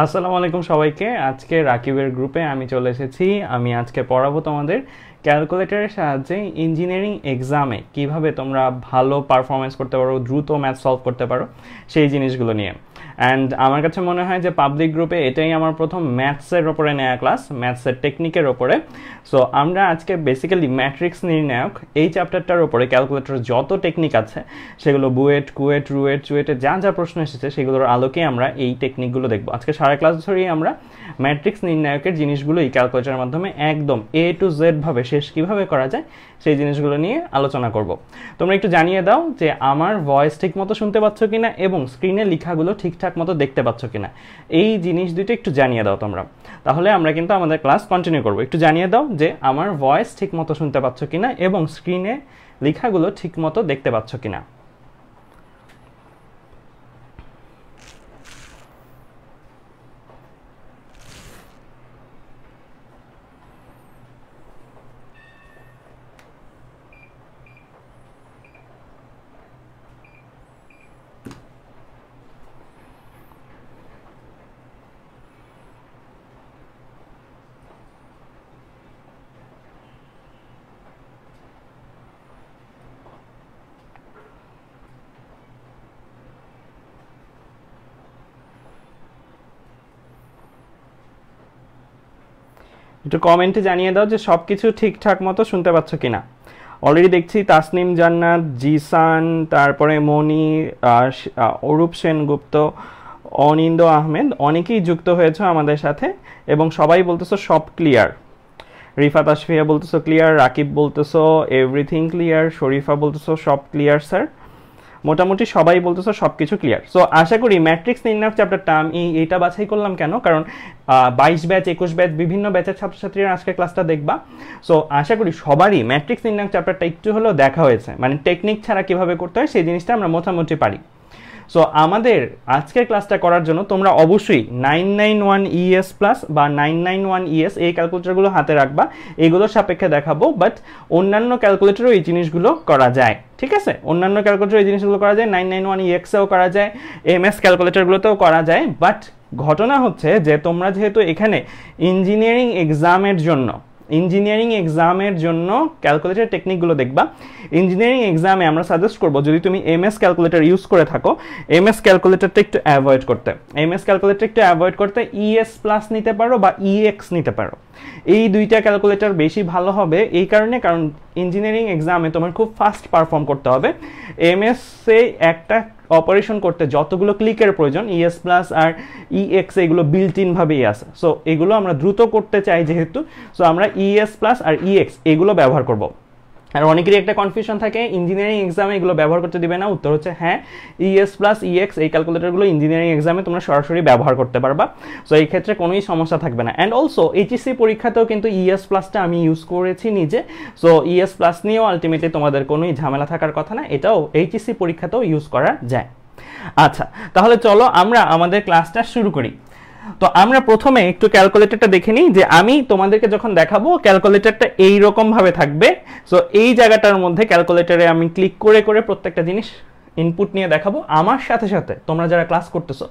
আসসালামু আলাইকুম সবাইকে আজকে রাকিবের গ্রুপে আমি চলে এসেছি আমি আজকে পড়াবো তোমাদের ক্যালকুলেটরের সাহায্যে ইঞ্জিনিয়ারিং এক্সামে কিভাবে তোমরা ভালো পারফরমেন্স করতে পারো দ্রুত ম্যাথ সলভ করতে পারো সেই জিনিসগুলো নিয়ে অ্যান্ড আমার কাছে মনে হয় যে পাবলিক গ্রুপে এটাই আমার প্রথম ম্যাথসের ওপরে নেওয়া ক্লাস ম্যাথসের টেকনিকের ওপরে সো আমরা আজকে বেসিক্যালি ম্যাট্রিক্স নির্ণায়ক এই চ্যাপ্টারটার ওপরে ক্যালকুলেটর যত টেকনিক আছে সেগুলো বুয়েট কুয়েট রুয়েট চুয়েটে যা যা প্রশ্ন এসেছে সেগুলোর আলোকে আমরা এই টেকনিকগুলো দেখবো আজকে সারা ক্লাস ধরেই আমরা ম্যাট্রিক্স নির্ণায়কের জিনিসগুলো এই ক্যালকুলেটরের মাধ্যমে একদম এ টু জেড ভাবে শেষ কিভাবে করা যায় সেই জিনিসগুলো নিয়ে আলোচনা করব তোমরা একটু জানিয়ে দাও যে আমার ভয়েস ঠিক মতো শুনতে পাচ্ছ কি না এবং স্ক্রিনে লেখাগুলো ঠিকঠাক মতো দেখতে পাচ্ছ কি না এই জিনিস দুটো একটু জানিয়ে দাও তোমরা তাহলে আমরা কিন্তু আমাদের ক্লাস কন্টিনিউ করবো একটু জানিয়ে দাও যে আমার ভয়েস ঠিক মতো শুনতে পাচ্ছ কি না এবং স্ক্রিনে লেখাগুলো ঠিক মতো দেখতে পাচ্ছ কি না একটু কমেন্টে জানিয়ে দাও যে সব কিছু ঠিকঠাক মতো শুনতে পাচ্ছ কি না অলরেডি দেখছি তাসনিম জান্নাত জিসান তারপরে মনি অরূপ সেনগুপ্ত অনিন্দ আহমেদ অনেকেই যুক্ত হয়েছে আমাদের সাথে এবং সবাই বলতেছো সব ক্লিয়ার রিফা তাসফিয়া বলতেছো ক্লিয়ার রাকিব বলতেছো এভরিথিং ক্লিয়ার শরীফা বলতেছো সব ক্লিয়ার স্যার মোটামুটি সবাই বলতেছো সব কিছু ক্লিয়ার সো আশা করি ম্যাট্রিক্স নির্ণয় চ্যাপ্টারটা আমি এইটা বাছাই করলাম কেন কারণ বাইশ ব্যাচ একুশ ব্যাচ বিভিন্ন ব্যাচের ছাত্রছাত্রীরা আজকে ক্লাসটা দেখবা সো আশা করি সবারই ম্যাট্রিক্স নির্ণয় চ্যাপ্টারটা একটু হলেও দেখা হয়েছে মানে টেকনিক ছাড়া কিভাবে করতে হয় সেই জিনিসটা আমরা মোটামুটি পারি সো আমাদের আজকের ক্লাসটা করার জন্য তোমরা অবশ্যই nine nine one ES plus বা নাইন নাইন ওয়ান ইএস এই ক্যালকুলেটারগুলো হাতে রাখবা এগুলোর সাপেক্ষে দেখাবো বাট অন্যান্য ক্যালকুলেটরও এই জিনিসগুলো করা যায় ঠিক আছে অন্যান্য ক্যালকুলেটর এই জিনিসগুলো করা যায় নাইন নাইন ওয়ান ইএক্সেও করা যায় এম এস ক্যালকুলেটরগুলোতেও করা যায় বাট ঘটনা হচ্ছে যে তোমরা যেহেতু এখানে ইঞ্জিনিয়ারিং এক্সামের জন্য ইঞ্জিনিয়ারিং এক্সামের জন্য ক্যালকুলেটার টেকনিকগুলো দেখবা ইঞ্জিনিয়ারিং এক্সামে আমরা সাজেস্ট করব যদি তুমি এমএস ক্যালকুলেটার ইউজ করে থাকো এম এস ক্যালকুলেটারটা একটু অ্যাভয়েড করতে এম এস ক্যালকুলেটার একটু অ্যাভয়েড করতে ইএস e প্লাস নিতে পারো বা ইএক্স e নিতে পারো এই দুইটা ক্যালকুলেটার বেশি ভালো হবে এই কারণে কারণ ইঞ্জিনিয়ারিং এক্সামে তোমার খুব ফাস্ট পারফর্ম করতে হবে এম এসে একটা অপারেশন করতে যতগুলো ক্লিকের প্রয়োজন ইএস e প্লাস আর ইএক্স e এগুলো বিল্ট ইনভাবেই আছে সো এগুলো আমরা দ্রুত করতে চাই যেহেতু সো আমরা ইএস e প্লাস আর ইএক্স এগুলো ব্যবহার করবো আর অনেকেরই একটা কনফিউশন থাকে ইঞ্জিনিয়ারিং এক্সামে এগুলো ব্যবহার করতে দিবে না উত্তর হচ্ছে হ্যাঁ ইএস প্লাস ইএক্স এই ক্যালকুলেটারগুলো ইঞ্জিনিয়ারিং এক্সামে তোমরা সরাসরি ব্যবহার করতে পারবা সো এই ক্ষেত্রে কোনোই সমস্যা থাকবে না অ্যান্ড অলসো এইচএসসি পরীক্ষাতেও কিন্তু ইএস e প্লাসটা আমি ইউজ করেছি নিজে সো ইএস প্লাস নিয়েও আলটিমেটলি তোমাদের কোনোই ঝামেলা থাকার কথা না এটাও এইচএসসি পরীক্ষাতেও ইউজ করা যায় আচ্ছা তাহলে চলো আমরা আমাদের ক্লাসটা শুরু করি তো আমরা প্রথমে একটু ক্যালকুলেটরটা দেখে নিই যে আমি তোমাদেরকে যখন দেখাবো ক্যালকুলেটরটা এই রকম ভাবে থাকবে সো এই জায়গাটার মধ্যে ক্যালকুলেটরে আমি ক্লিক করে করে প্রত্যেকটা জিনিস ইনপুট নিয়ে দেখাবো আমার সাথে সাথে তোমরা যারা ক্লাস করতেছো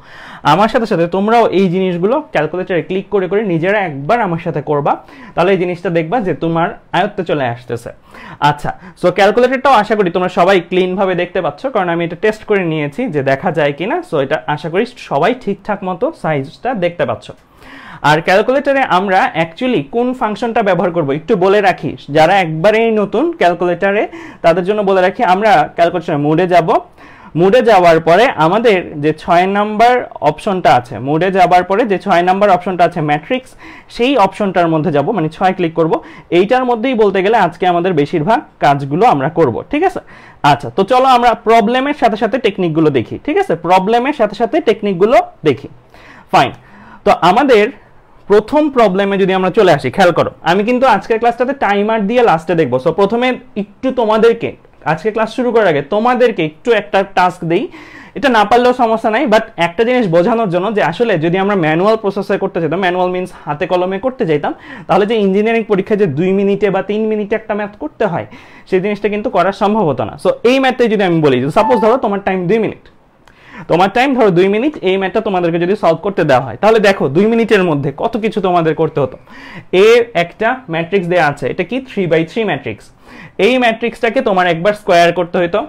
আমার সাথে সাথে তোমরাও এই জিনিসগুলো ক্যালকুলেটারে ক্লিক করে করে নিজেরা একবার আমার সাথে করবা তাহলে এই জিনিসটা দেখবা যে তোমার আয়ত্তে চলে আসতেছে আচ্ছা সো ক্যালকুলেটারটাও আশা করি তোমরা সবাই ক্লিনভাবে দেখতে পাচ্ছ কারণ আমি এটা টেস্ট করে নিয়েছি যে দেখা যায় কিনা সো এটা আশা করি সবাই ঠিকঠাক মতো সাইজটা দেখতে পাচ্ছ আর ক্যালকুলেটারে আমরা অ্যাকচুয়ালি কোন ফাংশনটা ব্যবহার করব একটু বলে রাখি যারা একবারেই নতুন ক্যালকুলেটারে তাদের জন্য বলে রাখি আমরা ক্যালকুলেটারে মোডে যাব মুডে যাওয়ার পরে আমাদের যে ছয় নাম্বার অপশনটা আছে মুডে যাওয়ার পরে যে ছয় নাম্বার অপশনটা আছে ম্যাট্রিক্স সেই অপশনটার মধ্যে যাব মানে ছয় ক্লিক করব এইটার মধ্যেই বলতে গেলে আজকে আমাদের বেশিরভাগ কাজগুলো আমরা করব ঠিক আছে আচ্ছা তো চলো আমরা প্রবলেমের সাথে সাথে টেকনিকগুলো দেখি ঠিক আছে প্রবলেমের সাথে সাথে টেকনিকগুলো দেখি ফাইন তো আমাদের প্রথম প্রবলেমে যদি আমরা চলে আসি খেয়াল করো আমি কিন্তু আজকের ক্লাসটাতে টাইমার দিয়ে লাস্টে দেখবো সো প্রথমে একটু তোমাদেরকে আজকে ক্লাস শুরু করার আগে তোমাদেরকে একটু একটা টাস্ক দেই এটা না পারলেও সমস্যা নাই বাট একটা জিনিস বোঝানোর জন্য যে আসলে যদি আমরা ম্যানুয়াল প্রসেসে করতে চাইতাম ম্যানুয়াল মিনস হাতে কলমে করতে চাইতাম তাহলে যে ইঞ্জিনিয়ারিং পরীক্ষায় যে দুই মিনিটে বা তিন মিনিটে একটা ম্যাথ করতে হয় সেই জিনিসটা কিন্তু করা সম্ভব হতো না সো এই ম্যাথে যদি আমি বলি সাপোজ ধরো তোমার টাইম দুই মিনিট তোমার টাইম ধরো দুই মিনিট এই ম্যাথটা তোমাদেরকে যদি সলভ করতে দেওয়া হয় তাহলে দেখো দুই মিনিটের মধ্যে কত কিছু তোমাদের করতে হতো এর একটা ম্যাট্রিক্স দেওয়া আছে এটা কি থ্রি বাই থ্রি ম্যাট্রিক্স এই ম্যাট্রিক্সটাকে তোমার একবার স্কোয়ার করতে হইতো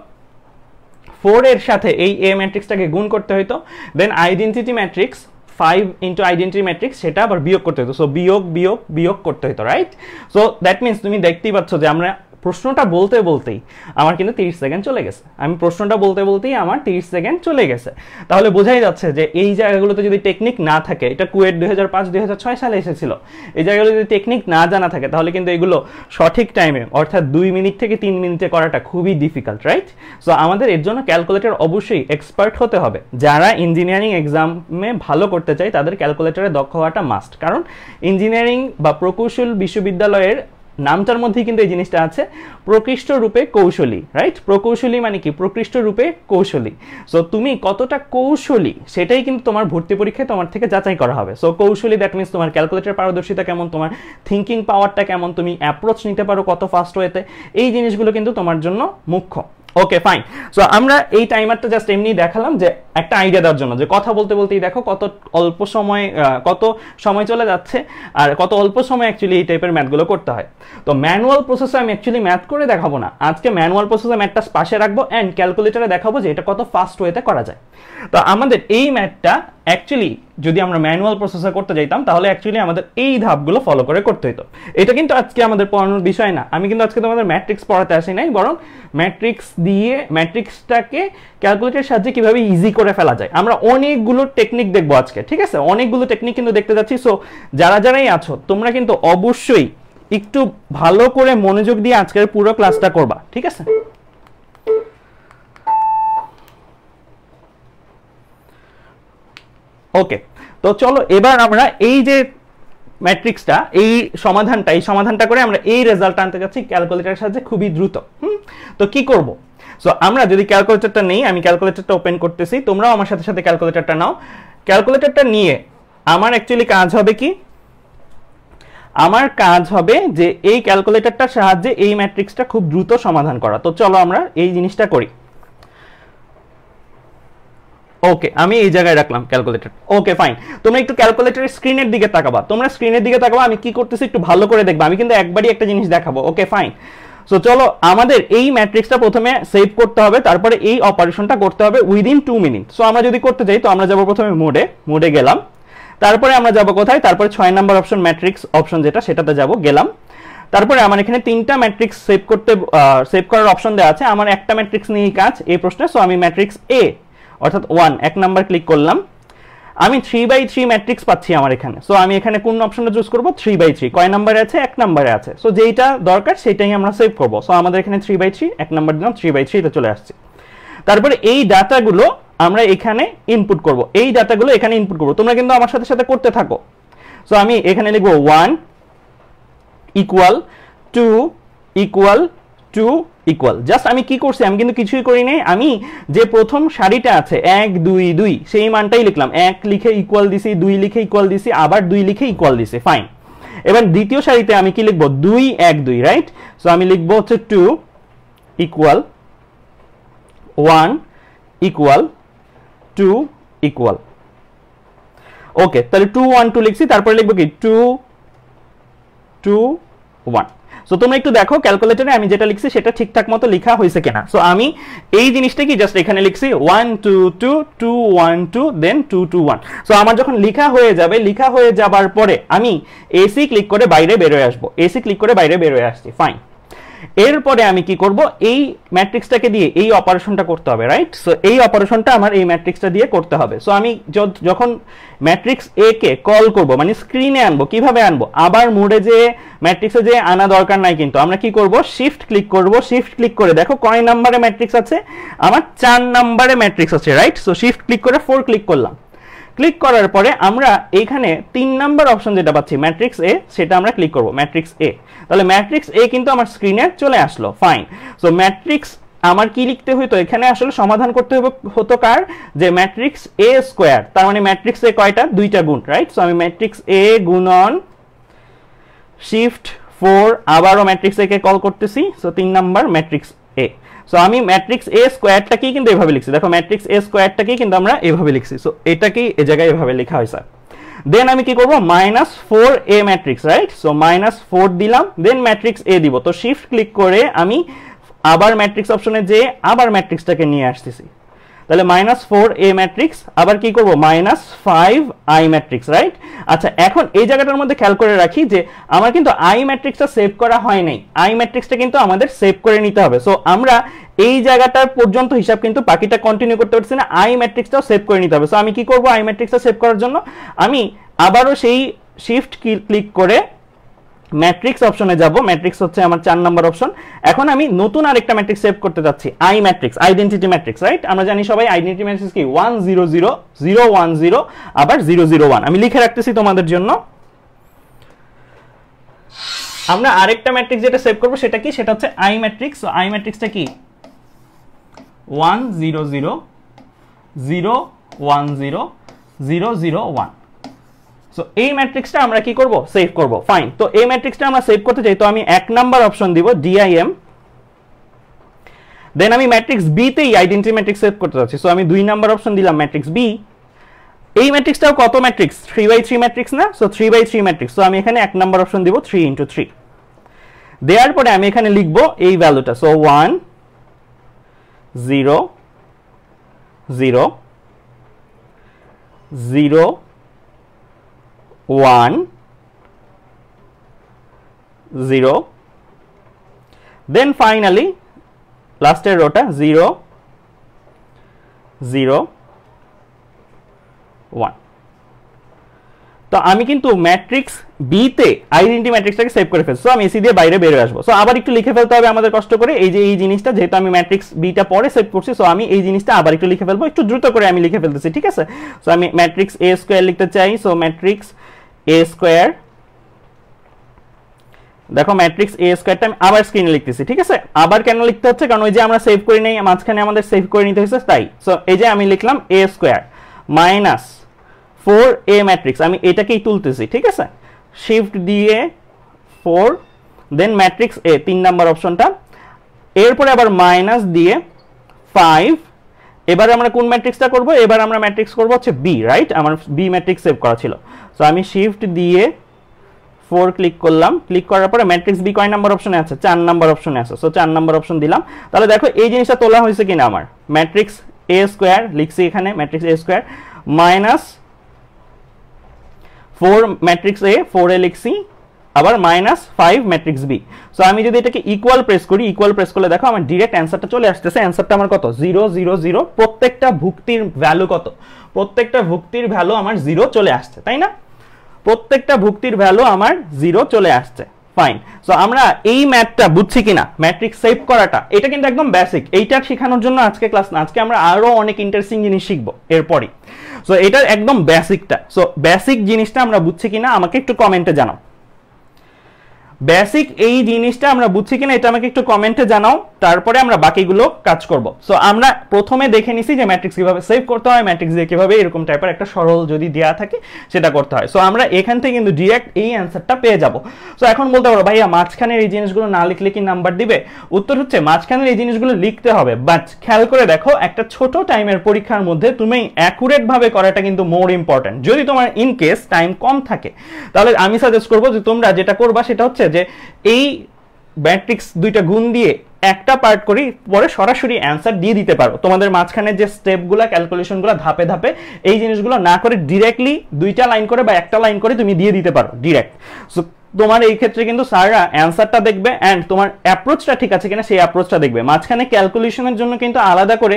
ফোর এর সাথে এই এ ম্যাট্রিক্সটাকে গুণ করতে হইতো then identity matrix five into identity matrix সেটা আবার বিয়োগ করতে হতো সো বিয়োগ বিয়োগ বিয়োগ করতে হইতো রাইট সো দ্যাট মিনস তুমি দেখতেই পাচ্ছ যে আমরা প্রশ্নটা বলতে বলতেই আমার কিন্তু তিরিশ সেকেন্ড চলে গেছে আমি প্রশ্নটা বলতে বলতেই আমার তিরিশ সেকেন্ড চলে গেছে তাহলে বোঝাই যাচ্ছে যে এই জায়গাগুলোতে যদি টেকনিক না থাকে এটা কুয়েট দুই হাজার পাঁচ দুই হাজার ছয় সালে এসেছিল এই জায়গাগুলো যদি টেকনিক না জানা থাকে তাহলে কিন্তু এগুলো সঠিক টাইমে অর্থাৎ দুই মিনিট থেকে তিন মিনিটে করাটা খুবই ডিফিকাল্ট রাইট সো আমাদের এর জন্য ক্যালকুলেটর অবশ্যই এক্সপার্ট হতে হবে যারা ইঞ্জিনিয়ারিং এক্সামে ভালো করতে চায় তাদের ক্যালকুলেটরে দক্ষ হওয়াটা মাস্ট কারণ ইঞ্জিনিয়ারিং বা প্রকৌশল বিশ্ববিদ্যালয়ের নামটার মধ্যেই কিন্তু এই জিনিসটা আছে প্রকৃষ্ট রূপে কৌশলী রাইট প্রকৌশলী মানে কি প্রকৃষ্ট রূপে কৌশলী সো তুমি কতটা কৌশলী সেটাই কিন্তু তোমার ভর্তি পরীক্ষায় তোমার থেকে যাচাই করা হবে সো কৌশলী দ্যাট মিনস তোমার ক্যালকুলেটার পারদর্শিতা কেমন তোমার থিঙ্কিং পাওয়ারটা কেমন তুমি অ্যাপ্রোচ নিতে পারো কত ফাস্ট ওয়েতে এই জিনিসগুলো কিন্তু তোমার জন্য মুখ্য ওকে ফাইন সো আমরা এই টাইমারটা জাস্ট এমনি দেখালাম যে একটা আইডিয়া দেওয়ার জন্য যে কথা বলতে বলতেই দেখো কত অল্প সময় কত সময় চলে যাচ্ছে আর কত অল্প সময় অ্যাকচুয়ালি এই টাইপের ম্যাথগুলো করতে হয় তো ম্যানুয়াল প্রসেসে আমি অ্যাকচুয়ালি ম্যাথ করে দেখাবো না আজকে ম্যানুয়াল প্রসেসে ম্যাথটা পাশে রাখবো অ্যান্ড ক্যালকুলেটারে দেখাবো যে এটা কত ফাস্ট ওয়েতে করা যায় তো আমাদের এই ম্যাথটা অ্যাকচুয়ালি যদি আমরা ম্যানুয়াল প্রসেসে করতে যাইতাম তাহলে অ্যাকচুয়ালি আমাদের এই ধাপগুলো ফলো করে করতে হতো এটা কিন্তু আজকে আমাদের পড়ানোর বিষয় না আমি কিন্তু আজকে তোমাদের ম্যাট্রিক্স পড়াতে আসি নাই বরং ম্যাট্রিক্স দিয়ে ম্যাট্রিক্সটাকে ক্যালকুলেটারের সাহায্যে কিভাবে ইজি করে ফেলা যায় আমরা অনেকগুলো টেকনিক দেখবো আজকে ঠিক আছে অনেকগুলো টেকনিক কিন্তু দেখতে যাচ্ছি সো যারা যারাই আছো তোমরা কিন্তু অবশ্যই একটু ভালো করে মনোযোগ দিয়ে আজকের পুরো ক্লাসটা করবা ঠিক আছে ওকে তো চলো এবার আমরা এই যে ম্যাট্রিক্সটা এই সমাধানটা এই সমাধানটা করে আমরা এই রেজাল্ট আনতে চাচ্ছি ক্যালকুলেটারের সাহায্যে খুবই দ্রুত হুম তো কি করব সো আমরা যদি ক্যালকুলেটারটা নেই আমি ক্যালকুলেটারটা ওপেন করতেছি তোমরাও আমার সাথে সাথে ক্যালকুলেটারটা নাও ক্যালকুলেটারটা নিয়ে আমার অ্যাকচুয়ালি কাজ হবে কি আমার কাজ হবে যে এই ক্যালকুলেটারটার সাহায্যে এই ম্যাট্রিক্সটা খুব দ্রুত সমাধান করা তো চলো আমরা এই জিনিসটা করি ওকে আমি এই জায়গায় রাখলাম ক্যালকুলেটর ওকে ফাইন তোমরা একটু ক্যালকুলেটরের স্ক্রিনের দিকে তাকাবা তোমরা স্ক্রিনের দিকে তাকাবা আমি কি করতেছি একটু ভালো করে দেখবা আমি কিন্তু একবারই একটা জিনিস দেখাবো ওকে ফাইন সো চলো আমাদের এই ম্যাট্রিক্সটা প্রথমে সেভ করতে হবে তারপরে এই অপারেশনটা করতে হবে উইদিন টু মিনিট সো আমরা যদি করতে চাই তো আমরা যাবো প্রথমে মোডে মোডে গেলাম তারপরে আমরা যাব কোথায় তারপরে ছয় নাম্বার অপশন ম্যাট্রিক্স অপশন যেটা সেটাতে যাব গেলাম তারপরে আমার এখানে তিনটা ম্যাট্রিক্স সেভ করতে সেভ করার অপশন দেওয়া আছে আমার একটা ম্যাট্রিক্স নিয়েই কাজ এই প্রশ্নে সো আমি ম্যাট্রিক্স এ অর্থাৎ ওয়ান এক নাম্বার ক্লিক করলাম আমি থ্রি বাই থ্রি ম্যাট্রিক্স পাচ্ছি আমার এখানে সো আমি এখানে কোন অপশনটা চুজ করবো থ্রি বাই থ্রি কয় নাম্বারে আছে এক নাম্বারে আছে সো যেইটা দরকার সেটাই আমরা সেভ করবো সো আমাদের এখানে থ্রি বাই থ্রি এক নাম্বার দিলাম থ্রি বাই থ্রিতে চলে আসছে তারপরে এই ডাটাগুলো আমরা এখানে ইনপুট করব এই ডাটাগুলো এখানে ইনপুট করব তোমরা কিন্তু আমার সাথে সাথে করতে থাকো সো আমি এখানে লিখবো one equal two equal two equal just আমি কি করছি আমি কিন্তু কিছুই করি নাই আমি যে প্রথম শাড়িটা আছে এক দুই দুই সেই মানটাই লিখলাম এক লিখে ইকুয়াল দিছি দুই লিখে ইকুয়াল দিছি আবার দুই লিখে ইকুয়াল দিছি ফাইন এবার দ্বিতীয় শাড়িতে আমি কি লিখবো দুই এক দুই রাইট সো আমি লিখবো হচ্ছে two equal one equal two equal okay তাহলে টু ওয়ান টু লিখছি তারপরে লিখবো কি টু টু ওয়ান সো তোমরা একটু দেখো ক্যালকুলেটরে আমি যেটা লিখছি সেটা ঠিকঠাক মতো লেখা হয়েছে কিনা সো আমি এই জিনিসটা কি জাস্ট এখানে লিখছি one two two two one two then two two one so আমার যখন লিখা হয়ে যাবে লিখা হয়ে যাবার পরে আমি এসি ক্লিক করে বাইরে বেরোয় আসবো এসি ক্লিক করে বাইরে বেরোয় আসছি ফাইন এরপরে আমি কি করব এই ম্যাট্রিক্সটাকে দিয়ে এই অপারেশনটা করতে হবে রাইট সো এই অপারেশনটা আমার এই ম্যাট্রিক্সটা দিয়ে করতে হবে সো আমি যখন ম্যাট্রিক্স এ কে কল করব মানে স্ক্রিনে আনবো কিভাবে আনবো আবার মোড়ে যে ম্যাট্রিক্সে যে আনা দরকার নাই কিন্তু আমরা কি করব শিফট ক্লিক করব শিফট ক্লিক করে দেখো কয় নাম্বারে ম্যাট্রিক্স আছে আমার চার নাম্বারে ম্যাট্রিক্স আছে রাইট সো শিফট ক্লিক করে ফোর ক্লিক করলাম ক্লিক করার পরে আমরা এইখানে তিন নাম্বার অপশন যেটা পাচ্ছি ম্যাট্রিক্স এ সেটা আমরা ক্লিক করব ম্যাট্রিক্স এ তাহলে ম্যাট্রিক্স এ কিন্তু আমার স্ক্রিনে চলে আসলো ফাইন সো ম্যাট্রিক্স আমার কি লিখতে হইতো এখানে আসলে সমাধান করতে হবে হতো কার যে ম্যাট্রিক্স এ স্কোয়ার তার মানে ম্যাট্রিক্স এ কয়টা দুইটা গুণ রাইট সো আমি ম্যাট্রিক্স এ গুণন শিফট ফোর আবারও ম্যাট্রিক্স এ কে কল করতেছি সো তিন নাম্বার ম্যাট্রিক্স এ সো আমি ম্যাট্রিক্স এ স্কোয়ারটাকেই কিন্তু এভাবে লিখছি দেখো ম্যাট্রিক্স এ স্কোয়ারটাকেই কিন্তু আমরা এভাবে লিখছি সো এটাকেই এ জায়গায় এভাবে লেখা হয় স্যার দেন আমি কি করব minus four A matrix right so minus four দিলাম দেন ম্যাট্রিক্স এ দিব তো শিফট ক্লিক করে আমি আবার ম্যাট্রিক্স অপশনে যেয়ে আবার ম্যাট্রিক্সটাকে নিয়ে আসতেছি তাহলে মাইনাস ফোর এ ম্যাট্রিক্স আবার কি করব minus five I matrix right আচ্ছা এখন এই জায়গাটার মধ্যে খেয়াল করে রাখি যে আমার কিন্তু আই ম্যাট্রিক্সটা সেভ করা হয় নাই আই ম্যাট্রিক্সটা কিন্তু আমাদের সেভ করে নিতে হবে সো আমরা এই জায়গাটার পর্যন্ত হিসাব কিন্তু বাকিটা কন্টিনিউ করতে পারছি না আই ম্যাট্রিক্সটাও সেভ করে নিতে হবে সো আমি কি করব আই ম্যাট্রিক্সটা সেভ করার জন্য আমি আবারও সেই শিফট ক্লিক করে ম্যাট্রিক্স অপশনে যাব ম্যাট্রিক্স হচ্ছে আমার চার নম্বর অপশন এখন আমি নতুন আরেকটা ম্যাট্রিক্স সেভ করতে চাচ্ছি I matrix identity matrix right আমরা জানি সবাই আইডেন্টিটি ম্যাট্রিক্স কি one zero zero zero one zero আবার জিরো জিরো ওয়ান আমি লিখে রাখতেছি তোমাদের জন্য আমরা আরেকটা ম্যাট্রিক্স যেটা সেভ করবো সেটা কি সেটা হচ্ছে আই ম্যাট্রিক্স আই ম্যাট্রিক্সটা কি one zero zero zero one zero zero zero one so এই ম্যাট্রিক্সটা আমরা কি করব সেভ করব ফাইন তো এই ম্যাট্রিক্সটা আমরা সেভ করতে চাই তো আমি এক নাম্বার অপশন দিব ডিআইএম দেন আমি ম্যাট্রিক্স বিতেই আইডেন্টি ম্যাট্রিক্স সেভ করতে চাচ্ছি সো আমি দুই নাম্বার অপশন দিলাম ম্যাট্রিক্স বি এই ম্যাট্রিক্সটাও কত matrix three by three matrix না so three by three matrix so আমি এখানে এক নাম্বার অপশন দিব থ্রি ইন্টু থ্রি দেওয়ার পরে আমি এখানে লিখব এই ভ্যালুটা so one zero zero zero one zero then finally লাস্টের রোটা জিরো জিরো ওয়ান তো আমি কিন্তু ম্যাট্রিক্স বিতে আইডেন্টি ম্যাট্রিক্সটাকে সেভ করে ফেলছি সো আমি এসি দিয়ে বাইরে বেরোয় আসবো সো আবার একটু লিখে ফেলতে হবে আমাদের কষ্ট করে এই যে এই জিনিসটা যেহেতু আমি ম্যাট্রিক্স বিটা পরে সেভ করছি সো আমি এই জিনিসটা আবার একটু লিখে ফেলবো একটু দ্রুত করে আমি লিখে ফেলতেছি ঠিক আছে সো আমি ম্যাট্রিক্স এ স্কোয়ার লিখতে চাই সো ম্যাট্রিক্স ए स्कोर দেখো ম্যাট্রিক্স এ স্কোয়ারটা আমি আবার স্ক্রিনে লিখতেছি ঠিক আছে আবার কেন লিখতে হচ্ছে কারণ ওই যে আমরা সেভ করে নেই মাঝখানে আমাদের সেভ করে নিতে হয়েছে তাই সো এই যে আমি লিখলাম A square minus four A matrix আমি এটাকেই তুলতেছি ঠিক আছে শিফট দিয়ে ফোর দেন ম্যাট্রিক্স এ তিন নাম্বার অপশনটা এরপরে আবার মাইনাস দিয়ে ফাইভ এবার আমরা কোন ম্যাট্রিক্সটা করব এবার আমরা ম্যাট্রিক্স করব হচ্ছে বি রাইট আমার বি ম্যাট্রিক্স সেভ করা ছিল সো আমি শিফট দিয়ে ফোর ক্লিক করলাম ক্লিক করার পরে ম্যাট্রিক্স বি কয় নাম্বার অপশনে আছে চার নাম্বার অপশনে আছে সো চার নাম্বার অপশন দিলাম তাহলে দেখো এই জিনিসটা তোলা হয়েছে কিনা আমার ম্যাট্রিক্স এ স্কোয়ার লিখছি এখানে matrix A square minus four matrix A four A লিখছি আবার minus five matrix B so আমি যদি এটাকে ইকুয়াল প্রেস করি ইকুয়াল প্রেস করলে দেখো আমার ডিরেক্ট অ্যান্সারটা চলে আসতেছে অ্যান্সারটা আমার কত জিরো জিরো জিরো প্রত্যেকটা ভুক্তির ভ্যালু কত প্রত্যেকটা ভুক্তির ভ্যালু আমার জিরো চলে আসছে তাই না প্রত্যেকটা ভুক্তির ভ্যালু আমার জিরো চলে আসছে ফাইন সো আমরা এই ম্যাথটা বুঝছি কিনা ম্যাট্রিক্স সেভ করাটা এটা কিন্তু একদম বেসিক এইটা শেখানোর জন্য আজকে ক্লাস না আজকে আমরা আরও অনেক ইন্টারেস্টিং জিনিস শিখবো এরপরই সো এটা একদম বেসিকটা সো বেসিক জিনিসটা আমরা বুঝছি কিনা আমাকে একটু কমেন্টে জানাও বেসিক এই জিনিসটা আমরা বুঝছি কিনা এটা আমাকে একটু কমেন্টে জানাও তারপরে আমরা বাকিগুলো কাজ করব সো আমরা প্রথমে দেখে নিছি যে ম্যাট্রিক্স কিভাবে সেভ করতে হয় ম্যাট্রিক্স দিয়ে কিভাবে এরকম টাইপের একটা সরল যদি দেওয়া থাকে সেটা করতে হয় সো আমরা এখান থেকে কিন্তু ডিরেক্ট এই অ্যান্সারটা পেয়ে যাব সো এখন বলতে পারো ভাইয়া মাঝখানের এই জিনিসগুলো না লিখলে কি নাম্বার দিবে উত্তর হচ্ছে মাঝখানের এই জিনিসগুলো লিখতে হবে বাট খেয়াল করে দেখো একটা ছোট টাইমের পরীক্ষার মধ্যে তুমি অ্যাকুরেটভাবে করাটা কিন্তু মোর ইম্পর্ট্যান্ট যদি তোমার ইন কেস টাইম কম থাকে তাহলে আমি সাজেস্ট করবো যে তোমরা যেটা করবা সেটা হচ্ছে যে এই ম্যাট্রিক্স দুইটা গুণ দিয়ে একটা পার্ট করি পরে সরাসরি অ্যান্সার দিয়ে দিতে পারো তোমাদের মাঝখানে যে স্টেপগুলো ক্যালকুলেশনগুলো ধাপে ধাপে এই জিনিসগুলো না করে ডিরেক্টলি দুইটা লাইন করে বা একটা লাইন করে তুমি দিয়ে দিতে পারো ডিরেক্ট সো তোমার এই ক্ষেত্রে কিন্তু স্যাররা অ্যান্সারটা দেখবে অ্যান্ড তোমার অ্যাপ্রোচটা ঠিক আছে কিনা সেই অ্যাপ্রোচটা দেখবে মাঝখানে ক্যালকুলেশনের জন্য কিন্তু আলাদা করে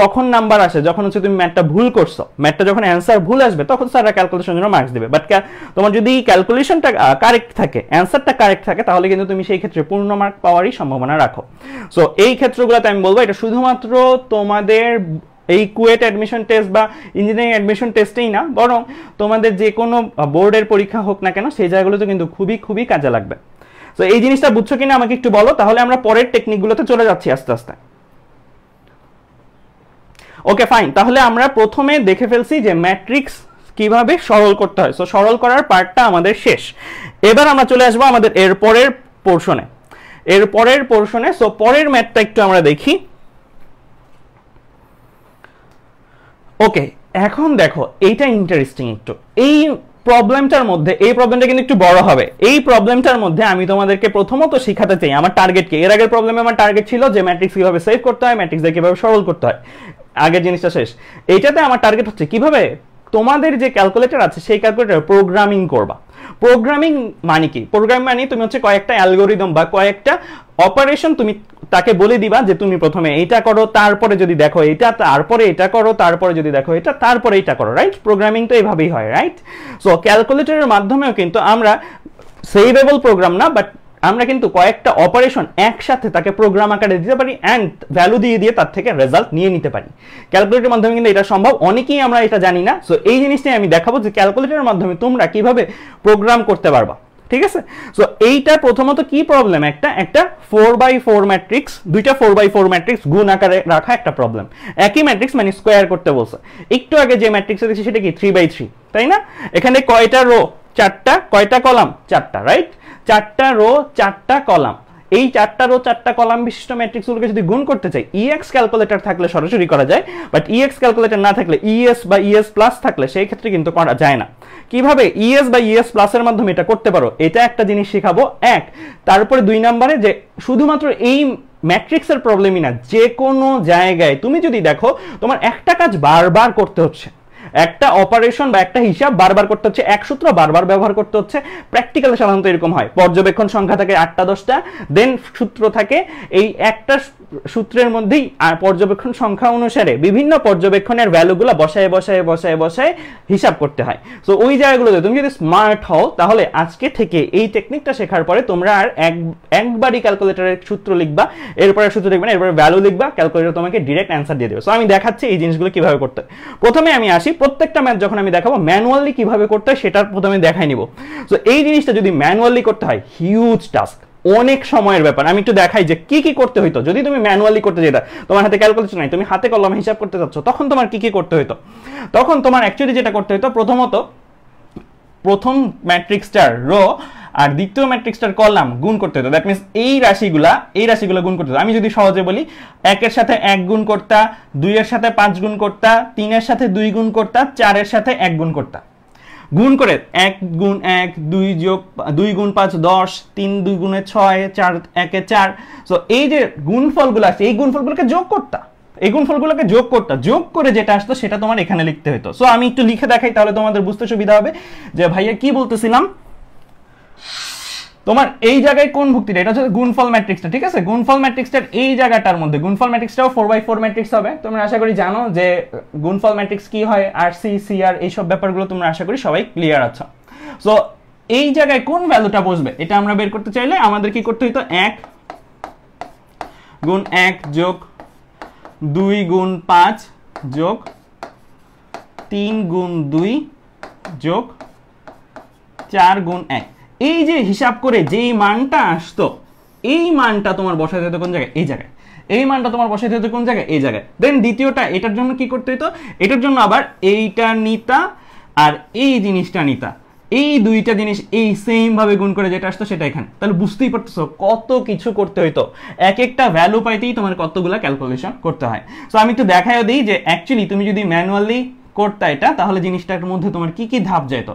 কখন নাম্বার আসে যখন হচ্ছে তুমি ম্যাথটা ভুল করছো ম্যাথটা যখন অ্যান্সার ভুল আসবে তখন স্যাররা ক্যালকুলেশনের জন্য মার্কস দেবে বাট তোমার যদি ক্যালকুলেশনটা কারেক্ট থাকে অ্যান্সারটা কারেক্ট থাকে তাহলে কিন্তু তুমি সেই ক্ষেত্রে পূর্ণ মার্ক পাওয়ারই সম্ভাবনা রাখো সো এই ক্ষেত্রগুলোতে আমি বলবো এটা শুধুমাত্র তোমাদের এই কুয়েট অ্যাডমিশন টেস্ট বা ইঞ্জিনিয়ারিং অ্যাডমিশন টেস্টেই না বরং তোমাদের যে কোনো বোর্ডের পরীক্ষা হোক না কেন সেই জায়গাগুলোতে কিন্তু খুবই খুবই কাজে লাগবে তো এই জিনিসটা বুঝছো কিনা আমাকে একটু বলো তাহলে আমরা পরের টেকনিকগুলোতে চলে যাচ্ছি আস্তে আস্তে ওকে ফাইন তাহলে আমরা প্রথমে দেখে ফেলছি যে ম্যাট্রিক্স কিভাবে সরল করতে হয় সো সরল করার পার্টটা আমাদের শেষ এবার আমরা চলে আসবো আমাদের এর পরের পোর্শনে এর পরের পোর্শনে সো পরের ম্যাথটা একটু আমরা দেখি ওকে এখন দেখো এইটা ইন্টারেস্টিং একটু এই প্রবলেমটার মধ্যে এই প্রবলেমটা কিন্তু একটু বড় হবে এই প্রবলেমটার মধ্যে আমি তোমাদেরকে প্রথমত শিখাতে চাই আমার টার্গেটকে এর আগের প্রবলেমে আমার টার্গেট ছিল যে ম্যাট্রিক্স কিভাবে সেভ করতে হয় ম্যাট্রিক্সে কিভাবে সরল করতে হয় আগের জিনিসটা শেষ এইটাতে আমার টার্গেট হচ্ছে কিভাবে তোমাদের যে ক্যালকুলেটর আছে সেই ক্যালকুলেটর প্রোগ্রামিং করবা প্রোগ্রামিং মানে কি প্রোগ্রাম মানে তুমি হচ্ছে কয়েকটা অ্যালগোরিদম বা কয়েকটা অপারেশন তুমি তাকে বলে দিবা যে তুমি প্রথমে এটা করো তারপরে যদি দেখো এটা তারপরে এটা করো তারপরে যদি দেখো এটা তারপরে এটা করো রাইট প্রোগ্রামিং তো এইভাবেই হয় রাইট সো ক্যালকুলেটরের মাধ্যমেও কিন্তু আমরা সেইভেবল প্রোগ্রাম না বাট আমরা কিন্তু কয়েকটা অপারেশন একসাথে তাকে প্রোগ্রাম আকারে দিতে পারি অ্যান্ড ভ্যালু দিয়ে দিয়ে তার থেকে রেজাল্ট নিয়ে নিতে পারি ক্যালকুলেটারের মাধ্যমে কিন্তু এটা সম্ভব অনেকেই আমরা এটা জানি না সো এই জিনিসটাই আমি দেখাবো যে ক্যালকুলেটারের মাধ্যমে তোমরা কিভাবে প্রোগ্রাম করতে পারবা ঠিক আছে সো এইটা প্রথমত কি প্রবলেম একটা একটা ফোর বাই ফোর ম্যাট্রিক্স দুইটা ফোর বাই ফোর ম্যাট্রিক্স গুণ আকারে রাখা একটা প্রবলেম একই ম্যাট্রিক্স মানে স্কোয়ার করতে বলছে একটু আগে যে ম্যাট্রিক্স দেখছি সেটা কি থ্রি বাই থ্রি তাই না এখানে কয়টা রো চারটা কয়টা কলাম চারটা রাইট চারটা রো চারটা কলাম এই চারটা রো চারটা কলাম বিশিষ্ট ম্যাট্রিক্সগুলোকে যদি গুণ করতে চাই ইএক্স e ক্যালকুলেটর থাকলে সরাসরি করা যায় বাট ইএক্স ক্যালকুলেটর না থাকলে ইএস বা ইএস প্লাস থাকলে সেই ক্ষেত্রে কিন্তু করা যায় না কিভাবে ইএস বা ইএস প্লাসের মাধ্যমে এটা করতে পারো এটা একটা জিনিস শেখাবো এক তারপরে দুই নম্বরে যে শুধুমাত্র এই ম্যাট্রিক্সের প্রবলেমই না যে কোনো জায়গায় তুমি যদি দেখো তোমার একটা কাজ বারবার করতে হচ্ছে একটা অপারেশন বা একটা হিসাব বারবার করতে হচ্ছে এক সূত্র বারবার ব্যবহার করতে হচ্ছে প্র্যাকটিক্যালে সাধারণত এরকম হয় পর্যবেক্ষণ সংখ্যা থাকে আটটা দশটা দেন সূত্র থাকে এই একটা সূত্রের মধ্যেই পর্যবেক্ষণ সংখ্যা অনুসারে বিভিন্ন পর্যবেক্ষণের ভ্যালুগুলো বসায় বসায় বসায় বসায় হিসাব করতে হয় সো ওই জায়গাগুলোতে তুমি যদি স্মার্ট হও তাহলে আজকে থেকে এই টেকনিকটা শেখার পরে তোমরা আর এক একবারই ক্যালকুলেটারের সূত্র লিখবা এরপরে সূত্র লিখবে না এরপরে ভ্যালু লিখবা ক্যালকুলেটার তোমাকে ডিরেক্ট অ্যান্সার দিয়ে দেবে সো আমি দেখাচ্ছি এই জিনিসগুলো কিভাবে করতে হয় প্রথমে আমি আসি প্রত্যেকটা ম্যাথ যখন আমি দেখাবো ম্যানুয়ালি কিভাবে করতে হয় সেটার প্রথমে দেখাই নিব সো এই জিনিসটা যদি ম্যানুয়ালি করতে হয় হিউজ টাস্ক অনেক সময়ের ব্যাপার আমি একটু দেখাই যে কি কি করতে হইতো যদি তুমি ম্যানুয়ালি করতে যেটা তোমার হাতে ক্যালকুলেশন নাই তুমি হাতে কলমে হিসাব করতে চাচ্ছ তখন তোমার কি কি করতে হইতো তখন তোমার অ্যাকচুয়ালি যেটা করতে হইতো প্রথমত প্রথম ম্যাট্রিক্সটার রো আর দ্বিতীয় ম্যাট্রিক্সটার কলাম গুণ করতে হতো দ্যাট মিনস এই রাশিগুলা এই রাশিগুলো গুণ করতে হতো আমি যদি সহজে বলি একের সাথে এক গুণ করতা দুইয়ের সাথে পাঁচ গুণ করতা তিনের সাথে দুই গুণ করতা চারের সাথে এক গুণ করতা গুণ করে এক গুণ এক দুই যোগ দুই গুণ পাঁচ দশ তিন দুই গুণে ছয় চার একে চার সো এই যে গুণফলগুলো আছে এই গুণফলগুলোকে যোগ করতা এই গুণফলগুলোকে যোগ করতে যোগ করে যেটা আসতো সেটা তোমার এখানে লিখতে হতো সো আমি একটু লিখে দেখাই তাহলে তোমাদের বুঝতে সুবিধা হবে যে ভাইয়া কি বলতেছিলাম তোমার এই জায়গায় কোন ভুক্তিটা এটা হচ্ছে গুণফল ম্যাট্রিক্সটা ঠিক আছে গুণফল ম্যাট্রিক্সটার এই জায়গাটার মধ্যে গুণফল ম্যাট্রিক্সটাও ফোর বাই ফোর ম্যাট্রিক্স হবে তোমরা আশা করি জানো যে গুণফল ম্যাট্রিক্স কি হয় আর সি সি আর এইসব ব্যাপারগুলো তোমরা আশা করি সবাই ক্লিয়ার আছো সো এই জায়গায় কোন ভ্যালুটা বসবে এটা আমরা বের করতে চাইলে আমাদের কি করতে হইতো এক গুণ এক যোগ দুই গুণ পাঁচ যোগ তিন গুণ দুই যোগ চার গুণ এক এই যে হিসাব করে যেই মানটা আসতো এই মানটা তোমার বসাতে হতো কোন জায়গায় এই জায়গায় এই মানটা তোমার বসাতে হতো কোন জায়গায় এই জায়গায় দেন দ্বিতীয়টা এটার জন্য কি করতে হতো এটার জন্য আবার এইটা নিতা আর এই জিনিসটা নিতা এই দুইটা জিনিস এই সেমভাবে গুণ করে যেটা আসতো সেটা এখানে তাহলে বুঝতেই পারতেছো কত কিছু করতে হইতো এক একটা ভ্যালু পাইতেই তোমার কতগুলো ক্যালকুলেশন করতে হয় সো আমি একটু দেখাইও দিই যে অ্যাকচুয়ালি তুমি যদি ম্যানুয়ালি করতা এটা তাহলে জিনিসটার মধ্যে তোমার কি কি ধাপ যেত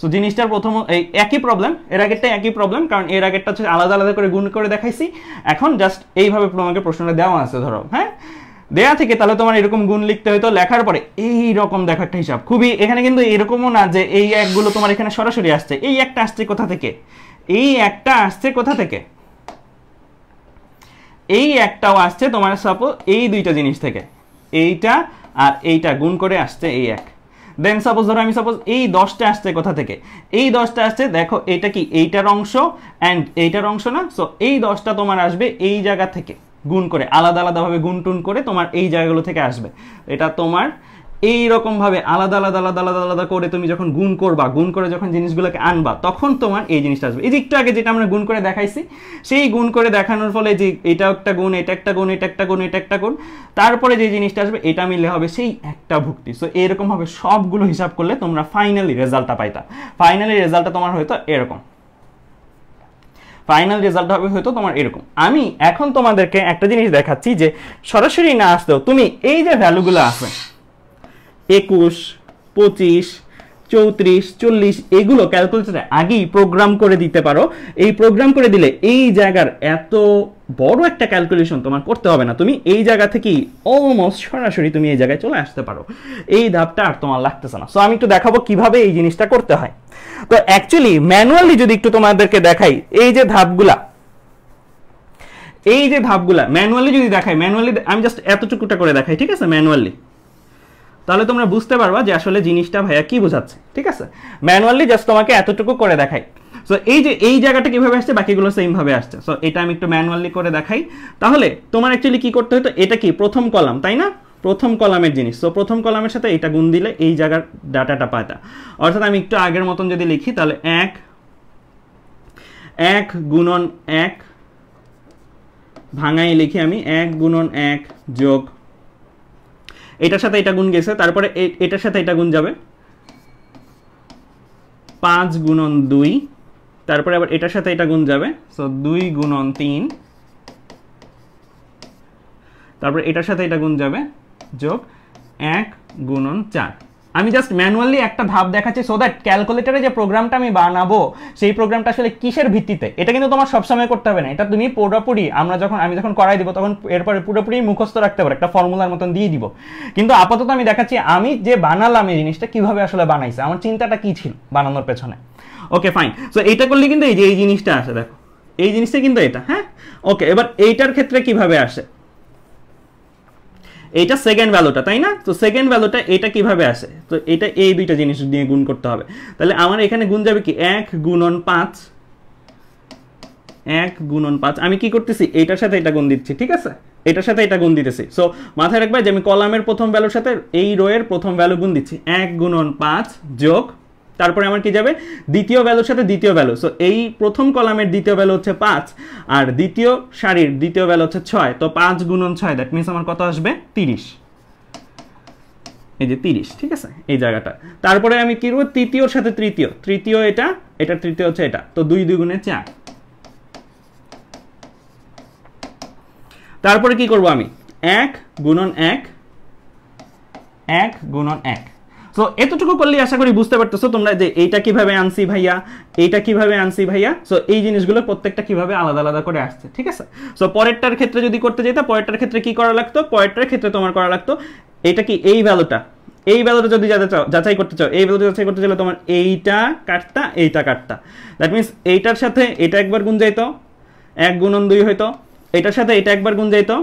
সো জিনিসটার প্রথম এই একই প্রবলেম এর আগেরটা একই প্রবলেম কারণ এর আগেরটা হচ্ছে আলাদা আলাদা করে গুণ করে দেখাইছি এখন জাস্ট এইভাবে তোমাকে প্রশ্নটা দেওয়া আছে ধরো হ্যাঁ দেয়া থেকে তাহলে তোমার এরকম গুণ লিখতে হয়তো লেখার পরে এই রকম দেখার হিসাব খুবই এখানে কিন্তু এরকমও না যে এই একগুলো তোমার এখানে সরাসরি আসছে এই একটা আসছে কোথা থেকে এই একটা আসছে কোথা থেকে এই একটাও আসছে তোমার সাপোজ এই দুইটা জিনিস থেকে এইটা আর এইটা গুণ করে আসছে এই এক দেন সাপোজ ধরো আমি সাপোজ এই দশটা আসছে কোথা থেকে এই দশটা আসছে দেখো এটা কি এইটার অংশ অ্যান্ড এইটার অংশ না সো এই দশটা তোমার আসবে এই জায়গা থেকে গুণ করে আলাদা আলাদাভাবে গুণ টুন করে তোমার এই জায়গাগুলো থেকে আসবে এটা তোমার এই ভাবে আলাদা আলাদা আলাদা আলাদা আলাদা করে তুমি যখন গুণ করবা গুণ করে যখন জিনিসগুলোকে আনবা তখন তোমার এই জিনিসটা আসবে এই যে একটু আগে যেটা আমরা গুণ করে দেখাইছি সেই গুণ করে দেখানোর ফলে যে এটা একটা গুণ এটা একটা গুণ এটা একটা গুণ এটা একটা গুণ তারপরে যে জিনিসটা আসবে এটা মিলে হবে সেই একটা ভুক্তি সো এরকমভাবে সবগুলো হিসাব করলে তোমরা ফাইনালি রেজাল্টটা পাইতা ফাইনালি রেজাল্টটা তোমার হয়তো এরকম ফাইনাল রেজাল্ট হবে হয়তো তোমার এরকম আমি এখন তোমাদেরকে একটা জিনিস দেখাচ্ছি যে সরাসরি না আসতেও তুমি এই যে ভ্যালুগুলো আসবে একুশ পঁচিশ চৌত্রিশ চল্লিশ এগুলো ক্যালকুলেটারে আগেই প্রোগ্রাম করে দিতে পারো এই প্রোগ্রাম করে দিলে এই জায়গার এত বড় একটা ক্যালকুলেশন তোমার করতে হবে না তুমি এই জায়গা থেকেই অলমোস্ট সরাসরি তুমি এই জায়গায় চলে আসতে পারো এই ধাপটা আর তোমার লাগতেছে না সো আমি একটু দেখাবো কিভাবে এই জিনিসটা করতে হয় তো অ্যাকচুয়ালি ম্যানুয়ালি যদি একটু তোমাদেরকে দেখাই এই যে ধাপগুলা এই যে ধাপগুলা ম্যানুয়ালি যদি দেখাই ম্যানুয়ালি আমি জাস্ট এতটুকুটা করে দেখাই ঠিক আছে ম্যানুয়ালি তাহলে তোমরা বুঝতে পারবা যে আসলে জিনিসটা ভাইয়া কি বোঝাচ্ছে ঠিক আছে ম্যানুয়ালি জাস্ট তোমাকে এতটুকু করে দেখাই সো এই যে এই জায়গাটা কিভাবে আসছে বাকিগুলো সেমভাবে আসছে সো এটা আমি একটু ম্যানুয়ালি করে দেখাই তাহলে তোমার অ্যাকচুয়ালি কি করতে হতো এটা কি প্রথম কলাম তাই না প্রথম কলামের জিনিস সো প্রথম কলামের সাথে এটা গুণ দিলে এই জায়গার ডাটাটা পাতা অর্থাৎ আমি একটু আগের মতন যদি লিখি তাহলে এক এক গুণন এক ভাঙাই লিখি আমি এক গুণন এক যোগ এটার সাথে এটা গুণ গেছে তারপরে এটার সাথে এটা গুণ যাবে পাঁচ গুণন দুই তারপরে আবার এটার সাথে এটা গুণ যাবে সো দুই গুণন তিন তারপরে এটার সাথে এটা গুণ যাবে যোগ এক গুণন চার আমি জাস্ট ম্যানুয়ালি একটা ধাপ দেখাচ্ছি সো দ্যাট ক্যালকুলেটারে যে প্রোগ্রামটা আমি বানাবো সেই প্রোগ্রামটা আসলে কিসের ভিত্তিতে এটা কিন্তু তোমার সবসময় করতে হবে না এটা তুমি পুরোপুরি আমরা যখন আমি যখন করাই দিব তখন এরপরে পুরোপুরি মুখস্থ রাখতে পারো একটা ফর্মুলার মতন দিয়ে দিব কিন্তু আপাতত আমি দেখাচ্ছি আমি যে বানালাম এই জিনিসটা কিভাবে আসলে বানাইছে আমার চিন্তাটা কি ছিল বানানোর পেছনে ওকে ফাইন সো এইটা করলে কিন্তু এই যে এই জিনিসটা আসে দেখো এই জিনিসটা কিন্তু এটা হ্যাঁ ওকে এবার এইটার ক্ষেত্রে কিভাবে আসে এটা সেকেন্ড ভ্যালুটা তাই না তো সেকেন্ড ভ্যালুটা এটা কিভাবে আসে তো এটা এই দুইটা জিনিস দিয়ে গুণ করতে হবে তাহলে আমার এখানে গুণ যাবে কি এক গুণন পাঁচ এক গুণন পাঁচ আমি কি করতেছি এটার সাথে এটা গুণ দিচ্ছি ঠিক আছে এটার সাথে এটা গুণ দিতেছি সো মাথায় রাখবে যে আমি কলামের প্রথম ভ্যালুর সাথে এই রোয়ের প্রথম ভ্যালু গুণ দিচ্ছি এক গুণন পাঁচ যোগ তারপরে আমার কি যাবে দ্বিতীয় ভ্যালুর সাথে দ্বিতীয় ভ্যালু সো এই প্রথম কলামের দ্বিতীয় ভ্যালু হচ্ছে পাঁচ আর দ্বিতীয় সারির দ্বিতীয় ভ্যালু হচ্ছে ছয় তো পাঁচ গুণন ছয় দ্যাট মিনস আমার কত আসবে তিরিশ এই যে তিরিশ ঠিক আছে এই জায়গাটা তারপরে আমি কি করবো তৃতীয়র সাথে তৃতীয় তৃতীয় এটা এটা তৃতীয় হচ্ছে এটা তো দুই দুই গুণে চার তারপরে কি করব আমি এক গুণন এক এক গুণন এক সো এতটুকু করলে আশা করি বুঝতে পারতেছো তোমরা যে এইটা কিভাবে আনছি ভাইয়া এইটা কিভাবে আনছি ভাইয়া সো এই জিনিসগুলো প্রত্যেকটা কিভাবে আলাদা আলাদা করে আসছে ঠিক আছে সো পরেরটার ক্ষেত্রে যদি করতে যেতা পরেরটার ক্ষেত্রে কি করা লাগতো পরেরটার ক্ষেত্রে তোমার করা লাগতো এটা কি এই ভ্যালুটা এই ভ্যালুটা যদি চাও যাচাই করতে চাও এই ভ্যালুটা যাচাই করতে চাইলে তোমার এইটা কাটতা এইটা কাটতা দ্যাট মিনস এইটার সাথে এটা একবার গুণ যাইতো এক গুণন দুই হইতো এটার সাথে এটা একবার গুণ যাইতো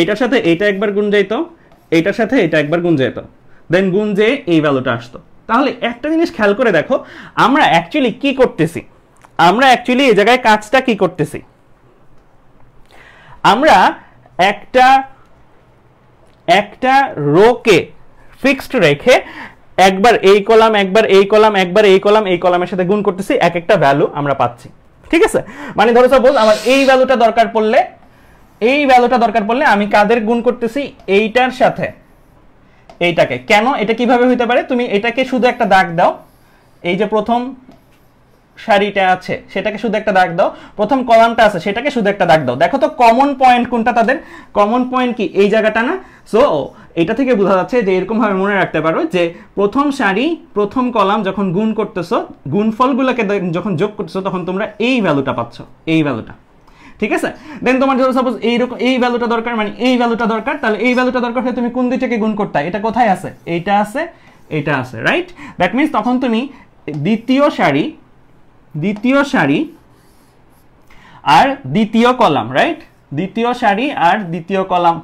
এইটার সাথে এটা একবার গুণ যাইতো এইটার সাথে এটা একবার গুণ যাইতো দেন গুণ যে এই ভ্যালুটা আসতো তাহলে একটা জিনিস খেয়াল করে দেখো আমরা অ্যাকচুয়ালি কি করতেছি আমরা অ্যাকচুয়ালি এই জায়গায় কাজটা কি করতেছি আমরা একটা একটা রোকে ফিক্সড রেখে একবার এই কলাম একবার এই কলাম একবার এই কলাম এই কলামের সাথে গুণ করতেছি এক একটা ভ্যালু আমরা পাচ্ছি ঠিক আছে মানে ধরো সব আমার এই ভ্যালুটা দরকার পড়লে এই ভ্যালুটা দরকার পড়লে আমি কাদের গুণ করতেছি এইটার সাথে এইটাকে কেন এটা কিভাবে হইতে পারে তুমি এটাকে শুধু একটা দাগ দাও এই যে প্রথম শাড়িটা আছে সেটাকে শুধু একটা দাগ দাও প্রথম কলামটা আছে সেটাকে শুধু একটা দাগ দাও দেখো তো কমন পয়েন্ট কোনটা তাদের কমন পয়েন্ট কি এই জায়গাটা না সো এটা থেকে বোঝা যাচ্ছে যে এরকমভাবে মনে রাখতে পারো যে প্রথম শাড়ি প্রথম কলাম যখন গুণ করতেছো গুণফলগুলোকে যখন যোগ করতেছো তখন তোমরা এই ভ্যালুটা পাচ্ছ এই ভ্যালুটা ঠিক আছে দেন তোমার ধরো সাপোজ এইরকম এই ভ্যালুটা দরকার মানে এই ভ্যালুটা দরকার তাহলে এই ভ্যালুটা দরকার হলে তুমি কোন দুইটাকে গুণ করতে এটা কোথায় আছে এইটা আছে এটা আছে রাইট দ্যাট মিনস তখন তুমি দ্বিতীয় সারি দ্বিতীয় সারি আর দ্বিতীয় কলাম রাইট দ্বিতীয় সারি আর দ্বিতীয় কলাম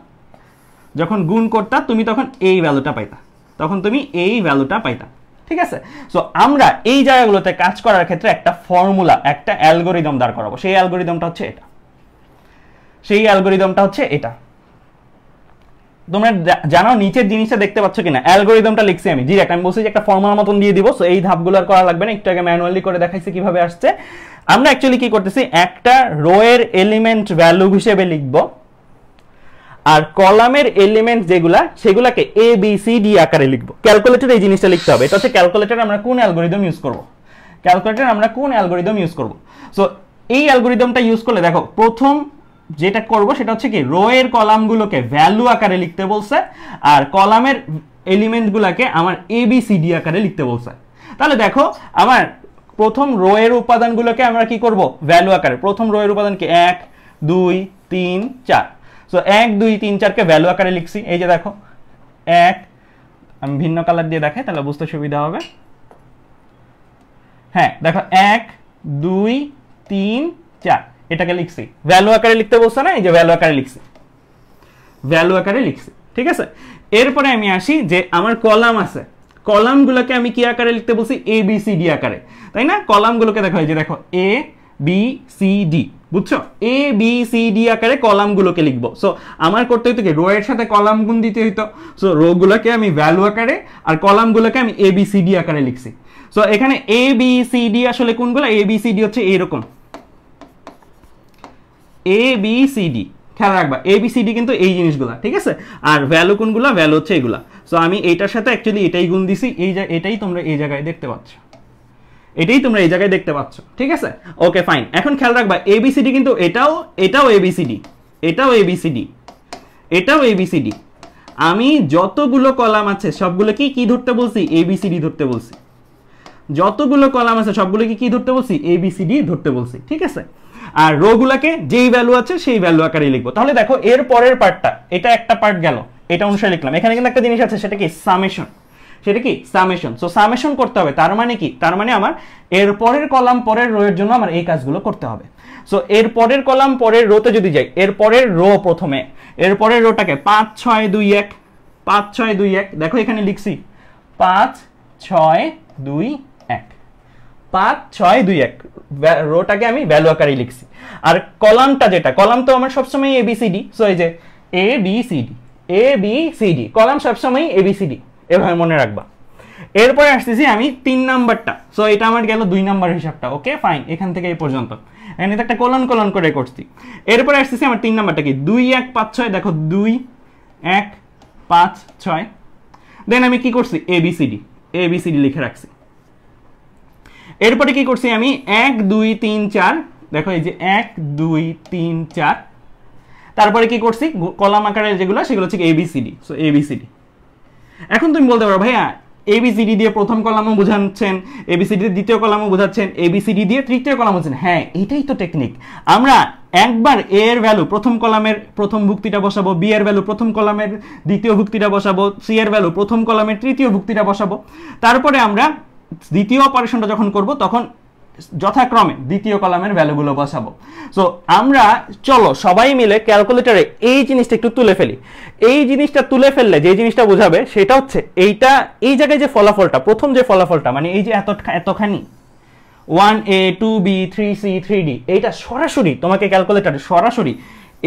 যখন গুণ করতা তুমি তখন এই ভ্যালুটা পাইতা তখন তুমি এই ভ্যালুটা পাইতা ঠিক আছে সো আমরা এই জায়গাগুলোতে কাজ করার ক্ষেত্রে একটা ফর্মুলা একটা অ্যালগোরিদম দাঁড় করাবো সেই অ্যালগোরিদমটা হচ্ছে এটা সেই অ্যালগোরিদমটা হচ্ছে এটা তোমরা জানো নিচের জিনিসটা দেখতে পাচ্ছ কিনা অ্যালগোরিদমটা লিখছি আমি জি আমি বলছি যে একটা ফর্মার মতন দিয়ে দিব সো এই ধাপগুলো আর করা লাগবে না একটু আগে ম্যানুয়ালি করে দেখাইছি কিভাবে আসছে আমরা অ্যাকচুয়ালি কি করতেছি একটা রো এর এলিমেন্ট ভ্যালু হিসেবে লিখব আর কলামের এলিমেন্ট যেগুলা সেগুলাকে এ বি সি ডি আকারে লিখব ক্যালকুলেটর এই জিনিসটা লিখতে হবে এটা হচ্ছে ক্যালকুলেটর আমরা কোন অ্যালগোরিদম ইউজ করব ক্যালকুলেটর আমরা কোন অ্যালগোরিদম ইউজ করব সো এই অ্যালগোরিদমটা ইউজ করলে দেখো প্রথম যেটা করব সেটা হচ্ছে কি রো এর কলামগুলোকে ভ্যালু আকারে লিখতে বলছে আর কলামের এলিমেন্টগুলোকে আমার এবিসিডি আকারে লিখতে বলছে তাহলে দেখো আমার প্রথম রো এর উপাদানগুলোকে আমরা কি করব ভ্যালু আকারে প্রথম রো এর উপাদান কি এক দুই তিন চার সো এক দুই তিন চারকে ভ্যালু আকারে লিখছি এই যে দেখো এক আমি ভিন্ন কালার দিয়ে দেখাই তাহলে বুঝতে সুবিধা হবে হ্যাঁ দেখো এক দুই তিন চার এটাকে লিখছি ভ্যালু আকারে লিখতে বলছে না এই যে ভ্যালু আকারে লিখছি ভ্যালু আকারে লিখছি ঠিক আছে এরপরে আমি আসি যে আমার কলাম আছে কলামগুলোকে আমি কি আকারে লিখতে বলছি এ বি সি ডি আকারে তাই না কলামগুলোকে দেখো এই যে দেখো এ বি সি ডি বুঝছো এ বি সি ডি আকারে কলামগুলোকে লিখবো সো আমার করতে হইতো কি রো এর সাথে কলাম গুণ দিতে হইতো সো রো গুলোকে আমি ভ্যালু আকারে আর কলামগুলোকে আমি এ বি সি ডি আকারে লিখছি সো এখানে এ বি সি ডি আসলে কোনগুলো এ বি সি ডি হচ্ছে এইরকম এ বি খেয়াল রাখবা এ বি কিন্তু এই জিনিসগুলা ঠিক আছে আর ভ্যালু কোনগুলা ভ্যালু হচ্ছে এগুলা সো আমি এটার সাথে অ্যাকচুয়ালি এটাই গুণ দিছি এই এটাই তোমরা এই জায়গায় দেখতে পাচ্ছ এটাই তোমরা এই জায়গায় দেখতে পাচ্ছ ঠিক আছে ওকে ফাইন এখন খেয়াল রাখবা এবিসিডি কিন্তু এটাও এটাও এবিসিডি এটাও এবিসিডি এটাও এবিসিডি আমি যতগুলো কলাম আছে সবগুলো কি কি ধরতে বলছি এবিসিডি ধরতে বলছি যতগুলো কলাম আছে সবগুলো কি কি ধরতে বলছি এবিসিডি ধরতে বলছি ঠিক আছে আর রোগুলাকে যেই ভ্যালু আছে সেই ভ্যালু আকারে লিখবো তাহলে দেখো এর পরের পার্টটা এটা একটা পার্ট গেল এটা অনুসারে লিখলাম এখানে কিন্তু একটা জিনিস আছে সেটা কি সামেশন সেটা কি সামেশন সো সামেশন করতে হবে তার মানে কি তার মানে আমার এর পরের কলাম পরের রো এর জন্য আমার এই কাজগুলো করতে হবে সো এর পরের কলাম পরের রোতে যদি যাই এর পরের রো প্রথমে এর পরের রোটাকে পাঁচ ছয় দুই এক পাঁচ ছয় দুই এক দেখো এখানে লিখছি পাঁচ ছয় দুই পাঁচ ছয় দুই এক রোটাকে আমি ভ্যালু আকারে লিখছি আর কলামটা যেটা কলাম তো আমার সবসময় এবিসিডি সো এই যে A B C D A B C D column সবসময় এ এভাবে মনে রাখবা এরপরে আসতেছি আমি তিন নাম্বারটা সো এটা আমার গেল দুই নাম্বার হিসাবটা ওকে ফাইন এখান থেকে এই পর্যন্ত এখানে একটা কলন কলন করে করছি এরপরে আসতেছি আমার তিন নাম্বারটা কি দুই এক পাঁচ ছয় দেখো দুই এক পাঁচ ছয় দেন আমি কি করছি এবিসিডি এবিসিডি লিখে রাখছি এরপরে কি করছি আমি এক দুই তিন চার দেখো এই যে এক দুই তিন চার তারপরে কি করছি কলাম আকারে যেগুলো সেগুলো হচ্ছে এবিসিডি সো এবিসিডি এখন তুমি বলতে পারো ভাইয়া এবিসিডি দিয়ে প্রথম কলামও বোঝাচ্ছেন এবিসিডি দ্বিতীয় কলামও বোঝাচ্ছেন এবিসিডি দিয়ে তৃতীয় কলাম হচ্ছেন হ্যাঁ এটাই তো টেকনিক আমরা একবার এ এর ভ্যালু প্রথম কলামের প্রথম ভুক্তিটা বসাবো বি এর ভ্যালু প্রথম কলামের দ্বিতীয় ভুক্তিটা বসাবো সি এর ভ্যালু প্রথম কলামের তৃতীয় ভুক্তিটা বসাবো তারপরে আমরা দ্বিতীয় অপারেশনটা যখন করব তখন যথাক্রমে দ্বিতীয় কলামের ভ্যালুগুলো বসাবো সো আমরা চলো সবাই মিলে ক্যালকুলেটরে এই জিনিসটা একটু তুলে ফেলি এই জিনিসটা তুলে ফেললে যে জিনিসটা বোঝাবে সেটা হচ্ছে এইটা এই জায়গায় যে ফলাফলটা প্রথম যে ফলাফলটা মানে এই যে এত এতখানি one A two B three C three D এইটা সরাসরি তোমাকে ক্যালকুলেটারে সরাসরি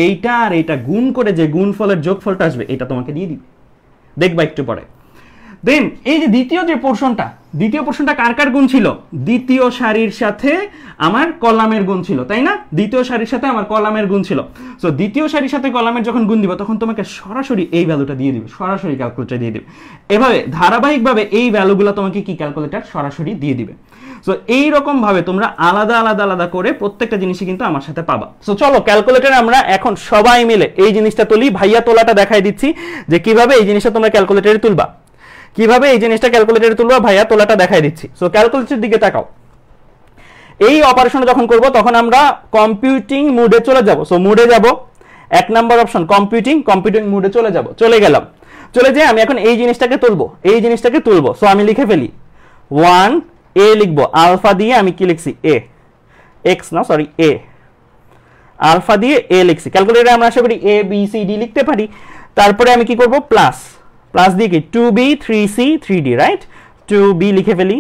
এইটা আর এইটা গুণ করে যে গুণফলের যোগফলটা আসবে এটা তোমাকে দিয়ে দিবে দেখবা একটু পরে দেন এই যে দ্বিতীয় যে পোর্শনটা দ্বিতীয় পোর্শনটা কার কার গুণ ছিল দ্বিতীয় সারির সাথে আমার কলামের গুণ ছিল তাই না দ্বিতীয় সারির সাথে আমার কলামের গুণ ছিল সো দ্বিতীয় সারির সাথে কলামের যখন গুণ দিব তখন তোমাকে সরাসরি এই ভ্যালুটা দিয়ে দিবে সরাসরি ক্যালকুলেটার দিয়ে দিবে এভাবে ধারাবাহিকভাবে এই ভ্যালুগুলো তোমাকে কি ক্যালকুলেটার সরাসরি দিয়ে দিবে সো এইরকমভাবে তোমরা আলাদা আলাদা আলাদা করে প্রত্যেকটা জিনিসই কিন্তু আমার সাথে পাবা সো চলো ক্যালকুলেটারে আমরা এখন সবাই মিলে এই জিনিসটা তুলি ভাইয়া তোলাটা দেখাই দিচ্ছি যে কিভাবে এই জিনিসটা তোমরা ক্যালকুলেটারে তুলবা কিভাবে এই জিনিসটা ক্যালকুলেটারে তুলবা ভাইয়া তোলাটা দেখাই দিচ্ছি সো ক্যালকুলেটরের দিকে তাকাও এই অপারেশনটা যখন করব তখন আমরা কম্পিউটিং মুডে চলে যাব সো মুডে যাব এক নাম্বার অপশন কম্পিউটিং কম্পিউটিং মুডে চলে যাব চলে গেলাম চলে যেয়ে আমি এখন এই জিনিসটাকে তুলব এই জিনিসটাকে তুলবো সো আমি লিখে ফেলি ওয়ান এ লিখবো আলফা দিয়ে আমি কি লিখছি এ এক্স না সরি এ আলফা দিয়ে এ লিখছি ক্যালকুলেটারে আমরা আশা করি এ বি সি ডি লিখতে পারি তারপরে আমি কি করব প্লাস প্লাস দিয়ে কি two B three C three D right two B লিখে ফেলি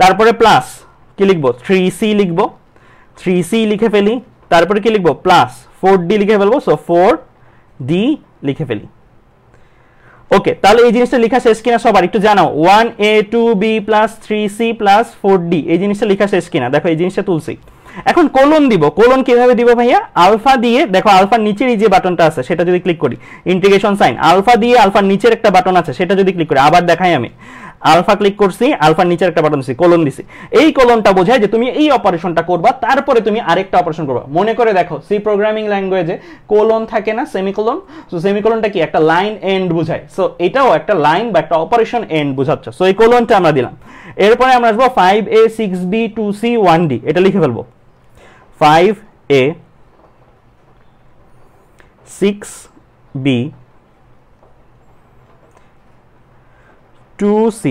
তারপরে প্লাস কি লিখবো থ্রি সি লিখবো থ্রি সি লিখে ফেলি তারপরে কি লিখবো প্লাস ফোর ডি লিখে ফেলবো সো ফোর ডি লিখে ফেলি ওকে তাহলে এই জিনিসটা লেখা শেষ কিনা সবার একটু জানাও one A two B plus three C plus four D এই জিনিসটা লেখা শেষ কিনা দেখো এই জিনিসটা তুলছি এখন কোলন দিব কোলন কিভাবে দিব ভাইয়া আলফা দিয়ে দেখো আলফার নিচের এই যে বাটনটা আছে সেটা যদি ক্লিক করি ইন্টিগ্রেশন সাইন আলফা দিয়ে আলফার নিচের একটা বাটন আছে সেটা যদি ক্লিক করি আবার দেখাই আমি আলফা ক্লিক করছি আলফার নিচের একটা বাটন দিছি কোলন দিছি এই কোলনটা বোঝায় যে তুমি এই অপারেশনটা করবা তারপরে তুমি আরেকটা অপারেশন করবা মনে করে দেখো সি প্রোগ্রামিং ল্যাঙ্গুয়েজে কোলন থাকে না সেমিকোলন সো সেমিকোলনটা কি একটা লাইন এন্ড বোঝায় সো এটাও একটা লাইন বা একটা অপারেশন এন্ড বোঝাচ্ছে সো এই কোলনটা আমরা দিলাম এরপরে আমরা আসবো five A six B two C one D এটা লিখে ফেলবো 5a 6b 2c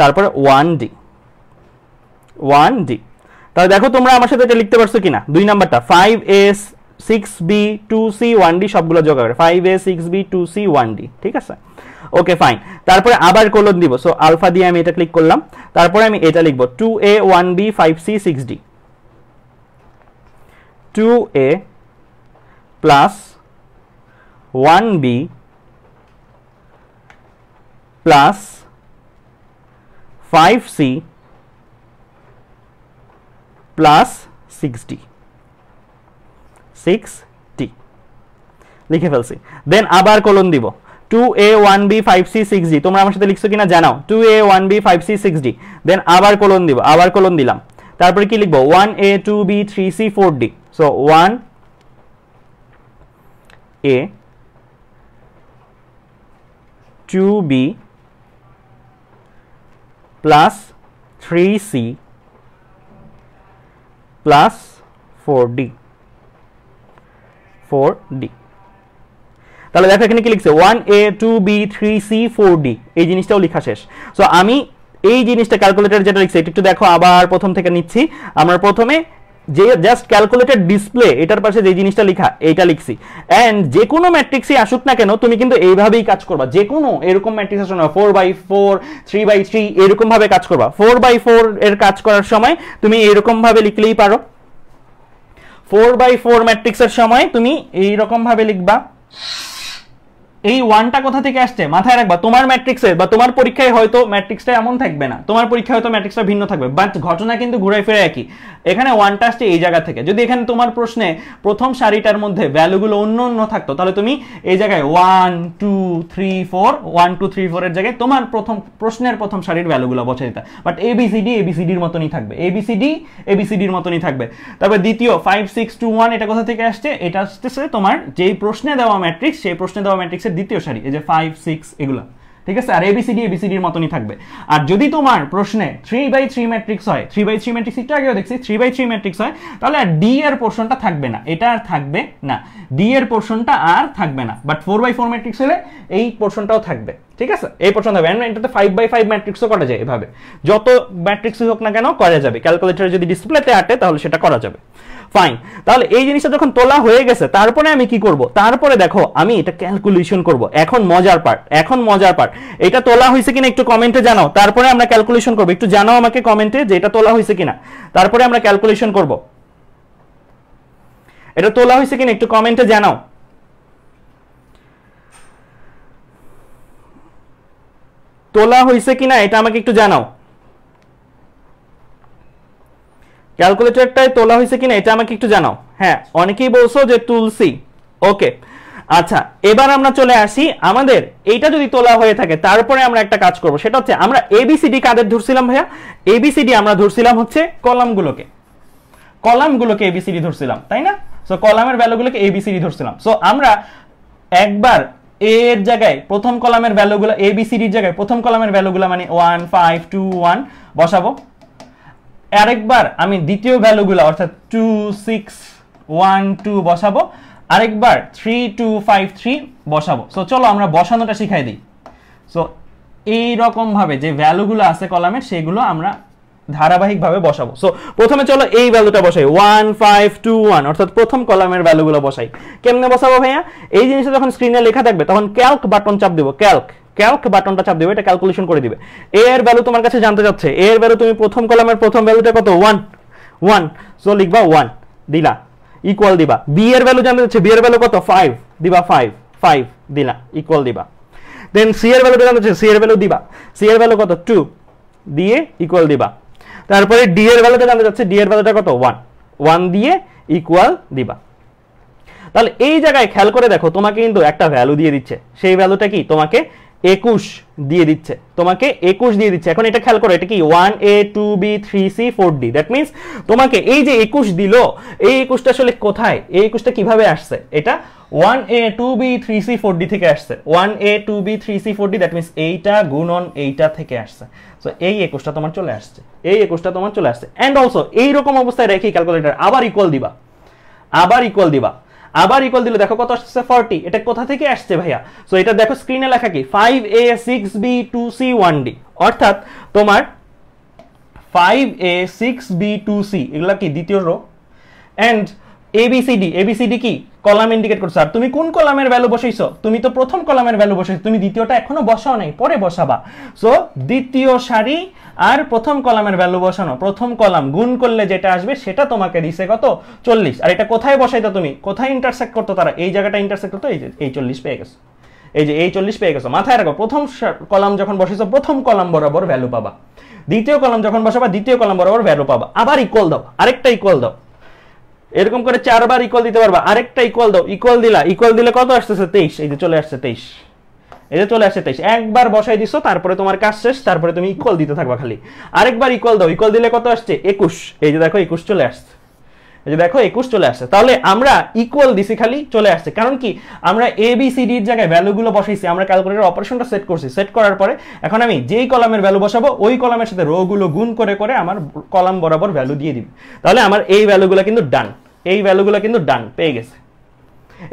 তারপর 1d 1d তাহলে দেখো তোমরা আমার সাথে এটা লিখতে পারছো কিনা দুই নাম্বারটা 5a 6b 2c 1d সবগুলো যোগ করে 5a 6b 2c 1d ঠিক আছে ওকে ফাইন তারপরে আবার কোলন দিব সো আলফা দিয়ে আমি এটা ক্লিক করলাম তারপরে আমি এটা লিখবো two A one B five C six D two A plus one B plus five C plus six D six T লিখে ফেলছি দেন আবার কলন দিব two A one B five C six D তোমরা আমার সাথে লিখছো কিনা জানাও two A one B five C six D then আবার কোলন দিব আবার কোলন দিলাম তারপরে কি লিখবো one A two B three C four D so one A two B plus three C plus four D four D তাহলে দেখো এখানে কি লিখছে one A two B three C four D এই জিনিসটাও লিখা শেষ সো আমি এই জিনিসটা ক্যালকুলেটার যেটা লিখছে এটা একটু দেখো আবার প্রথম থেকে নিচ্ছি আমরা প্রথমে যে জাস্ট ক্যালকুলেটেড ডিসপ্লে এটার পাশে যে জিনিসটা লেখা এইটা লিখছি অ্যান্ড যে কোনো ম্যাট্রিক্সই আসুক না কেন তুমি কিন্তু এইভাবেই কাজ করবা যে কোনো এরকম ম্যাট্রিক্স আসুক না four by four three by three এরকমভাবে কাজ করবা ফোর বাই ফোর এর কাজ করার সময় তুমি এরকমভাবে লিখলেই পারো ফোর বাই ফোর ম্যাট্রিক্সের সময় তুমি এইরকমভাবে লিখবা এই ওয়ানটা কোথা থেকে আসছে মাথায় রাখবা তোমার ম্যাট্রিক্সের বা তোমার পরীক্ষায় হয়তো ম্যাট্রিক্সটা এমন থাকবে না তোমার পরীক্ষায় হয়তো ম্যাট্রিক্সটা ভিন্ন থাকবে বাট ঘটনা কিন্তু ঘুরে ফিরে একই এখানে ওয়ানটা আসছে এই জায়গা থেকে যদি এখানে তোমার প্রশ্নে প্রথম সারিটার মধ্যে ভ্যালুগুলো অন্য অন্য থাকতো তাহলে তুমি এই জায়গায় one two three four one two three ফোরের জায়গায় তোমার প্রথম প্রশ্নের প্রথম সারির ভ্যালুগুলো বসে দিতা বাট এবিসিডি এবিসিডির মতনই থাকবে এবিসিডি এবিসিডির মতনই থাকবে তারপর দ্বিতীয় ফাইভ সিক্স টু ওয়ান এটা কোথা থেকে আসছে এটা আসতেছে তোমার যেই প্রশ্নে দেওয়া ম্যাট্রিক্স সেই প্রশ্নে দেওয়া ম্যাট্রিক্সের দ্বিতীয় সারি এই যে ফাইভ সিক্স এগুলো ঠিক আছে আর এবিসিডি এবিসিডির মতনই থাকবে আর যদি তোমার প্রশ্নে থ্রি বাই থ্রি ম্যাট্রিক্স হয় থ্রি বাই থ্রি ম্যাট্রিক্স একটু আগেও দেখছি থ্রি বাই থ্রি ম্যাট্রিক্স হয় তাহলে আর ডি এর পোর্শনটা থাকবে না এটা আর থাকবে না ডি এর পোর্শনটা আর থাকবে না but four by four matrix হলে এই পোর্শনটাও থাকবে ঠিক আছে এই পর্যন্ত হবে অ্যান্ড মানে এটাতে ফাইভ বাই ফাইভ ম্যাট্রিক্সও করা যায় এভাবে যত ম্যাট্রিক্সই হোক না কেন করা যাবে ক্যালকুলেটারে যদি ডিসপ্লেতে আটে তাহলে সেটা করা যাবে ফাইন তাহলে এই জিনিসটা যখন তোলা হয়ে গেছে তারপরে আমি কি করব তারপরে দেখো আমি এটা ক্যালকুলেশন করব এখন মজার পার্ট এখন মজার পার্ট এটা তোলা হয়েছে কিনা একটু কমেন্টে জানাও তারপরে আমরা ক্যালকুলেশন করব একটু জানাও আমাকে কমেন্টে যে এটা তোলা হয়েছে কিনা তারপরে আমরা ক্যালকুলেশন করব এটা তোলা হয়েছে কিনা একটু কমেন্টে জানাও তোলা হয়েছে কিনা এটা আমাকে একটু জানাও ক্যালকুলেটরটায় তোলা হয়েছে কিনা এটা আমাকে একটু জানাও হ্যাঁ অনেকেই বলছো যে তুলসি ওকে আচ্ছা এবার আমরা চলে আসি আমাদের এইটা যদি তোলা হয়ে থাকে তারপরে আমরা একটা কাজ করব সেটা হচ্ছে আমরা এবিসিডি কাদের ধরছিলাম ভাইয়া এবিসিডি আমরা ধরছিলাম হচ্ছে কলামগুলোকে কলামগুলোকে এবিসিডি ধরছিলাম তাই না সো কলামের ভ্যালুগুলোকে এবিসিডি ধরছিলাম সো আমরা একবার এর জায়গায় প্রথম কলামের ভ্যালুগুলো এ বি সিডির জায়গায় প্রথম কলামের ভ্যালুগুলো মানে ওয়ান ফাইভ টু ওয়ান বসাবো আরেকবার আমি দ্বিতীয় ভ্যালুগুলো অর্থাৎ টু সিক্স ওয়ান টু বসাবো আরেকবার থ্রি টু ফাইভ থ্রি বসাবো সো চলো আমরা বসানোটা শিখাই দিই সো এইরকমভাবে যে ভ্যালুগুলো আছে কলামের সেগুলো আমরা ধারাবাহিকভাবে বসাবো সো প্রথমে চলো এই ভ্যালুটা বসাই ওয়ান ফাইভ টু ওয়ান অর্থাৎ প্রথম কলামের ভ্যালুগুলো বসাই কেমনে বসাবো ভাইয়া এই জিনিসটা যখন স্ক্রিনে লেখা থাকবে তখন ক্যালক বাটন চাপ দেবো ক্যালক ক্যালক বাটনটা চাপ দেবে এটা ক্যালকুলেশন করে দিবে এ এর ভ্যালু তোমার কাছে জানতে চাচ্ছে এ এর ভ্যালু তুমি প্রথম কলামের প্রথম ভ্যালুটা কত ওয়ান ওয়ান সো লিখবা ওয়ান দিলা ইকুয়াল দিবা বি এর ভ্যালু জানতে চাচ্ছে বি এর ভ্যালু কত ফাইভ দিবা ফাইভ ফাইভ দিলা ইকুয়াল দিবা দেন সি এর ভ্যালুটা জানতে চাচ্ছে সি এর ভ্যালু দিবা সি এর ভ্যালু কত টু দিয়ে ইকুয়াল দিবা তারপরে ডি এর ভ্যালুটা জানতে চাচ্ছে ডি এর ভ্যালুটা কত ওয়ান ওয়ান দিয়ে ইকুয়াল দিবা তাহলে এই জায়গায় খেয়াল করে দেখো তোমাকে কিন্তু একটা ভ্যালু দিয়ে দিচ্ছে সেই ভ্যালুটা কি তোমাকে একুশ দিয়ে দিচ্ছে তোমাকে একুশ দিয়ে দিচ্ছে এখন এটা খেয়াল করো এটা কি one A two B three C four D that means তোমাকে এই যে একুশ দিল এই একুশটা আসলে কোথায় এই একুশটা কিভাবে আসছে এটা one A two B three C four D থেকে আসছে one A two B three C four D that means এইটা গুণন এইটা থেকে আসছে সো এই একুশটা তোমার চলে আসছে এই একুশটা তোমার চলে আসছে অ্যান্ড অলসো এইরকম অবস্থায় রেখেই ক্যালকুলেটার আবার ইকুয়াল দিবা আবার ইকুয়াল দিবা আবার ইকুয়াল দিলে দেখো কত আসছে ফর্টি এটা কোথা থেকে আসছে ভাইয়া সো এটা দেখো স্ক্রিনে লেখা কি five A six B two C one D অর্থাৎ তোমার five A six B two C এগুলা কি দ্বিতীয় রো অ্যান্ড এবিসিডি এবিসিডি কি কলাম ইন্ডিকেট করছো আর তুমি কোন কলামের ভ্যালু বসাইছো তুমি তো প্রথম কলামের ভ্যালু বসাইছো তুমি দ্বিতীয়টা এখনো বসাও নাই পরে বসাবা সো দ্বিতীয় সারি আর প্রথম কলামের ভ্যালু বসানো প্রথম কলাম গুণ করলে যেটা আসবে সেটা তোমাকে দিছে কত চল্লিশ আর এটা কোথায় বসাইতো তুমি কোথায় ইন্টারসেক্ট করতো তারা এই জায়গাটা ইন্টারসেক্ট করতো এই যে এই চল্লিশ পেয়ে গেছো এই যে এই চল্লিশ পেয়ে গেছো মাথায় রাখো প্রথম কলাম যখন বসেছো প্রথম কলাম বরাবর ভ্যালু পাবা দ্বিতীয় কলাম যখন বসাবা দ্বিতীয় কলাম বরাবর ভ্যালু পাবা আবার ইকুয়াল দাও আরেকটা ইকুয়াল দাও এরকম করে চারবার ইকুয়াল দিতে পারবা আরেকটা ইকুয়াল দাও ইকুয়াল দিলা ইকুয়াল দিলে কত আসতেছে তেইশ এই যে চলে আসছে তেইশ এই যে চলে আসছে তেইশ একবার বসাই দিছো তারপরে তোমার কাজ শেষ তারপরে তুমি ইকুয়াল দিতে থাকবা খালি আরেকবার ইকুয়াল দাও ইকুয়াল দিলে কত আসছে একুশ এই যে দেখো একুশ চলে আসছে যে দেখো একুশ চলে আসছে তাহলে আমরা ইকুয়াল দিছি খালি চলে আসছে কারণ কি আমরা এ বি সি ডির জায়গায় ভ্যালুগুলো বসাইছি আমরা ক্যালকুলেটার অপারেশনটা সেট করছি সেট করার পরে এখন আমি যেই কলামের ভ্যালু বসাবো ওই কলামের সাথে রোগুলো গুণ করে করে আমার কলাম বরাবর ভ্যালু দিয়ে দিবে তাহলে আমার এই ভ্যালুগুলো কিন্তু ডান এই ভ্যালুগুলো কিন্তু ডান পেয়ে গেছে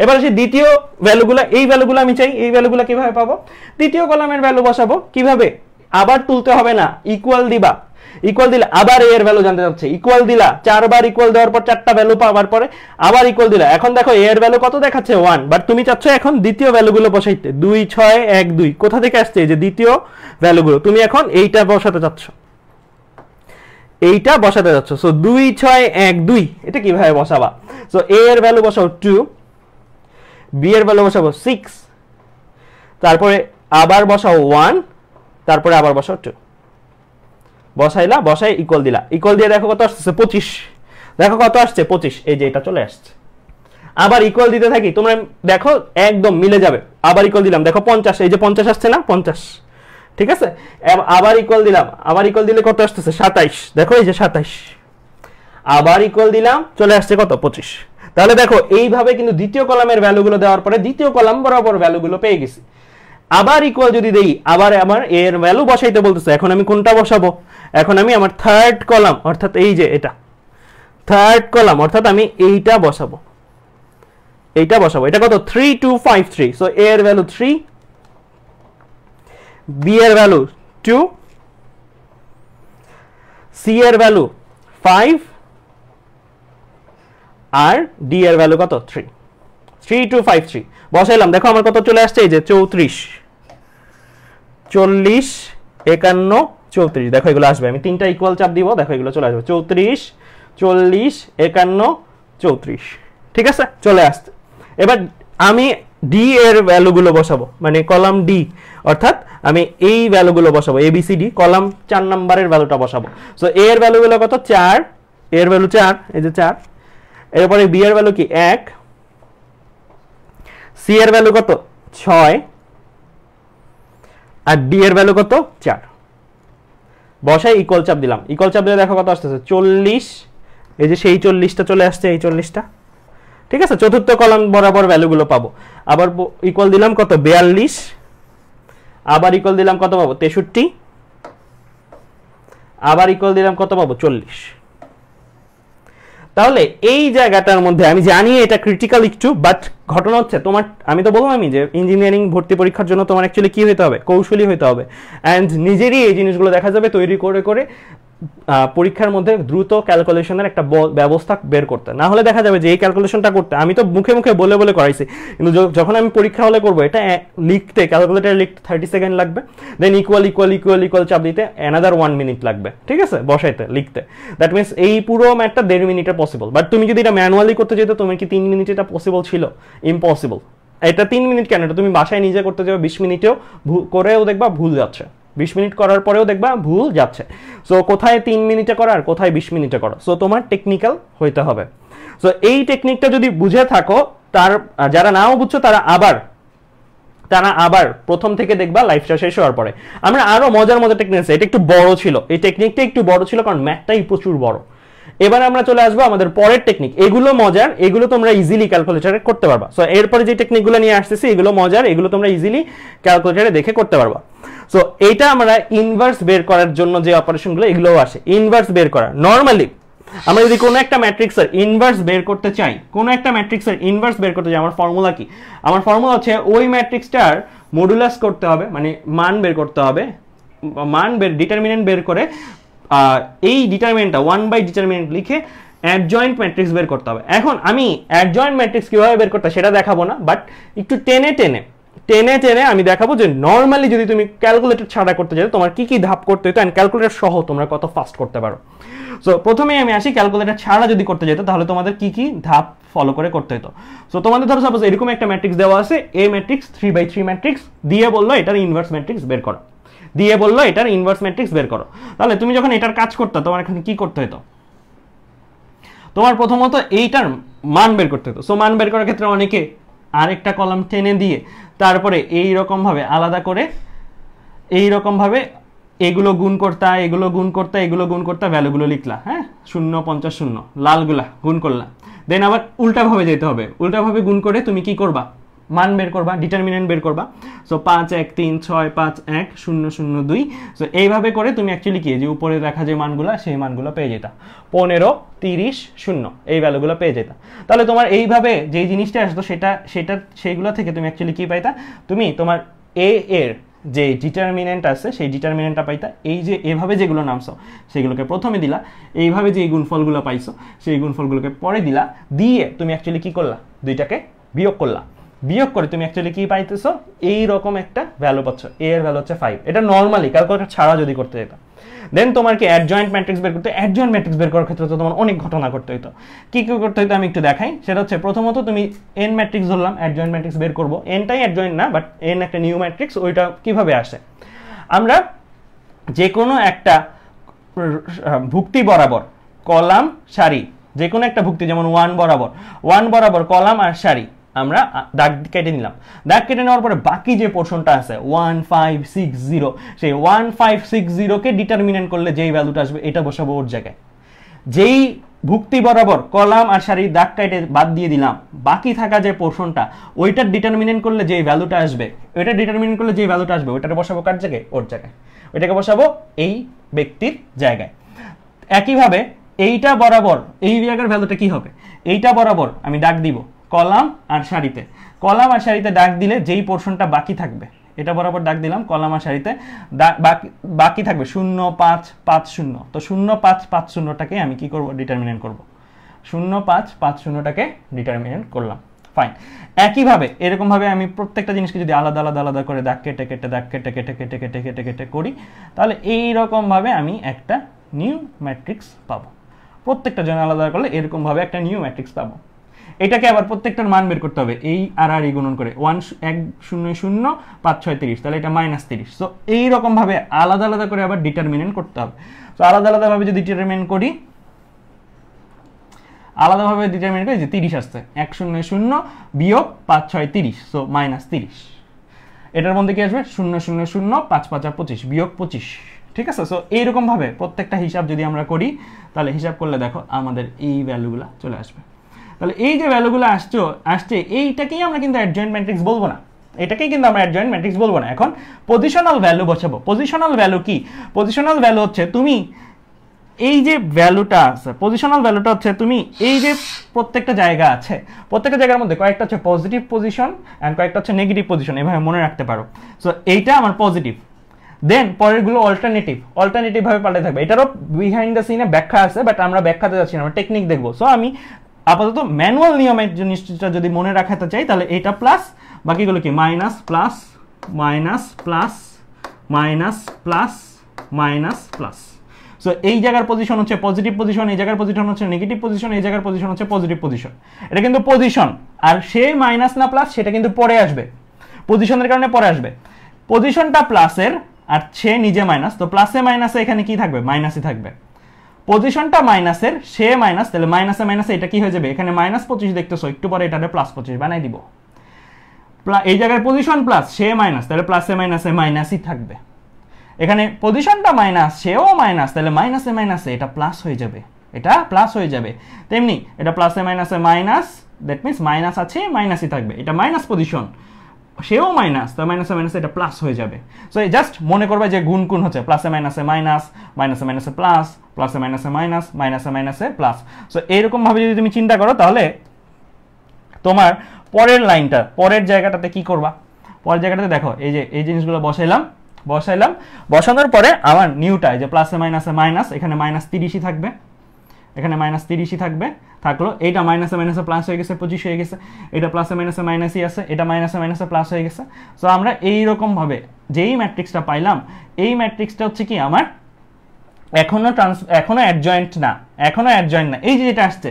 এবার আসি দ্বিতীয় ভ্যালুগুলো এই ভ্যালুগুলো আমি চাই এই ভ্যালুগুলো কিভাবে পাবো দ্বিতীয় কলামের ভ্যালু বসাবো কিভাবে আবার তুলতে হবে না ইকুয়াল দিবা ইকুয়াল দিলে আবার এ এর ভ্যালু জানতে চাচ্ছে ইকুয়াল দিলা চারবার ইকুয়াল দেওয়ার পর চারটা ভ্যালু পাওয়ার পরে আবার ইকুয়াল দিলা এখন দেখো এ এর ভ্যালু কত দেখাচ্ছে ওয়ান বাট তুমি চাচ্ছ এখন দ্বিতীয় ভ্যালুগুলো বসাইতে দুই ছয় এক দুই কোথা থেকে আসছে যে দ্বিতীয় ভ্যালুগুলো তুমি এখন এইটা বসাতে চাচ্ছ এইটা বসাতে যাচ্ছ সো দুই ছয় এক দুই এটা কিভাবে বসাবা সো এ এর ভ্যালু বসাও টু বি এর ভ্যালু বসাবো সিক্স তারপরে আবার বসাও ওয়ান তারপরে আবার বসাও টু বসাইলা বসাই ইকুয়াল দিলা ইকুয়াল দিয়ে দেখো কত আসছে পঁচিশ দেখো কত আসছে পঁচিশ এই যে এটা চলে আসছে আবার ইকুয়াল দিতে থাকি তোমরা দেখো একদম মিলে যাবে আবার ইকুয়াল দিলাম দেখো পঞ্চাশ এই যে পঞ্চাশ আসছে না পঞ্চাশ ঠিক আছে আবার ইকুয়াল দিলাম আবার ইকুয়াল দিলে কত আসতেছে সাতাইশ দেখো এই যে সাতাইশ আবার ইকুয়াল দিলাম চলে আসছে কত পঁচিশ তাহলে দেখো এইভাবে কিন্তু দ্বিতীয় কলামের ভ্যালুগুলো দেওয়ার পরে দ্বিতীয় কলাম বরাবর ভ্যালুগুলো পেয়ে গেছি আবার ইকুয়াল যদি দেই আবার আমার এর ভ্যালু বসাইতে বলতেছে এখন আমি কোনটা বসাবো এখন আমি আমার থার্ড কলাম অর্থাৎ এই যে এটা থার্ড কলাম অর্থাৎ আমি এইটা বসাবো এইটা বসাবো এটা কত three two five three so A এর ভ্যালু থ্রি বি এর ভ্যালু টু সি এর ভ্যালু ফাইভ আর ডি এর ভ্যালু কত three three two five three বসাইলাম দেখো আমার কত চলে আসছে এই যে চৌত্রিশ চল্লিশ একান্ন চৌত্রিশ দেখো এগুলো আসবে আমি তিনটা ইকুয়াল চাপ দিব দেখো এগুলো চলে আসবে চৌত্রিশ চল্লিশ একান্ন চৌত্রিশ ঠিক আছে চলে আসতে এবার আমি ডি এর ভ্যালুগুলো বসাবো মানে কলাম ডি অর্থাৎ আমি এই ভ্যালুগুলো বসাবো এবিসিডি কলাম চার নাম্বারের ভ্যালুটা বসাবো সো এর ভ্যালুগুলো কত চার এর ভ্যালু চার এই যে চার এরপরে বি এর ভ্যালু কি এক সি এর ভ্যালু কত ছয় আর ডি এর ভ্যালু কত চার বসায় ইকল চাপ দিলাম ইকল চাপ দিলে দেখো কত আসতেছে চল্লিশ এই যে সেই চল্লিশটা চলে আসছে এই চল্লিশটা ঠিক আছে চতুর্থ কলাম বরাবর ভ্যালুগুলো পাবো আবার ইকুয়াল দিলাম কত বিয়াল্লিশ আবার ইকুয়াল দিলাম কত পাবো তেষট্টি আবার ইকুয়াল দিলাম কত পাবো চল্লিশ তাহলে এই জায়গাটার মধ্যে আমি জানি এটা ক্রিটিক্যাল একটু বাট ঘটনা হচ্ছে তোমার আমি তো বললাম আমি যে ইঞ্জিনিয়ারিং ভর্তি পরীক্ষার জন্য তোমার অ্যাকচুয়ালি কী হতে হবে কৌশলী হতে হবে অ্যান্ড নিজেরই এই জিনিসগুলো দেখা যাবে তৈরি করে করে পরীক্ষার মধ্যে দ্রুত ক্যালকুলেশনের একটা ব্যবস্থা বের করতে না হলে দেখা যাবে যে এই ক্যালকুলেশনটা করতে আমি তো মুখে মুখে বলে বলে করাইছি কিন্তু যখন আমি পরীক্ষা হলে করবো এটা লিখতে ক্যালকুলেটার লিখতে থার্টি সেকেন্ড লাগবে then equal equal equal equal চাপ দিতে অ্যানাদার ওয়ান মিনিট লাগবে ঠিক আছে বসাইতে লিখতে দ্যাট মিনস এই পুরো ম্যাটটা দেড় মিনিটে পসিবল বাট তুমি যদি এটা ম্যানুয়ালি করতে যেতে তুমি কি তিন মিনিটে এটা পসিবল ছিল ইম্পসিবল এটা তিন মিনিট কেন এটা তুমি বাসায় নিজে করতে যাবে বিশ মিনিটেও করেও দেখবা ভুল যাচ্ছে বিশ মিনিট করার পরেও দেখবা ভুল যাচ্ছে সো কোথায় তিন মিনিটে করা আর কোথায় বিশ মিনিটে করা সো তোমার টেকনিক্যাল হইতে হবে সো এই টেকনিকটা যদি বুঝে থাকো তার যারা নাও বুঝছো তারা আবার তারা আবার প্রথম থেকে দেখবা লাইফটা শেষ হওয়ার পরে আমরা আরও মজার মজার টেকনিক আছে এটা একটু বড় ছিল এই টেকনিকটা একটু বড় ছিল কারণ ম্যাথটাই প্রচুর বড় এবার আমরা চলে আসবো আমাদের পরের টেকনিক এগুলো মজার এগুলো তোমরা ইজিলি ক্যালকুলেটারে করতে পারবা সো এরপরে যে টেকনিকগুলো নিয়ে আসতেছি এগুলো মজার এগুলো তোমরা ইজিলি ক্যালকুলেটারে দেখে করতে পারবা সো এটা আমরা ইনভার্স বের করার জন্য যে অপারেশনগুলো এগুলোও আসে ইনভার্স বের করা নর্মালি আমরা যদি কোনো একটা ম্যাট্রিক্সের ইনভার্স বের করতে চাই কোনো একটা ম্যাট্রিক্সের ইনভার্স বের করতে চাই আমার ফর্মুলা কি আমার ফর্মুলা হচ্ছে ওই ম্যাট্রিক্সটার মডুলাস করতে হবে মানে মান বের করতে হবে মান বের ডিটারমিনেন্ট বের করে এই ডিটারমিনেন্টটা ওয়ান বাই ডিটারমিনেন্ট লিখে অ্যাডজয়েন্ট ম্যাট্রিক্স বের করতে হবে এখন আমি অ্যাডজয়েন্ট ম্যাট্রিক্স কীভাবে বের করতে সেটা দেখাবো না বাট একটু টেনে টেনে টেনে টেনে আমি দেখাবো যে নর্মালি যদি তুমি ক্যালকুলেটর ছাড়া করতে চাই তোমার কি কি ধাপ করতে হতো অ্যান্ড ক্যালকুলেটর সহ তোমরা কত ফাস্ট করতে পারো সো প্রথমেই আমি আসি ক্যালকুলেটর ছাড়া যদি করতে যেত তাহলে তোমাদের কি কি ধাপ ফলো করে করতে হতো সো তোমাদের ধরো সাপোজ এরকম একটা ম্যাট্রিক্স দেওয়া আছে A matrix three by three matrix দিয়ে বললো এটার ইনভার্স ম্যাট্রিক্স বের করো দিয়ে বললো এটার ইনভার্স ম্যাট্রিক্স বের করো তাহলে তুমি যখন এটার কাজ করতে তোমার এখানে কি করতে হতো তোমার প্রথমত এইটার মান বের করতে হতো সো মান বের করার ক্ষেত্রে অনেকে আরেকটা কলাম টেনে দিয়ে তারপরে এই রকমভাবে আলাদা করে এই রকমভাবে এগুলো গুণ করতা এগুলো গুণ করতা এগুলো গুণ করতা ভ্যালুগুলো লিখলা হ্যাঁ শূন্য পঞ্চাশ শূন্য লালগুলা গুণ করলা দেন আবার উল্টাভাবে যেতে হবে উল্টাভাবে গুণ করে তুমি কি করবা মান বের করবা ডিটারমিনেন্ট বের করবা সো পাঁচ এক তিন ছয় পাঁচ এক শূন্য শূন্য দুই সো এইভাবে করে তুমি অ্যাকচুয়ালি কি যে উপরে দেখা যে মানগুলো সেই মানগুলো পেয়ে যেতা পনেরো তিরিশ শূন্য এই ভ্যালুগুলো পেয়ে যেতা তাহলে তোমার এইভাবে যেই জিনিসটা আসতো সেটা সেটা সেইগুলো থেকে তুমি অ্যাকচুয়ালি কী পাইতা তুমি তোমার এ এর যে ডিটারমিনেন্ট আছে সেই ডিটারমিনেন্টটা পাইতা এই যে এভাবে যেগুলো নামছো সেগুলোকে প্রথমে দিলা এইভাবে যে এই গুণফলগুলো পাইছো সেই গুণফলগুলোকে পরে দিলা দিয়ে তুমি অ্যাকচুয়ালি কী করলা দুইটাকে বিয়োগ করলা বিয়োগ করে তুমি অ্যাকচুয়ালি কি পাইতেছো এই রকম একটা ভ্যালু পাচ্ছ এ এর ভ্যালু হচ্ছে ফাইভ এটা নর্মালি ক্যালকুলেটার ছাড়া যদি করতে যেত দেন তোমার কি অ্যাডজয়েন্ট ম্যাট্রিক্স বের করতে অ্যাডজয়েন্ট ম্যাট্রিক্স বের করার ক্ষেত্রে তো তোমার অনেক ঘটনা করতে হতো কী কী করতে হইতো আমি একটু দেখাই সেটা হচ্ছে প্রথমত তুমি এন ম্যাট্রিক্স ধরলাম অ্যাডজয়েন্ট ম্যাট্রিক্স বের করবো এনটাই অ্যাডজয়েন্ট না বাট এন একটা নিউ ম্যাট্রিক্স ওইটা কিভাবে আসে আমরা যে কোনো একটা ভুক্তি বরাবর কলাম সারি যে কোনো একটা ভুক্তি যেমন ওয়ান বরাবর ওয়ান বরাবর কলাম আর সারি আমরা দাগ কেটে নিলাম দাগ কেটে নেওয়ার পরে বাকি যে পোর্শনটা আছে ওয়ান ফাইভ সিক্স জিরো সেই ওয়ান ফাইভ সিক্স জিরোকে ডিটারমিনেন্ট করলে যেই ভ্যালুটা আসবে এটা বসাবো ওর জায়গায় যেই ভুক্তি বরাবর কলাম আর সারি দাগ কেটে বাদ দিয়ে দিলাম বাকি থাকা যে পোর্শনটা ওইটার ডিটারমিনেন্ট করলে যেই ভ্যালুটা আসবে ওইটা ডিটারমিনেন্ট করলে যেই ভ্যালুটা আসবে ওইটাকে বসাবো কার জায়গায় ওর জায়গায় ওইটাকে বসাবো এই ব্যক্তির জায়গায় একইভাবে এইটা বরাবর এই জায়গার ভ্যালুটা কি হবে এইটা বরাবর আমি ডাক দিব কলাম আর শাড়িতে কলাম আর শাড়িতে ডাক দিলে যেই পোর্শনটা বাকি থাকবে এটা বরাবর ডাক দিলাম কলাম আর সারিতে বাকি থাকবে শূন্য পাঁচ পাঁচ শূন্য তো শূন্য পাঁচ পাঁচ শূন্যটাকে আমি কি করব ডিটারমিনেন্ট করব শূন্য পাঁচ পাঁচ শূন্যটাকে ডিটারমিনেন্ট করলাম ফাইন একইভাবে এরকমভাবে আমি প্রত্যেকটা জিনিসকে যদি আলাদা আলাদা আলাদা করে দাগ কেটে কেটে দাগ কেটে কেটে কেটে কেটে কেটে কেটে করি তাহলে এইরকমভাবে আমি একটা নিউ ম্যাট্রিক্স পাবো প্রত্যেকটা জন আলাদা করলে এরকমভাবে একটা নিউ ম্যাট্রিক্স পাবো এটাকে আবার প্রত্যেকটার মান বের করতে হবে এই আর আর গুণন করে ওয়ান এক শূন্য শূন্য পাঁচ ছয় তিরিশ তাহলে এটা মাইনাস তিরিশ সো এইরকমভাবে আলাদা আলাদা করে আবার ডিটারমিনেন্ট করতে হবে সো আলাদা আলাদাভাবে যদি ডিটারমিনেন্ট করি আলাদাভাবে ডিটারমিনেন্ট করি যে তিরিশ আসছে এক শূন্য শূন্য বিয়োগ পাঁচ ছয় তিরিশ সো মাইনাস তিরিশ এটার মধ্যে কি আসবে শূন্য শূন্য শূন্য পাঁচ আর পঁচিশ বিয়োগ পঁচিশ ঠিক আছে সো এইরকমভাবে প্রত্যেকটা হিসাব যদি আমরা করি তাহলে হিসাব করলে দেখো আমাদের এই ভ্যালুগুলো চলে আসবে তাহলে এই যে ভ্যালুগুলো আসছো আসছে এইটাকেই আমরা কিন্তু অ্যাডজয়েন্ট ম্যাট্রিক্স বলবো না এটাকেই কিন্তু আমরা অ্যাডজয়েন্ট ম্যাট্রিক্স বলবো না এখন পজিশনাল ভ্যালু বসাবো পজিশনাল ভ্যালু কি পজিশনাল ভ্যালু হচ্ছে তুমি এই যে ভ্যালুটা আছে পজিশনাল ভ্যালুটা হচ্ছে তুমি এই যে প্রত্যেকটা জায়গা আছে প্রত্যেকটা জায়গার মধ্যে কয়েকটা হচ্ছে পজিটিভ পজিশন অ্যান্ড কয়েকটা হচ্ছে নেগেটিভ পজিশন এভাবে মনে রাখতে পারো সো এইটা আমার পজিটিভ দেন পরেরগুলো অল্টারনেটিভ অল্টারনেটিভভাবে পাল্টে থাকবে এটারও বিহাইন্ড দ্য সিনে ব্যাখ্যা আছে বাট আমরা ব্যাখ্যাতে যাচ্ছি না আমরা টেকনিক দেখবো সো আমি আপাতত ম্যানুয়াল নিয়মের জিনিসটা যদি মনে রাখাতে চাই তাহলে এটা প্লাস বাকিগুলো কি minus plus minus plus minus plus minus plus so এই জায়গার পজিশন হচ্ছে পজিটিভ পজিশন এই জায়গার পজিশন হচ্ছে নেগেটিভ পজিশন এই জায়গার পজিশন হচ্ছে পজিটিভ পজিশন এটা কিন্তু পজিশন আর সে মাইনাস না প্লাস সেটা কিন্তু পরে আসবে পজিশনের কারণে পরে আসবে পজিশনটা প্লাসের আর সে নিজে মাইনাস তো প্লাসে মাইনাসে এখানে কি থাকবে মাইনাসই থাকবে পজিশনটা মাইনাসের সে মাইনাস তাহলে মাইনাসে মাইনাসে এটা কি হয়ে যাবে এখানে মাইনাস পঁচিশ দেখতেছো একটু পরে এটাতে প্লাস পঁচিশ বানাই দিব এই জায়গায় পজিশন প্লাস সে মাইনাস তাহলে প্লাসে মাইনাসে মাইনাসই থাকবে এখানে পজিশনটা মাইনাস সেও মাইনাস তাহলে মাইনাসে মাইনাসে এটা প্লাস হয়ে যাবে এটা প্লাস হয়ে যাবে তেমনি এটা প্লাসে মাইনাসে মাইনাস দ্যাট মিনস মাইনাস আছে মাইনাসই থাকবে এটা মাইনাস পজিশন সেও মাইনাস তো মাইনাসে মাইনাসে এটা প্লাস হয়ে যাবে সো এই জাস্ট মনে করবে যে গুণ কোন হচ্ছে প্লাসে মাইনাসে মাইনাস মাইনাসে মাইনাসে প্লাস প্লাসে মাইনাসে মাইনাস মাইনাসে মাইনাসে প্লাস সো এইরকমভাবে যদি তুমি চিন্তা করো তাহলে তোমার পরের লাইনটা পরের জায়গাটাতে কি করবা পরের জায়গাটাতে দেখো এই যে এই জিনিসগুলো বসাইলাম বসাইলাম বসানোর পরে আমার নিউটা যে প্লাসে মাইনাসে মাইনাস এখানে মাইনাস তিরিশই থাকবে এখানে মাইনাস তিরিশই থাকবে থাকলো এটা মাইনাসে মাইনাসে প্লাস হয়ে গেছে পঁচিশ হয়ে গেছে এটা প্লাসে মাইনাসে মাইনাসই আছে এটা মাইনাসে মাইনাসে প্লাস হয়ে গেছে সো আমরা এইরকমভাবে যেই ম্যাট্রিক্সটা পাইলাম এই ম্যাট্রিক্সটা হচ্ছে কি আমার এখনও ট্রান্স এখনও অ্যাডজয়েন্ট না এখনও অ্যাডজয়েন্ট না এই যে যেটা আসছে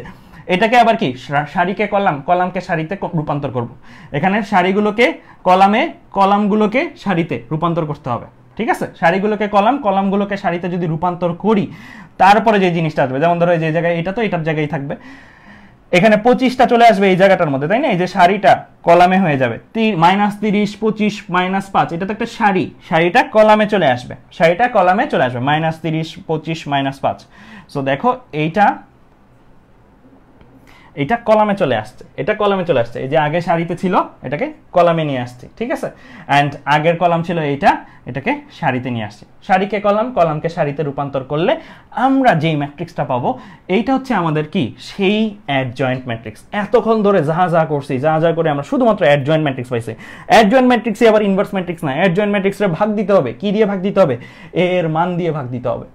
এটাকে আবার কি সারিকে কলাম কলামকে সারিতে রূপান্তর করব। এখানে সারিগুলোকে কলামে কলামগুলোকে সারিতে রূপান্তর করতে হবে ঠিক আছে শাড়িগুলোকে কলাম কলামগুলোকে শাড়িতে যদি রূপান্তর করি তারপরে যে জিনিসটা আসবে যেমন ধরো যে জায়গায় এটা তো এটার জায়গায় থাকবে এখানে পঁচিশটা চলে আসবে এই জায়গাটার মধ্যে তাই না এই যে শাড়িটা কলামে হয়ে যাবে মাইনাস তিরিশ পঁচিশ মাইনাস পাঁচ এটা তো একটা শাড়ি শাড়িটা কলামে চলে আসবে শাড়িটা কলামে চলে আসবে মাইনাস তিরিশ পঁচিশ মাইনাস পাঁচ সো দেখো এইটা এটা কলামে চলে আসছে এটা কলামে চলে আসছে এই যে আগে সারিতে ছিল এটাকে কলামে নিয়ে আসছে ঠিক আছে অ্যান্ড আগের কলাম ছিল এইটা এটাকে সারিতে নিয়ে আসছে সারিকে কলাম কলামকে সারিতে রূপান্তর করলে আমরা যেই ম্যাট্রিক্সটা পাবো এইটা হচ্ছে আমাদের কি সেই অ্যাডজয়েন্ট ম্যাট্রিক্স এতক্ষণ ধরে যা যা করছি যা যা করে আমরা শুধুমাত্র অ্যাডজয়েন্ট ম্যাট্রিক্স পাইছি অ্যাডজয়েন্ট ম্যাট্রিক্সে আবার ইনভার্স ম্যাট্রিক্স না অ্যাডজয়েন্ট ম্যাট্রিক্সে ভাগ দিতে হবে কি দিয়ে ভাগ দিতে হবে এর মান দিয়ে ভাগ দিতে হবে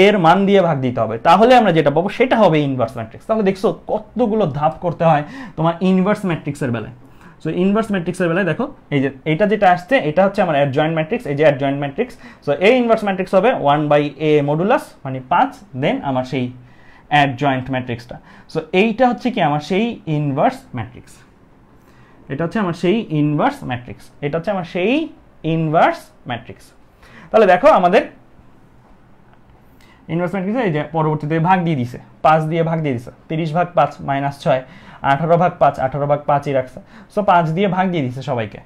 এর মান দিয়ে ভাগ দিতে হবে তাহলে আমরা যেটা পাবো সেটা হবে ইনভার্স ম্যাট্রিক্স তাহলে দেখছো কতগুলো ধাপ করতে হয় তোমার ইনভার্স ম্যাট্রিক্সের বেলায় সো ইনভার্স ম্যাট্রিক্সের বেলায় দেখো এই যে এটা যেটা আসছে এটা হচ্ছে আমার অ্যাডজয়েন্ট ম্যাট্রিক্স এই যে অ্যাডজয়েন্ট ম্যাট্রিক্স সো এই ইনভার্স ম্যাট্রিক্স হবে ওয়ান বাই এ মডুলাস মানে পাঁচ দেন আমার সেই অ্যাডজয়েন্ট ম্যাট্রিক্সটা সো এইটা হচ্ছে কি আমার সেই ইনভার্স ম্যাট্রিক্স এটা হচ্ছে আমার সেই ইনভার্স ম্যাট্রিক্স এটা হচ্ছে আমার সেই ইনভার্স ম্যাট্রিক্স তাহলে দেখো আমাদের ইনভেস্টমেন্ট কিছু এই যে পরবর্তীতে ভাগ দিয়ে দিছে পাঁচ দিয়ে ভাগ দিয়ে দিছে তিরিশ ভাগ পাঁচ মাইনাস ছয় আঠারো ভাগ পাঁচ আঠারো ভাগ পাঁচই রাখছে সো পাঁচ দিয়ে ভাগ দিয়ে দিছে সবাইকে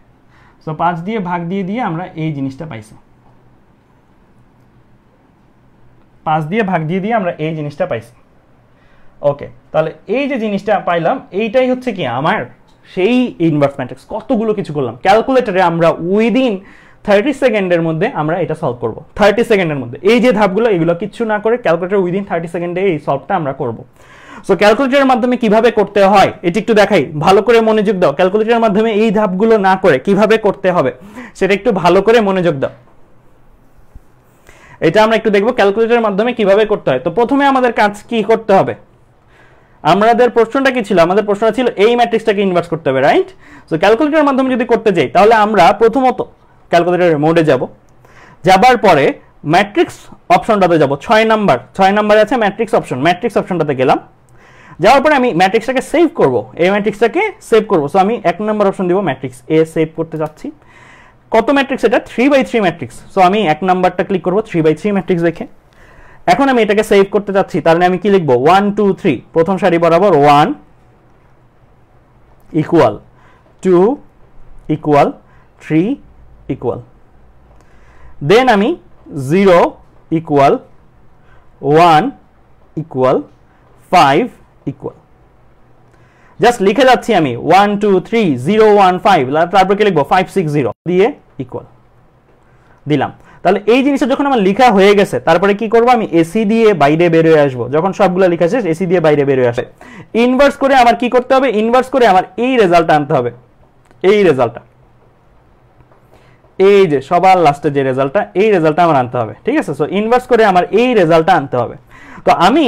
সো পাঁচ দিয়ে ভাগ দিয়ে দিয়ে আমরা এই জিনিসটা পাইছি পাঁচ দিয়ে ভাগ দিয়ে দিয়ে আমরা এই জিনিসটা পাইছি ওকে তাহলে এই যে জিনিসটা পাইলাম এইটাই হচ্ছে কি আমার সেই ইনভেস্টমেন্ট কতগুলো কিছু করলাম ক্যালকুলেটারে আমরা উইদিন থার্টি সেকেন্ডের মধ্যে আমরা এটা সলভ করব থার্টি সেকেন্ডের মধ্যে এই যে ধাপগুলো এগুলো কিচ্ছু না করে ক্যালকুলেটার উইদিন থার্টি সেকেন্ডে এই সলভটা আমরা করব সো ক্যালকুলেটারের মাধ্যমে কিভাবে করতে হয় এটি একটু দেখাই ভালো করে মনোযোগ দাও ক্যালকুলেটারের মাধ্যমে এই ধাপগুলো না করে কিভাবে করতে হবে সেটা একটু ভালো করে মনোযোগ দাও এটা আমরা একটু দেখব ক্যালকুলেটারের মাধ্যমে কিভাবে করতে হয় তো প্রথমে আমাদের কাজ কি করতে হবে আমাদের প্রশ্নটা কি ছিল আমাদের প্রশ্নটা ছিল এই ম্যাট্রিক্সটাকে ইনভার্স করতে হবে রাইট সো ক্যালকুলেটারের মাধ্যমে যদি করতে যাই তাহলে আমরা প্রথমত ক্যালকুলেটরের মোডে যাব যাবার পরে ম্যাট্রিক্স অপশনটাতে যাব ছয় নাম্বার ছয় নাম্বারে আছে ম্যাট্রিক্স অপশন ম্যাট্রিক্স অপশনটাতে গেলাম যাওয়ার পরে আমি ম্যাট্রিক্সটাকে সেভ করব এই ম্যাট্রিক্সটাকে সেভ করব সো আমি এক নম্বর অপশন দিব ম্যাট্রিক্স এ সেভ করতে চাচ্ছি কত ম্যাট্রিক্স এটা three by three matrix so আমি এক নাম্বারটা ক্লিক করব থ্রি বাই থ্রি ম্যাট্রিক্স দেখে এখন আমি এটাকে সেভ করতে চাচ্ছি তার মানে আমি কি লিখব ওয়ান টু থ্রি প্রথম সারি বরাবর one equal two equal three equal then আমি zero equal one equal five equal just লিখে যাচ্ছি আমি one two three zero one five তারপর কি লিখবো ফাইভ সিক্স জিরো দিয়ে ইকুয়াল দিলাম তাহলে এই জিনিসটা যখন আমার লিখা হয়ে গেছে তারপরে কি করব আমি এসি দিয়ে বাইরে বেরোয় আসব যখন সবগুলো লিখা শেষ এসি দিয়ে বাইরে বেরোয় আসে ইনভার্স করে আমার কি করতে হবে ইনভার্স করে আমার এই রেজাল্ট আনতে হবে এই রেজাল্টটা এই যে সবার লাস্টে যে রেজাল্টটা এই রেজাল্টটা আমার আনতে হবে ঠিক আছে সো ইনভার্স করে আমার এই রেজাল্টটা আনতে হবে তো আমি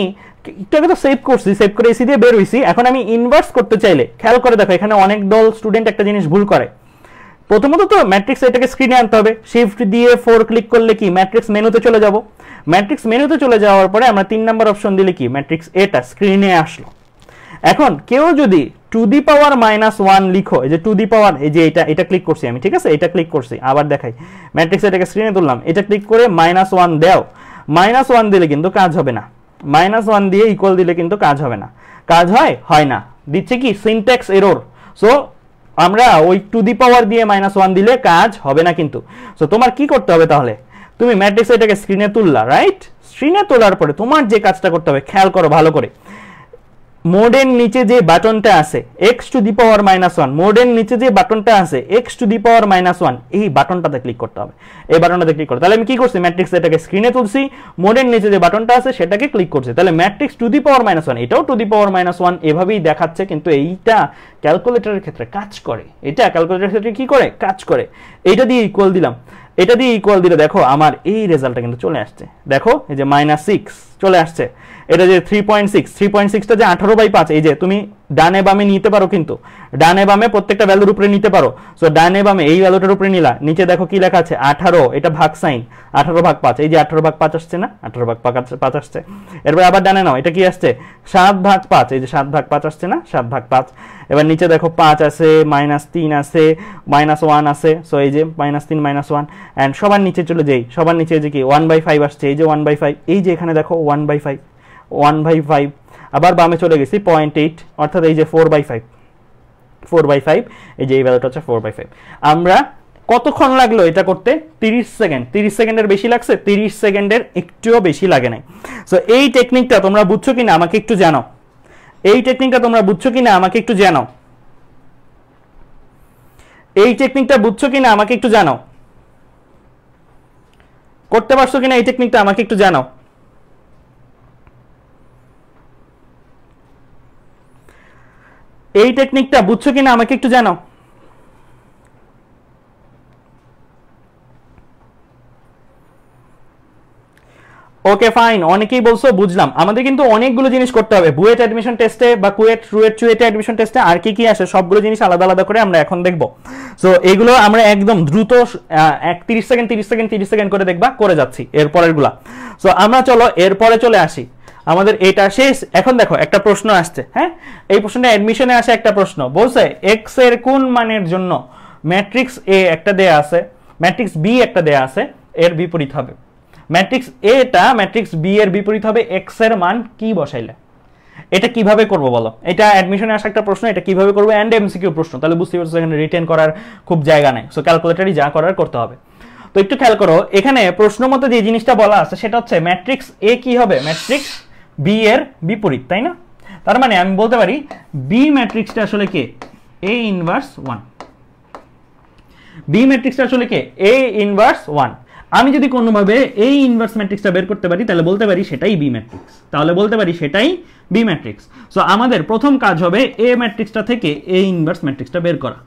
একটু আগে তো সেভ করছি সেভ করে এসি দিয়ে বের হইছি এখন আমি ইনভার্স করতে চাইলে খেয়াল করে দেখো এখানে অনেক দল স্টুডেন্ট একটা জিনিস ভুল করে প্রথমত তো ম্যাট্রিক্স এটাকে স্ক্রিনে আনতে হবে শিফট দিয়ে ফোর ক্লিক করলে কি ম্যাট্রিক্স মেনুতে চলে যাব ম্যাট্রিক্স মেনুতে চলে যাওয়ার পরে আমরা তিন নম্বর অপশন দিলে কি ম্যাট্রিক্স এটা স্ক্রিনে আসলো এখন কেউ যদি to the power minus one লিখো এই যে টু দি পাওয়ার এই যে এটা এটা ক্লিক করছি আমি ঠিক আছে এটা ক্লিক করছি আবার দেখাই ম্যাট্রিক্স এটাকে স্ক্রিনে তুললাম এটা ক্লিক করে মাইনাস ওয়ান দেও মাইনাস ওয়ান দিলে কিন্তু কাজ হবে না মাইনাস ওয়ান দিয়ে ইকুয়াল দিলে কিন্তু কাজ হবে না কাজ হয় হয় না দিচ্ছে কি সিনটেক্স এরোর সো আমরা ওই টু দি পাওয়ার দিয়ে মাইনাস ওয়ান দিলে কাজ হবে না কিন্তু সো তোমার কি করতে হবে তাহলে তুমি ম্যাট্রিক্স এটাকে স্ক্রিনে তুললা রাইট স্ক্রিনে তোলার পরে তোমার যে কাজটা করতে হবে খেয়াল করো ভালো করে মোডের নিচে যে বাটনটা আছে X to the power minus one মোডের নিচে যে বাটনটা আছে X to the power minus one এই বাটনটাতে ক্লিক করতে হবে এই বাটনটাতে ক্লিক করতে তাহলে আমি কি করছি ম্যাট্রিক্স এটাকে স্ক্রিনে তুলছি মোডের নিচে যে বাটনটা আছে সেটাকে ক্লিক করছি তাহলে matrix to the power minus one এটাও to the power minus one এভাবেই দেখাচ্ছে কিন্তু এইটা ক্যালকুলেটরের ক্ষেত্রে কাজ করে এটা ক্যালকুলেটরের ক্ষেত্রে কি করে কাজ করে এইটা দিয়ে ইকুয়াল দিলাম এটা দিয়ে ইকুয়াল দিলে দেখো আমার এই রেজাল্টটা কিন্তু চলে আসছে দেখো এই যে মাইনাস সিক্স চলে আসছে এটা যে three point six three point সিক্সটা যে আঠারো বাই পাঁচ এই যে তুমি ডানে বামে নিতে পারো কিন্তু ডানে বামে প্রত্যেকটা ভ্যালুর উপরে নিতে পারো সো ডানে বামে এই ভ্যালুটার উপরে নিলা নিচে দেখো কি লেখা আছে আঠারো এটা ভাগ সাইন আঠারো ভাগ পাঁচ এই যে আঠারো ভাগ পাঁচ আসছে না আঠারো ভাগ পাঁচ আসছে এরপর আবার ডানে নাও এটা কি আসছে সাত ভাগ পাঁচ এই যে সাত ভাগ পাঁচ আসছে না সাত ভাগ পাঁচ এবার নিচে দেখো পাঁচ আছে মাইনাস তিন আছে মাইনাস ওয়ান আছে সো এই যে মাইনাস তিন মাইনাস ওয়ান অ্যান্ড সবার নিচে চলে যেই সবার নিচে যে কি ওয়ান বাই ফাইভ আসছে এই যে ওয়ান বাই ফাইভ এই যে এখানে দেখো one by five one by five আবার বামে চলে গেছি পয়েন্ট এইট অর্থাৎ এই যে four by five four by five এই যে এই ভ্যালুটা হচ্ছে ফোর বাই ফাইভ আমরা কতক্ষণ লাগলো এটা করতে 30 সেকেন্ড 30 সেকেন্ডের বেশি লাগছে 30 সেকেন্ডের একটুও বেশি লাগে নাই সো এই টেকনিকটা তোমরা বুঝছো কিনা আমাকে একটু জানাও এই টেকনিকটা তোমরা বুঝছো কিনা আমাকে একটু জানাও এই টেকনিকটা বুঝছো কিনা আমাকে একটু জানাও করতে পারছো কিনা এই টেকনিকটা আমাকে একটু জানাও এই টেকনিকটা বুঝছো কিনা আমাকে একটু জানাও ওকে ফাইন অনেকেই বলছো বুঝলাম আমাদের কিন্তু অনেকগুলো জিনিস করতে হবে বুয়েট অ্যাডমিশন টেস্টে বা কুয়েট রুয়েট চুয়েটে অ্যাডমিশন টেস্টে আর কি কি আসে সবগুলো জিনিস আলাদা আলাদা করে আমরা এখন দেখব সো এগুলো আমরা একদম দ্রুত এক তিরিশ সেকেন্ড তিরিশ সেকেন্ড তিরিশ সেকেন্ড করে দেখবা করে যাচ্ছি এরপরের গুলা সো আমরা চলো এরপরে চলে আসি আমাদের এটা শেষ এখন দেখো একটা প্রশ্ন আসছে হ্যাঁ এই প্রশ্নটা অ্যাডমিশনে আসে একটা প্রশ্ন বলছে এক্স এর কোন মানের জন্য ম্যাট্রিক্স এ একটা দেয়া আছে ম্যাট্রিক্স বি একটা দেয়া আছে এর বিপরীত হবে ম্যাট্রিক্স এটা ম্যাট্রিক্স বি এর বিপরীত হবে এক্স এর মান কি বসাইলে এটা কিভাবে করব বলো এটা অ্যাডমিশনে আসা একটা প্রশ্ন এটা কিভাবে করবো অ্যান্ড এমসিকিউ প্রশ্ন তাহলে বুঝতে পারছো এখানে রিটেন করার খুব জায়গা নাই সো ক্যালকুলেটারই যা করার করতে হবে তো একটু খেয়াল করো এখানে প্রশ্ন মতো যে জিনিসটা বলা আছে সেটা হচ্ছে ম্যাট্রিক্স এ কি হবে ম্যাট্রিক্স বি এর বিপরীত তাই না তার মানে আমি বলতে পারি বি ম্যাট্রিক্সটা আসলে কে এ ইনভার্স ওয়ান বি ম্যাট্রিক্সটা আসলে কে এ ইনভার্স ওয়ান আমি যদি কোনোভাবে এই ইনভার্স ম্যাট্রিক্সটা বের করতে পারি তাহলে বলতে পারি সেটাই বি ম্যাট্রিক্স তাহলে বলতে পারি সেটাই বি ম্যাট্রিক্স সো আমাদের প্রথম কাজ হবে এ ম্যাট্রিক্সটা থেকে এ ইনভার্স ম্যাট্রিক্সটা বের করা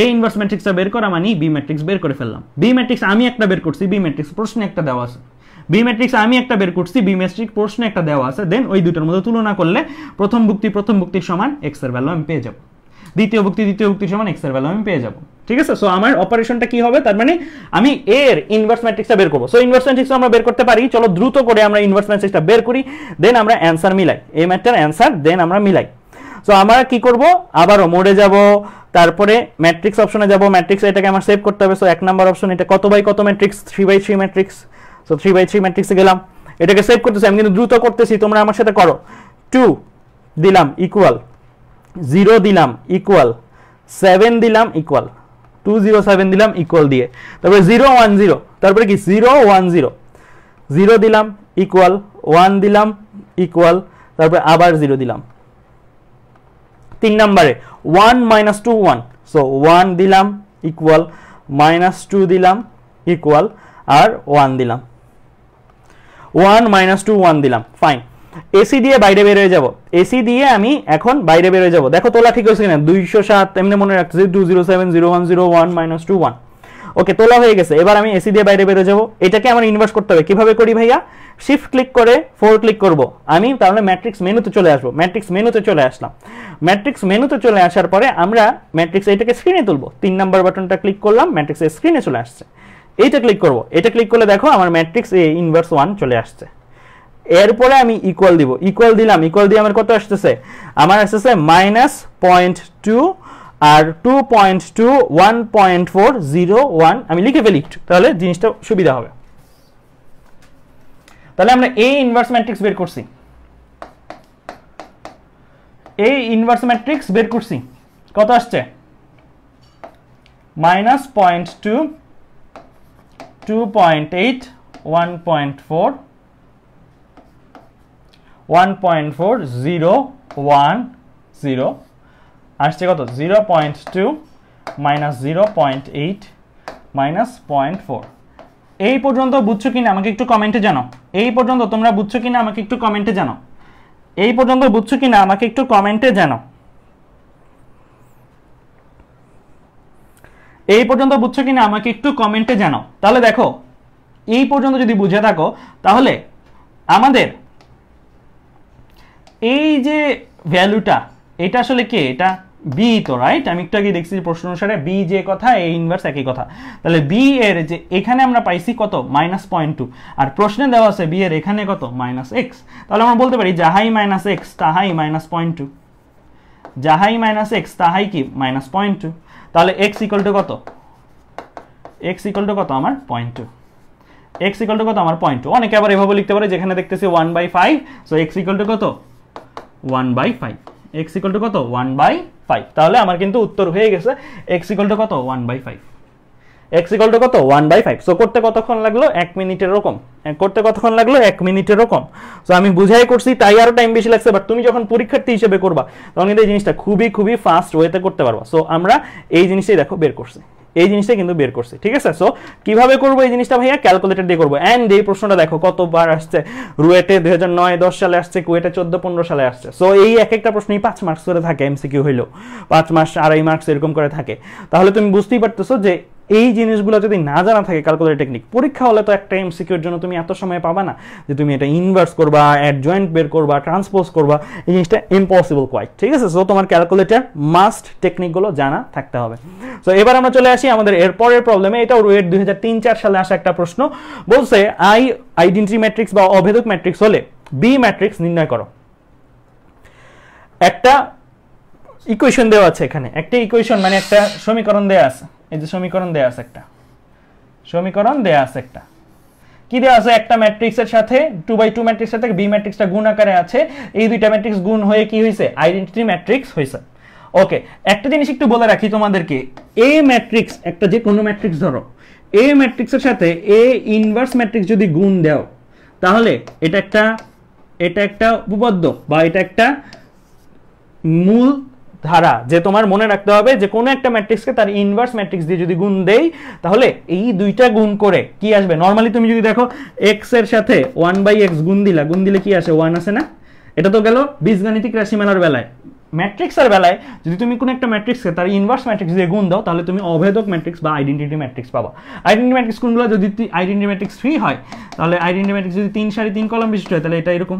এই ইনভার্স ম্যাট্রিক্সটা বের করা মানে বি ম্যাট্রিক্স বের করে ফেললাম বি ম্যাট্রিক্স আমি একটা বের করছি বি ম্যাট্রিক্স প্রশ্নে একটা দেওয়া আছে বি ম্যাট্রিক্স আমি একটা বের করছি বি ম্যাট্রিক্স প্রশ্নে একটা দেওয়া আছে দেন ওই দুটোর মধ্যে তুলনা করলে প্রথম ভুক্তি প্রথম ভুক্তির সমান এক্সের ভ্যালু আমি পেয়ে যাবো দ্বিতীয় ভুক্তি দ্বিতীয় ভুক্তি সমান এক্সের ভ্যালু আমি পেয়ে যাবো ঠিক আছে সো আমার অপারেশনটা কি হবে তার মানে আমি এর ইনভার্স ম্যাট্রিক্সটা বের করবো সো ইনভার্স ম্যাট্রিক্স আমরা বের করতে পারি চলো দ্রুত করে আমরা ইনভার্স ম্যাট্রিক্সটা বের করি দেন আমরা অ্যান্সার মিলাই এ ম্যাটার অ্যান্সার দেন আমরা মিলাই সো আমরা কি করব আবারও মোড়ে যাব তারপরে ম্যাট্রিক্স অপশনে যাব ম্যাট্রিক্স এটাকে আমার সেভ করতে হবে সো এক নাম্বার অপশন এটা কত বাই কত matrix three by three matrix so three by three ম্যাট্রিক্সে গেলাম এটাকে সেভ করতেছি আমি কিন্তু দ্রুত করতেছি তোমরা আমার সাথে করো টু দিলাম ইকুয়াল জিরো দিলাম ইকুয়াল সেভেন দিলাম ইকুয়াল টু জিরো সেভেন দিলাম ইকুয়াল দিয়ে তারপরে জিরো ওয়ান জিরো তারপরে কি জিরো ওয়ান জিরো জিরো দিলাম ইকুয়াল ওয়ান দিলাম ইকুয়াল তারপরে আবার জিরো দিলাম তিন নম্বরে one minus two one so one দিলাম ইকুয়াল মাইনাস টু দিলাম ইকুয়াল আর ওয়ান দিলাম ওয়ান মাইনাস টু ওয়ান দিলাম ফাইন এসি দিয়ে বাইরে বেরোয় যাব এসি দিয়ে আমি এখন বাইরে বেরোয় যাব দেখো তোলা ঠিক হয়েছে কিনা দুইশো সাত এমনি মনে রাখতেছি two zero seven zero one zero one minus two one okay তোলা হয়ে গেছে এবার আমি এসি দিয়ে বাইরে বেরোয় যাবো এটাকে আমার ইনভার্স করতে হবে কিভাবে করি ভাইয়া শিফট ক্লিক করে ফোর ক্লিক করব আমি তাহলে ম্যাট্রিক্স মেনুতে চলে আসবো ম্যাট্রিক্স মেনুতে চলে আসলাম ম্যাট্রিক্স মেনুতে চলে আসার পরে আমরা ম্যাট্রিক্স এটাকে স্ক্রিনে তুলবো তিন নাম্বার বাটনটা ক্লিক করলাম ম্যাট্রিক্স স্ক্রিনে চলে আসছে এইটা ক্লিক করব এটা ক্লিক করলে দেখো আমার ম্যাট্রিক্স এ ইনভার্স ওয়ান চলে আসছে এরপরে আমি ইকুয়াল দিব ইকুয়াল দিলাম ইকুয়াল দিয়ে আমার কত আসতেছে আমার আসতেছে মাইনাস পয়েন্ট টু আর two point two one point four zero one আমি লিখে ফেলি তাহলে জিনিসটা সুবিধা হবে তাহলে আমরা এই ইনভার্স ম্যাট্রিক্স বের করছি এই ইনভার্স ম্যাট্রিক্স বের করছি কত আসছে মাইনাস পয়েন্ট টু 2.8, 1.4, জিরো 0, 1, 0. আসছে কত 0.2 মাইনাস 0.8 মাইনাস 0.4 এই পর্যন্ত বুঝছো কিনা আমাকে একটু কমেন্টে জানাও এই পর্যন্ত তোমরা বুঝছো কিনা আমাকে একটু কমেন্টে জানাও এই পর্যন্ত বুঝছো কিনা আমাকে একটু কমেন্টে জানাও এই পর্যন্ত বুঝছো কিনা আমাকে একটু কমেন্টে জানাও তাহলে দেখো এই পর্যন্ত যদি বুঝে থাকো তাহলে আমাদের এই যে ভ্যালুটা এটা আসলে কি এটা বি তো রাইট আমি একটু আগে দেখছি প্রশ্ন অনুসারে বি যে কথা এ ইনভার্স একই কথা তাহলে বি এর যে এখানে আমরা পাইছি কত মাইনাস পয়েন্ট টু আর প্রশ্নে দেওয়া আছে বি এর এখানে কত মাইনাস এক্স তাহলে আমরা বলতে পারি যাহাই মাইনাস এক্স তাহাই মাইনাস পয়েন্ট টু যাহাই মাইনাস এক্স তাহাই কি মাইনাস পয়েন্ট টু তাহলে এক্স ইকুয়াল টু কত এক্স ইকুয়াল টু কত আমার point two X equal to কত আমার পয়েন্ট টু অনেকে আবার এভাবে লিখতে পারে যেখানে দেখতেছি one by five so X equal to কত one by five X equal to কত ওয়ান বাই ফাইভ তাহলে আমার কিন্তু উত্তর হয়ে গেছে এক্স ইকুয়াল টু কত one by five X equal কত ওয়ান বাই ফাইভ সো করতে কতক্ষণ লাগলো এক মিনিটের কম হ্যাঁ, করতে কতক্ষণ লাগলো এক মিনিটের কম সো আমি বুঝাই করছি তাই আরও টাইম বেশি লাগছে বাট তুমি যখন পরীক্ষার্থী হিসেবে করবা তখন কিন্তু এই জিনিসটা খুবই খুবই ফাস্ট ওয়েতে করতে পারবা সো আমরা এই জিনিসটাই দেখো বের করছি এই জিনিসটা কিন্তু বের করছে ঠিক আছে সো কিভাবে করবো এই জিনিসটা ভাইয়া ক্যালকুলেটর দিয়ে করবো অ্যান্ড এই প্রশ্নটা দেখো কতবার আসছে রুয়েটে দুই হাজার নয় দশ সালে আসছে কুয়েটে চোদ্দ পনেরো সালে আসছে সো এই এক একটা প্রশ্নই পাঁচ মার্কস করে থাকে এমসিকিউ হইলো পাঁচ মাস আড়াই মার্কস এরকম করে থাকে তাহলে তুমি বুঝতেই পারতেছো যে এই জিনিসগুলো যদি না জানা থাকে ক্যালকুলেটর টেকনিক পরীক্ষা হলে তো একটা এমসিকিউর জন্য তুমি এত সময় পাবা না যে তুমি এটা ইনভার্স করবা অ্যাড জয়েন্ট বের করবা ট্রান্সপোজ করবা এই জিনিসটা ইম্পসিবল কোয়াইট ঠিক আছে সো তোমার ক্যালকুলেটর মাস্ট টেকনিকগুলো জানা থাকতে হবে সো এবার আমরা চলে আসি আমাদের এরপরের প্রবলেমে এটা দুই হাজার তিন চার সালে আসা একটা প্রশ্ন বলছে আই আইডেন্টি ম্যাট্রিক্স বা অভেদক ম্যাট্রিক্স হলে বি ম্যাট্রিক্স নির্ণয় করো একটা ইকুয়েশন দেওয়া আছে এখানে একটা ইকুয়েশন মানে একটা সমীকরণ দেওয়া আছে এই যে সমীকরণ দেওয়া আছে একটা সমীকরণ দেওয়া আছে একটা কি দেওয়া আছে একটা ম্যাট্রিক্সের সাথে টু বাই টু ম্যাট্রিক্সের সাথে বি ম্যাট্রিক্সটা গুণ আকারে আছে এই দুইটা ম্যাট্রিক্স গুণ হয়ে কি হয়েছে আইডেন্টিটি ম্যাট্রিক্স হয়েছে ওকে একটা জিনিস একটু বলে রাখি তোমাদেরকে এ ম্যাট্রিক্স একটা যে কোনো ম্যাট্রিক্স ধরো এ ম্যাট্রিক্সের সাথে এ ইনভার্স ম্যাট্রিক্স যদি গুণ দাও তাহলে এটা একটা এটা একটা উপপাদ্য বা এটা একটা মূল ধারা যে তোমার মনে রাখতে হবে যে কোনো একটা ম্যাট্রিক্সকে তার ইনভার্স ম্যাট্রিক্স দিয়ে যদি গুণ দেই তাহলে এই দুইটা গুণ করে কি আসবে নর্মালি তুমি যদি দেখো এক্স এর সাথে ওয়ান বাই এক্স গুণ দিলা গুণ দিলে কি আসে ওয়ান আসে না এটা তো গেল বীজগাণিতিক মেলার বেলায় ম্যাট্রিক্সের বেলায় যদি তুমি কোনো একটা ম্যাট্রিক্সকে তার ইনভার্স ম্যাট্রিক্স দিয়ে গুণ দাও তাহলে তুমি অভেদক ম্যাট্রিক্স বা আইডেন্টিটি ম্যাট্রিক্স পাবো আইডেন্টি ম্যাট্রিক্স কোনগুলো যদি আইডেন্টি ম্যাট্রিক্স ফ্রি হয় তাহলে আইডেন্টি ম্যাট্রিক্স যদি তিন সাড়ে তিন কলম বিশিষ্ট হয় তাহলে এটা এরকম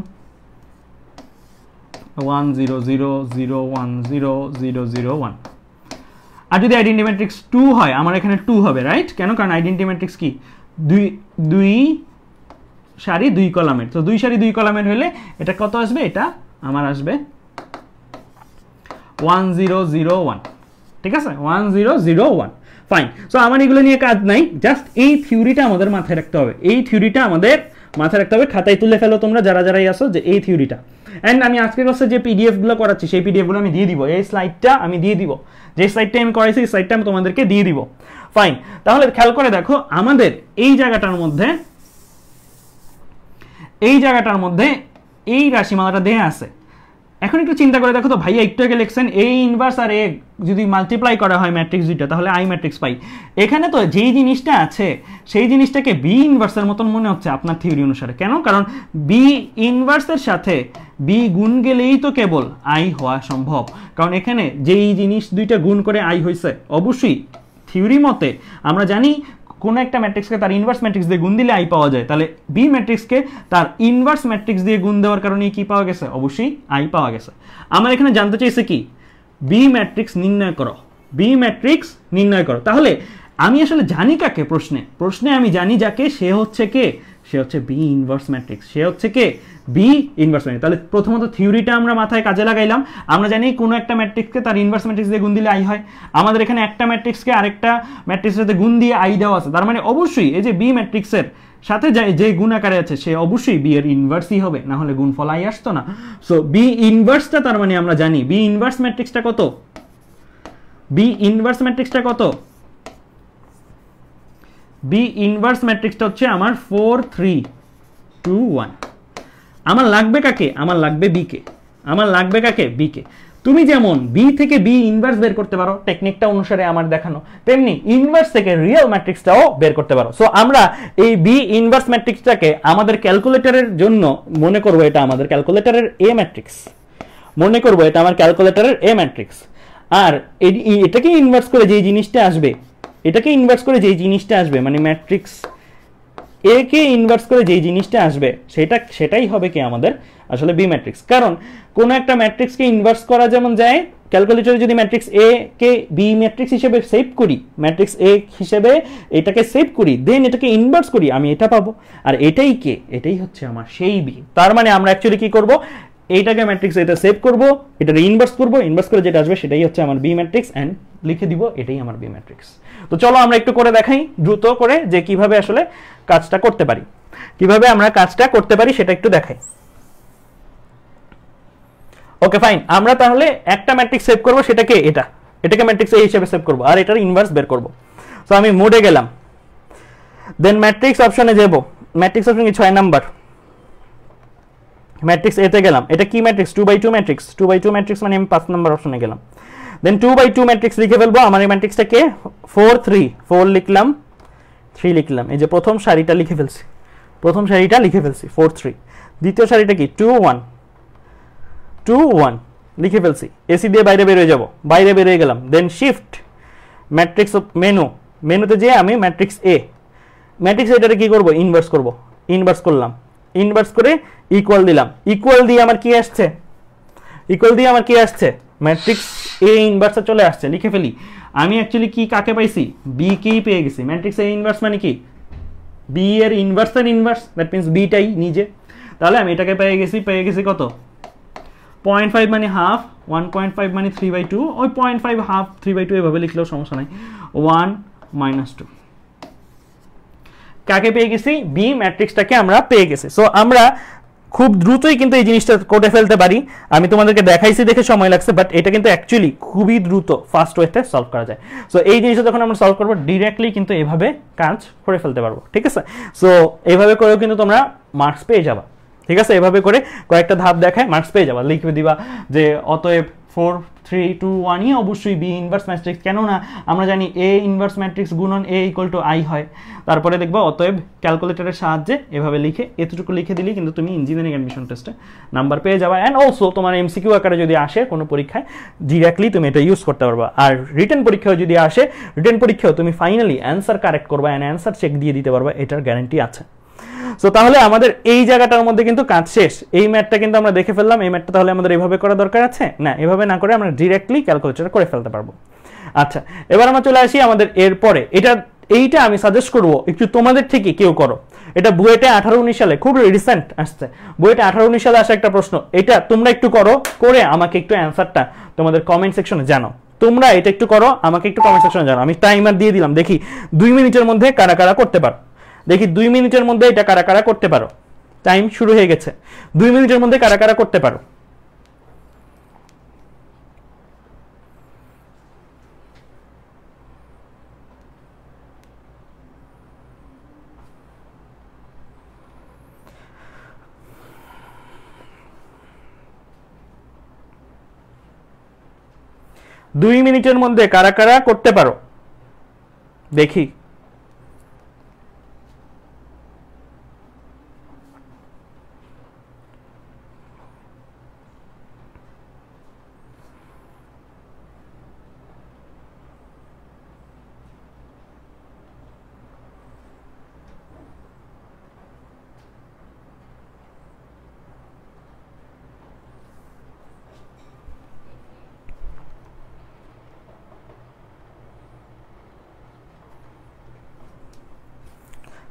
আর যদি আইডেন্টি ম্যাট্রিক্স টু হয় আমার এখানে টু হবে রাইট কেন কারণ আইডেন্টি ম্যাট্রিক্স কি দুই দুই সারি দুই কলামের তো দুই সারি দুই কলামের হলে এটা কত আসবে এটা আমার আসবে ওয়ান জিরো জিরো ওয়ান ঠিক আছে one zero zero one fine so আমার এগুলো নিয়ে কাজ নাই জাস্ট এই থিওরিটা আমাদের মাথায় রাখতে হবে এই থিওরিটা আমাদের মাথায় রাখতে হবে খাতায় তুলে ফেলো তোমরা যারা যারাই আসো যে এই থিওরিটা অ্যান্ড আমি আজকের কাছে যে পিডিএফগুলো করাচ্ছি সেই পিডিএফগুলো আমি দিয়ে দিব এই স্লাইডটা আমি দিয়ে দিব যে স্লাইডটা আমি করাইছি এই স্লাইডটা আমি তোমাদেরকে দিয়ে দিব ফাইন তাহলে খেয়াল করে দেখো আমাদের এই জায়গাটার মধ্যে এই জায়গাটার মধ্যে এই রাশিমালাটা দেয়া আছে এখন একটু চিন্তা করে দেখো তো ভাইয়া একটু আগে লিখছেন এ ইনভার্স আর এ যদি মাল্টিপ্লাই করা হয় ম্যাট্রিক্স দুইটা তাহলে আই ম্যাট্রিক্স পাই এখানে তো যেই জিনিসটা আছে সেই জিনিসটাকে বি ইনভার্সের মতন মনে হচ্ছে আপনার থিওরি অনুসারে কেন কারণ বি ইনভার্সের সাথে বি গুণ গেলেই তো কেবল আই হওয়া সম্ভব কারণ এখানে যেই জিনিস দুইটা গুণ করে আই হয়েছে অবশ্যই থিওরি মতে আমরা জানি কোনো একটা ম্যাট্রিক্সকে তার ইনভার্স ম্যাট্রিক্স দিয়ে গুণ দিলে আই পাওয়া যায় তাহলে বি ম্যাট্রিক্সকে তার ইনভার্স ম্যাট্রিক্স দিয়ে গুণ দেওয়ার কারণে কি পাওয়া গেছে অবশ্যই আই পাওয়া গেছে আমার এখানে জানতে চাইছে কি বি ম্যাট্রিক্স নির্ণয় করো বি ম্যাট্রিক্স নির্ণয় করো তাহলে আমি আসলে জানি কাকে প্রশ্নে প্রশ্নে আমি জানি যাকে সে হচ্ছে কে সে হচ্ছে বি ইনভার্স ম্যাট্রিক্স সে হচ্ছে কে বি ইনভার্স ম্যাট্রিক্স তাহলে প্রথমত থিওরিটা আমরা মাথায় কাজে লাগাইলাম আমরা জানি কোনো একটা ম্যাট্রিক্সকে তার ইনভার্স ম্যাট্রিক্স দিয়ে গুণ দিলে আই হয় আমাদের এখানে একটা ম্যাট্রিক্সকে আরেকটা ম্যাট্রিক্সের সাথে গুণ দিয়ে আই দেওয়া আছে তার মানে অবশ্যই এই যে বি ম্যাট্রিক্সের সাথে যে গুণ আকারে আছে সে অবশ্যই বি এর ইনভার্সই হবে না হলে গুণ আই আসতো না সো বি ইনভার্সটা তার মানে আমরা জানি বি ইনভার্স ম্যাট্রিক্সটা কত বি ইনভার্স ম্যাট্রিক্সটা কত বি ইনভার্স ম্যাট্রিক্সটা হচ্ছে আমার ফোর থ্রি টু ওয়ান আমার লাগবে কাকে আমার লাগবে বিকে আমার লাগবে কাকে বিকে তুমি যেমন বি থেকে বি ইনভার্স বের করতে পারো টেকনিকটা অনুসারে আমার দেখানো তেমনি ইনভার্স থেকে রিয়েল ম্যাট্রিক্সটাও বের করতে পারো সো আমরা এই বি ইনভার্স ম্যাট্রিক্সটাকে আমাদের ক্যালকুলেটরের জন্য মনে করবো এটা আমাদের ক্যালকুলেটরের এ ম্যাট্রিক্স মনে করবো এটা আমার ক্যালকুলেটরের এ ম্যাট্রিক্স আর এটাকে ইনভার্স করে যে জিনিসটা আসবে এটাকে ইনভার্স করে যেই জিনিসটা আসবে মানে ম্যাট্রিক্স এ কে ইনভার্স করে যেই জিনিসটা আসবে সেটা সেটাই হবে কি আমাদের আসলে বি ম্যাট্রিক্স কারণ কোন একটা ম্যাট্রিক্সকে ইনভার্স করা যেমন যায় ক্যালকুলেটরে যদি ম্যাট্রিক্স এ কে বি ম্যাট্রিক্স হিসেবে সেভ করি ম্যাট্রিক্স এ হিসেবে এটাকে সেভ করি দেন এটাকে ইনভার্স করি আমি এটা পাবো আর এটাই কে এটাই হচ্ছে আমার সেই বি তার মানে আমরা অ্যাকচুয়ালি কি করব এইটাকে ম্যাট্রিক্স এটা সেভ করব এটা ইনভার্স করব ইনভার্স করে যেটা আসবে সেটাই হচ্ছে আমার বি ম্যাট্রিক্স অ্যান্ড লিখে দিব এটাই আমার বি ম্যাট্রিক্স তো চলো আমরা একটু করে দেখাই দ্রুত করে যে কিভাবে আসলে কাজটা করতে পারি কিভাবে আমরা কাজটা করতে পারি সেটা একটু দেখাই ওকে ফাইন আমরা তাহলে একটা ম্যাট্রিক্স সেভ করব সেটাকে এটা এটাকে ম্যাট্রিক্স এই হিসেবে সেভ করব আর এটার ইনভার্স বের করব সো আমি মোডে গেলাম দেন ম্যাট্রিক্স অপশনে যাব ম্যাট্রিক্স অপশন কি ছয় নাম্বার ম্যাট্রিক্স এতে গেলাম এটা কি matrix two by two matrix two by two matrix মানে আমি পাঁচ নম্বর অপশনে গেলাম then two by two matrix লিখে ফেলবো আমার এই ম্যাট্রিক্সটাকে ফোর থ্রি ফোর লিখলাম থ্রি লিখলাম এই যে প্রথম সারিটা লিখে ফেলছি প্রথম সারিটা লিখে ফেলছি ফোর থ্রি দ্বিতীয় সারিটা কি টু ওয়ান টু ওয়ান লিখে ফেলছি এসি দিয়ে বাইরে বেরোয় যাব বাইরে বেরোয় গেলাম then shift matrix of menu মেনুতে যেয়ে আমি ম্যাট্রিক্স এ ম্যাট্রিক্স এটাতে কী করবো ইনভার্স করবো ইনভার্স করলাম ইনভার্স করে ইকুয়াল দিলাম ইকুয়াল দিয়ে আমার কি আসছে ইকুয়াল দিয়ে আমার কি আসছে ম্যাট্রিক্স এ ইনভার্স চলে আসছে লিখে ফেলি আমি অ্যাকচুয়ালি কি কাকে পাইছি বি কেই পেয়ে গেছি ম্যাট্রিক্স এ ইনভার্স মানে কি বি এর এর ইনভার্স দ্যাট মিনস বিটাই নিজে তাহলে আমি এটাকে পেয়ে গেছি পেয়ে গেছি কত পয়েন্ট ফাইভ মানে হাফ ওয়ান পয়েন্ট ফাইভ মানে থ্রি বাই টু ওই point five half three by two এভাবে লিখলেও সমস্যা নাই ওয়ান মাইনাস টু কাকে পেয়ে গেছি বি ম্যাট্রিক্সটাকে আমরা পেয়ে গেছি সো আমরা খুব দ্রুতই কিন্তু এই জিনিসটা করে ফেলতে পারি আমি তোমাদেরকে দেখাইছি দেখে সময় লাগছে বাট এটা কিন্তু অ্যাকচুয়ালি খুবই দ্রুত ফাস্ট ওয়েতে সলভ করা যায় সো এই জিনিসটা যখন আমরা সলভ করবো ডিরেক্টলি কিন্তু এভাবে কাজ করে ফেলতে পারবো ঠিক আছে সো এভাবে করেও কিন্তু তোমরা মার্কস পেয়ে যাবা ঠিক আছে এভাবে করে কয়েকটা ধাপ দেখায় মার্কস পেয়ে যাবা লিখে দিবা যে অতএব ফোর থ্রি টু ওয়ানই অবশ্যই বি ইনভার্স ম্যাট্রিক্স কেননা আমরা জানি এ ইনভার্স ম্যাট্রিক্স গুণন এ ইকুয়াল টু আই হয় তারপরে দেখবো অতএব ক্যালকুলেটরের সাহায্যে এভাবে লিখে এতটুকু লিখে দিলেই কিন্তু তুমি ইঞ্জিনিয়ারিং অ্যাডমিশন টেস্টে নাম্বার পেয়ে যাবে অ্যান্ড অলসো তোমার কিউ আকারে যদি আসে কোনো পরীক্ষায় ডিরেক্টলি তুমি এটা ইউজ করতে পারবা আর রিটার্ন পরীক্ষাও যদি আসে রিটার্ন পরীক্ষাও তুমি ফাইনালি অ্যান্সার কারেক্ট করবা অ্যান্ড অ্যান্সার চেক দিয়ে দিতে পারবা এটার গ্যারেন্টি আছে সো তাহলে আমাদের এই জায়গাটার মধ্যে কিন্তু কাজ শেষ এই ম্যাটটা কিন্তু আমরা দেখে ফেললাম এই ম্যাটটা তাহলে আমাদের এভাবে করা দরকার আছে না এভাবে না করে আমরা ডিরেক্টলি ক্যালকুলেটর করে ফেলতে পারবো আচ্ছা এবার আমরা চলে আসি আমাদের এরপরে এটা এইটা আমি সাজেস্ট করব একটু তোমাদের থেকে কেউ করো এটা বুয়েটে আঠারো উনিশ সালে খুব রিসেন্ট আসছে বুয়েটে আঠারো উনিশ সালে আসা একটা প্রশ্ন এটা তোমরা একটু করো করে আমাকে একটু অ্যান্সারটা তোমাদের কমেন্ট সেকশনে জানো তোমরা এটা একটু করো আমাকে একটু কমেন্ট সেকশনে জানো আমি টাইমার দিয়ে দিলাম দেখি দুই মিনিটের মধ্যে কারা কারা করতে পারো দেখি দুই মিনিটের মধ্যে এটা কারা কারা করতে পারো টাইম শুরু হয়ে গেছে দুই মিনিটের মধ্যে কারা কারা করতে পারো দুই মিনিটের মধ্যে কারা কারা করতে পারো দেখি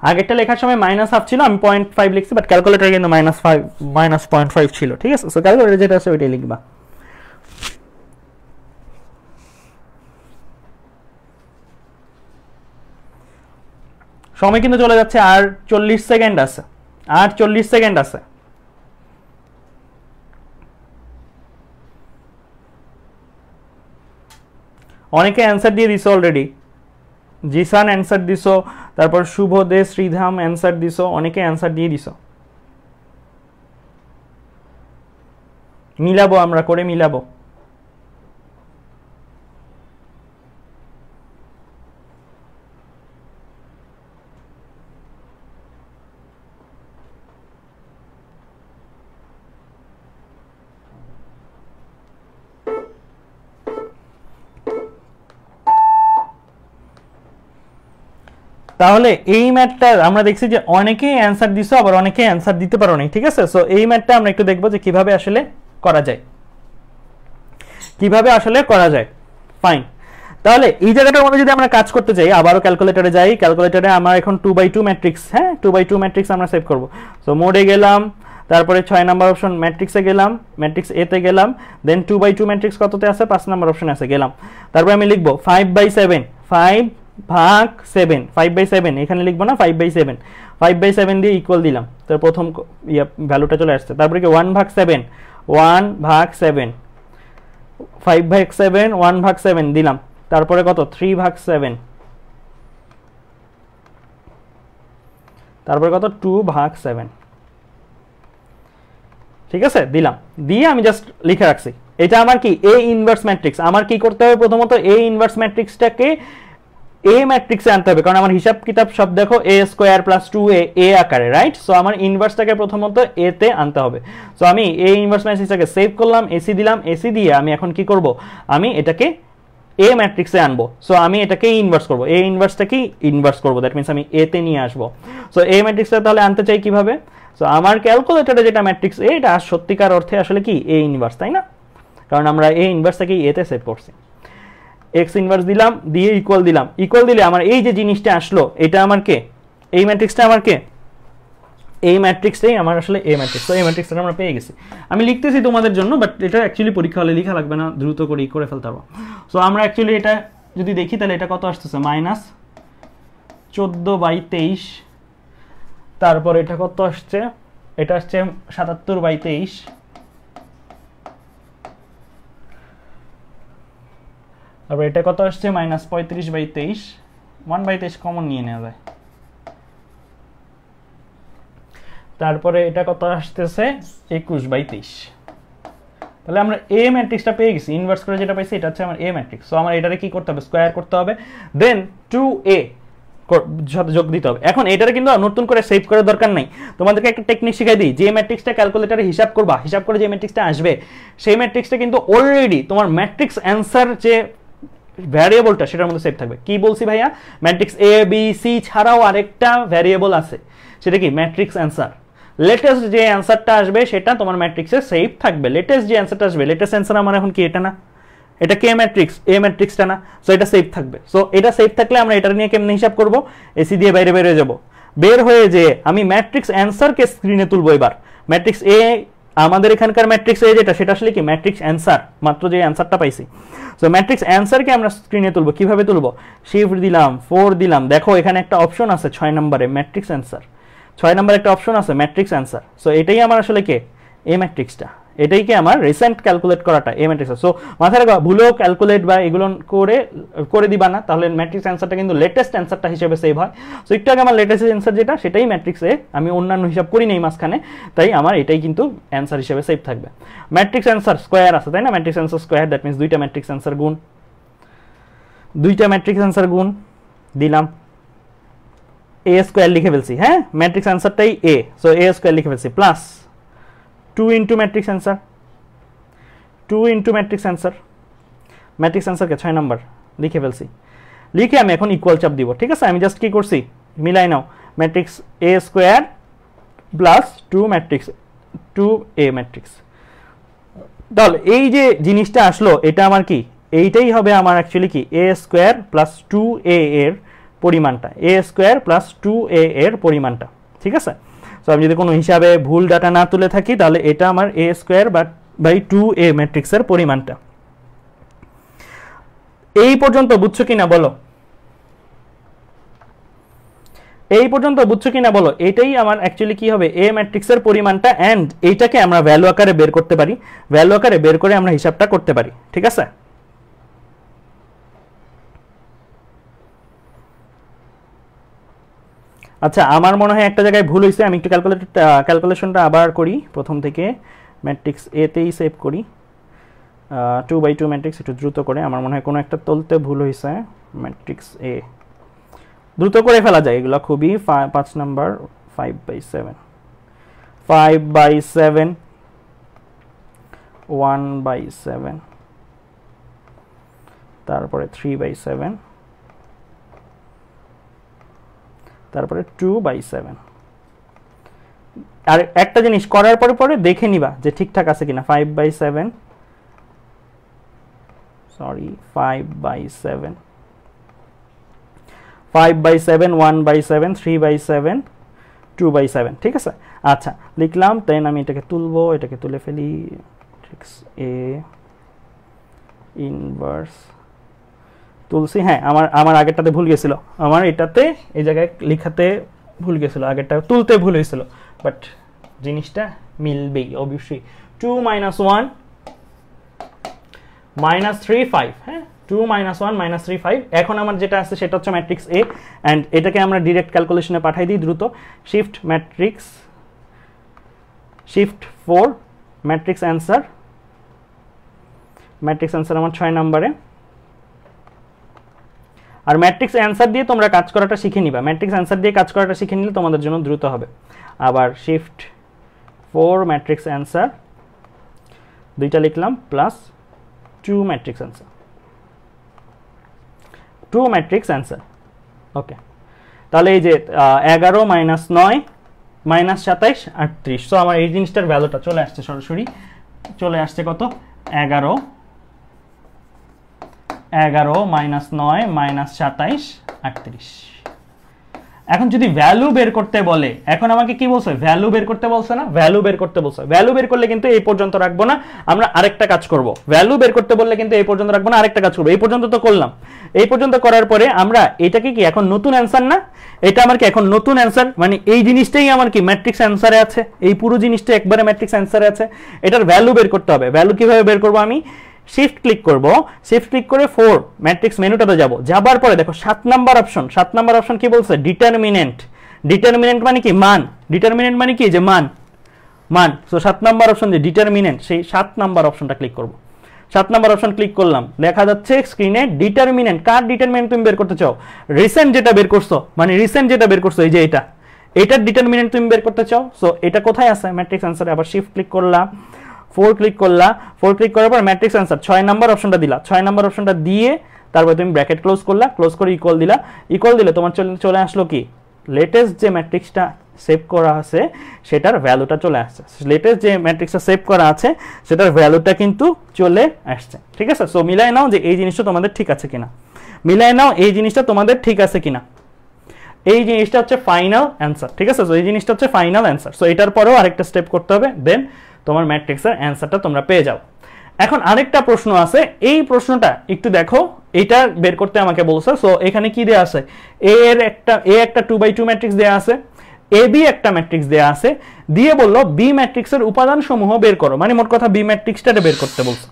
আগেরটা লেখার সময় মাইনাস হাফ ছিল আমি পয়েন্ট ফাইভ লিখছি বাট ক্যালকুলেটার কিন্তু minus five minus point five ছিল ঠিক আছে সো ক্যালকুলেটার যেটা আছে ওইটাই লিখবা সময় কিন্তু চলে যাচ্ছে আর চল্লিশ সেকেন্ড আছে আর চল্লিশ সেকেন্ড আছে অনেকে অ্যান্সার দিয়ে দিছে অলরেডি জিসান অ্যান্সার দিছো তারপর শুভ দে শ্রীধাম অ্যান্সার দিস অনেকে অ্যান্সার দিয়ে দিছো মিলাবো আমরা করে মিলাবো তাহলে এই ম্যাথটার আমরা দেখছি যে অনেকেই অ্যান্সার দিছো আবার অনেকেই অ্যান্সার দিতে পারো নি ঠিক আছে সো এই ম্যাটটা আমরা একটু দেখবো যে কিভাবে আসলে করা যায় কিভাবে আসলে করা যায় ফাইন তাহলে এই জায়গাটার মধ্যে যদি আমরা কাজ করতে যাই আবারও ক্যালকুলেটরে যাই ক্যালকুলেটরে আমার এখন টু বাই টু ম্যাট্রিক্স হ্যাঁ টু বাই টু ম্যাট্রিক্স আমরা সেভ করবো সো মোডে গেলাম তারপরে ছয় নাম্বার অপশন ম্যাট্রিক্সে গেলাম ম্যাট্রিক্স এতে গেলাম then two by two matrix কততে আছে পাঁচ নাম্বার অপশন আছে গেলাম তারপরে আমি লিখবো ফাইভ বাই সেভেন ফাইভ ভাগ সেভেন ফাইভ বাই সেভেন এখানে লিখবো না five by seven five by seven দিয়ে ইকুয়াল দিলাম তো প্রথম ইয়ে ভ্যালুটা চলে আসছে তারপরে কি ওয়ান ভাগ সেভেন ওয়ান ভাগ সেভেন ফাইভ ভাগ সেভেন ওয়ান ভাগ সেভেন দিলাম তারপরে কত থ্রি ভাগ সেভেন তারপরে কত টু ভাগ সেভেন ঠিক আছে দিলাম দিয়ে আমি জাস্ট লিখে রাখছি এটা আমার কি এ ইনভার্স ম্যাট্রিক্স আমার কি করতে হবে প্রথমত এ ইনভার্স ম্যাট্রিক্সটাকে এ ম্যাট্রিক্সে আনতে হবে কারণ আমার হিসাব কিতাব সব দেখো A square plus two A এ আকারে রাইট সো আমার ইনভার্সটাকে প্রথমত এ তে আনতে হবে সো আমি এ ইনভার্স ম্যাট্রিক্সটাকে সেভ করলাম এসি দিলাম এসি দিয়ে আমি এখন কি করব আমি এটাকে এ ম্যাট্রিক্সে আনবো সো আমি এটাকে ইনভার্স করবো এ ইনভার্সটাকেই ইনভার্স করবো দ্যাট মিনস আমি তে নিয়ে আসবো সো এ ম্যাট্রিক্সটা তাহলে আনতে চাই কিভাবে সো আমার ক্যালকুলেটরে যেটা ম্যাট্রিক্স এ এটা সত্যিকার অর্থে আসলে কি এ ইনভার্স তাই না কারণ আমরা এ ইনভার্সটাকেই এতে সেভ করছি এক্স ইনভার্স দিলাম দিয়ে ইকুয়াল দিলাম ইকুয়াল দিলে আমার এই যে জিনিসটা আসলো এটা আমার কে এই ম্যাট্রিক্সটা আমার কে এই ম্যাট্রিক্সটাই আমার আসলে এ ম্যাট্রিক্স তো এই ম্যাট্রিক্সটা আমরা পেয়ে গেছি আমি লিখতেছি তোমাদের জন্য বাট এটা অ্যাকচুয়ালি পরীক্ষা হলে লেখা লাগবে না দ্রুত করে ই করে ফেলতে পারবো সো আমরা অ্যাকচুয়ালি এটা যদি দেখি তাহলে এটা কত আসতেছে মাইনাস চোদ্দো বাই তেইশ তারপর এটা কত আসছে এটা আসছে সাতাত্তর বাই তেইশ তারপর এটা কত আসছে মাইনাস পঁয়ত্রিশ বাই তেইশ ওয়ান বাই তেইশ কমন নিয়ে নেওয়া যায় তারপরে এটা কত আসতেছে একুশ বাই তেইশ তাহলে আমরা এ ম্যাট্রিক্সটা পেয়ে গেছি ইনভার্স করে যেটা পাইছি এটা হচ্ছে আমার এ ম্যাট্রিক্স সো আমার এটারে কি করতে হবে স্কোয়ার করতে হবে দেন টু এ সাথে যোগ দিতে হবে এখন এটারে কিন্তু নতুন করে সেভ করার দরকার নাই তোমাদেরকে একটা টেকনিক শিখাই দিই যে ম্যাট্রিক্সটা ক্যালকুলেটারে হিসাব করবা হিসাব করে যে ম্যাট্রিক্সটা আসবে সেই ম্যাট্রিক্সটা কিন্তু অলরেডি তোমার ম্যাট্রিক্স অ্যান্সার যে ভ্যারিয়েবলটা সেটার মধ্যে সেভ থাকবে কি বলছি ভাইয়া ম্যাট্রিক্স এ বি সি ছাড়াও আরেকটা ভ্যারিয়েবল আছে সেটা কি ম্যাট্রিক্স অ্যান্সার লেটেস্ট যে অ্যান্সারটা আসবে সেটা তোমার ম্যাট্রিক্সে সেভ থাকবে লেটেস্ট যে অ্যান্সারটা আসবে লেটেস্ট অ্যান্সার আমার এখন কি এটা না এটা কে ম্যাট্রিক্স এ ম্যাট্রিক্সটা না সো এটা সেভ থাকবে সো এটা সেভ থাকলে আমরা এটা নিয়ে কেমনে হিসাব করবো এসি দিয়ে বাইরে বাইরে যাব বের হয়ে যে আমি ম্যাট্রিক্স অ্যান্সারকে স্ক্রিনে তুলবো এবার ম্যাট্রিক্স এ আমাদের এখানকার ম্যাট্রিক্স এ যেটা সেটা আসলে কি ম্যাট্রিক্স অ্যান্সার মাত্র যে অ্যান্সারটা পাইছি সো ম্যাট্রিক্স অ্যান্সারকে আমরা স্ক্রিনে তুলবো কিভাবে তুলবো শিফট দিলাম ফোর দিলাম দেখো এখানে একটা অপশন আছে ছয় নম্বরে ম্যাট্রিক্স অ্যান্সার ছয় নম্বরে একটা অপশন আছে ম্যাট্রিক্স অ্যান্সার সো এটাই আমার আসলে কে এ ম্যাট্রিক্সটা এটাই কি আমার রিসেন্ট ক্যালকুলেট করাটা এ ম্যাট্রিক্স সো মাথায় রাখবা ভুলেও ক্যালকুলেট বা এগুলো করে করে দিবা না তাহলে ম্যাট্রিক্স অ্যান্সারটা কিন্তু লেটেস্ট অ্যান্সারটা হিসেবে সেভ হয় সো একটু আগে আমার লেটেস্ট অ্যান্সার যেটা সেটাই ম্যাট্রিক্স এ আমি অন্যান্য হিসাব করি নেই মাঝখানে তাই আমার এটাই কিন্তু অ্যান্সার হিসেবে সেভ থাকবে ম্যাট্রিক্স অ্যান্সার স্কোয়ার আছে তাই না matrix answer square that means দুইটা ম্যাট্রিক্স অ্যান্সার গুণ দুইটা ম্যাট্রিক্স অ্যান্সার গুণ দিলাম এ স্কোয়ার লিখে ফেলছি হ্যাঁ ম্যাট্রিক্স অ্যান্সারটাই এ সো এ স্কোয়ার লিখে ফেলছি plus two into matrix answer two into matrix answer matrix অ্যান্সারকে ছয় নম্বর লিখে ফেলছি লিখে আমি এখন ইকুয়াল চাপ দিব ঠিক আছে আমি জাস্ট কি করছি মিলাই নাও matrix A square plus two matrix two A matrix তাহলে এই যে জিনিসটা আসলো এটা আমার কি এইটাই হবে আমার অ্যাকচুয়ালি কি A square plus two A এর পরিমাণটা A square plus two A এর পরিমাণটা ঠিক আছে সো আমি যদি কোনো হিসাবে ভুল ডাটা না তুলে থাকি তাহলে এটা আমার এ স্কোয়ার বা বাই টু এ ম্যাট্রিক্সের পরিমাণটা এই পর্যন্ত বুঝছো কিনা বলো এই পর্যন্ত বুঝছো কিনা বলো এটাই আমার অ্যাকচুয়ালি কি হবে এ ম্যাট্রিক্সের পরিমাণটা অ্যান্ড এইটাকে আমরা ভ্যালু আকারে বের করতে পারি ভ্যালু আকারে বের করে আমরা হিসাবটা করতে পারি ঠিক আছে আচ্ছা আমার মনে হয় একটা জায়গায় ভুল হয়েছে আমি একটু ক্যালকুলেটর ক্যালকুলেশনটা আবার করি প্রথম থেকে ম্যাট্রিক্স এতেই সেভ করি টু বাই টু ম্যাট্রিক্স একটু দ্রুত করে আমার মনে হয় কোনো একটা তলতে ভুল হয়েছে ম্যাট্রিক্স এ দ্রুত করে ফেলা যায় এগুলো খুবই পাঁচ নাম্বার five by seven five by seven one by seven তারপরে থ্রি বাই সেভেন তারপরে টু বাই সেভেন আর একটা জিনিস করার পরে পরে দেখে নিবা যে ঠিকঠাক আছে কিনা five by seven sorry five by seven five by seven one by seven three by seven two by seven ঠিক আছে আচ্ছা লিখলাম তেন আমি এটাকে তুলবো এটাকে তুলে ফেলি ঠিক এ ইনভার্স তুলসী হ্যাঁ আমার আমার আগেরটাতে ভুল গেছিলো আমার এটাতে এই জায়গায় লিখাতে ভুল গেছিলো আগেরটা তুলতে ভুল হয়েছিল বাট জিনিসটা মিলবেই অবশ্যই two minus one minus three five হ্যাঁ two minus one minus three five এখন আমার যেটা আছে সেটা হচ্ছে ম্যাট্রিক্স এ অ্যান্ড এটাকে আমরা ডিরেক্ট ক্যালকুলেশনে পাঠাই দিই দ্রুত shift matrix shift four matrix answer matrix answer আমার ছয় নম্বরে আর ম্যাট্রিক্স অ্যান্সার দিয়ে তোমরা কাজ করাটা শিখে নিবা ম্যাট্রিক্স অ্যান্সার দিয়ে কাজ করাটা শিখে নিলে তোমাদের জন্য দ্রুত হবে আবার শিফট ফোর ম্যাট্রিক্স অ্যান্সার দুইটা লিখলাম plus two matrix answer two matrix answer okay তাহলে এই যে এগারো মাইনাস নয় মাইনাস সাতাইশ আটত্রিশ তো আমার এই জিনিসটার ভ্যালুটা চলে আসছে সরাসরি চলে আসছে কত এগারো এগারো মাইনাস নয় মাইনাস সাতাইশ আটত্রিশ এখন যদি ভ্যালু বের করতে বলে এখন আমাকে কি বলছে ভ্যালু বের করতে বলছে না ভ্যালু বের করতে বলছে ভ্যালু বের করলে কিন্তু এই পর্যন্ত রাখবো না আমরা আরেকটা কাজ করব ভ্যালু বের করতে বললে কিন্তু এই পর্যন্ত রাখবো না আরেকটা কাজ করবো এই পর্যন্ত তো করলাম এই পর্যন্ত করার পরে আমরা এটাকে কি এখন নতুন অ্যান্সার না এটা আমার কি এখন নতুন অ্যান্সার মানে এই জিনিসটাই আমার কি ম্যাট্রিক্স অ্যান্সারে আছে এই পুরো জিনিসটা একবারে ম্যাট্রিক্স অ্যান্সারে আছে এটার ভ্যালু বের করতে হবে ভ্যালু কিভাবে বের করবো আমি শিফট ক্লিক করব শিফট ক্লিক করে ফোর ম্যাট্রিক্স মেনুটাতে যাব যাবার পরে দেখো সাত নাম্বার অপশন সাত নাম্বার অপশন কি বলছে ডিটারমিনেন্ট ডিটারমিনেন্ট মানে কি মান ডিটারমিনেন্ট মানে কি যে মান মান সো সাত নাম্বার অপশন যে ডিটারমিনেন্ট সেই সাত নাম্বার অপশনটা ক্লিক করব সাত নাম্বার অপশন ক্লিক করলাম দেখা যাচ্ছে স্ক্রিনে ডিটারমিনেন্ট কার ডিটারমিনেন্ট তুমি বের করতে চাও রিসেন্ট যেটা বের করছো মানে রিসেন্ট যেটা বের করছো এই যে এটা এটার ডিটারমিনেন্ট তুমি বের করতে চাও সো এটা কোথায় আছে ম্যাট্রিক্স অ্যান্সারে আবার শিফট ক্লিক করলাম ফোর ক্লিক করলা ফোর ক্লিক করার পর ম্যাট্রিক্স অ্যান্সার ছয় নম্বর অপশনটা দিলা ছয় নাম্বার অপশনটা দিয়ে তারপরে তুমি ব্র্যাকেট ক্লোজ করলা ক্লোজ করে ইকুয়াল দিলা ইকুয়াল দিলে তোমার চলে আসলো কি লেটেস্ট যে ম্যাট্রিক্সটা সেভ করা আছে সেটার ভ্যালুটা চলে আসছে লেটেস্ট যে ম্যাট্রিক্সটা সেভ করা আছে সেটার ভ্যালুটা কিন্তু চলে আসছে ঠিক আছে সো মিলাই নাও যে এই জিনিসটা তোমাদের ঠিক আছে কিনা মিলাই নাও এই জিনিসটা তোমাদের ঠিক আছে কিনা এই জিনিসটা হচ্ছে ফাইনাল অ্যান্সার ঠিক আছে সো এই জিনিসটা হচ্ছে ফাইনাল অ্যান্সার সো এটার পরেও আরেকটা স্টেপ করতে হবে দেন তোমার ম্যাট্রিক্সের অ্যান্সারটা তোমরা পেয়ে যাও এখন আরেকটা প্রশ্ন আছে এই প্রশ্নটা একটু দেখো এটা বের করতে আমাকে বলছে সো এখানে কি দেয়া আছে এ এর একটা এ একটা টু বাই টু ম্যাট্রিক্স দেয়া আছে এ বি একটা ম্যাট্রিক্স দেয়া আছে দিয়ে বলল বি ম্যাট্রিক্সের উপাদান সমূহ বের করো মানে মোট কথা বি ম্যাট্রিক্সটাকে বের করতে বলছে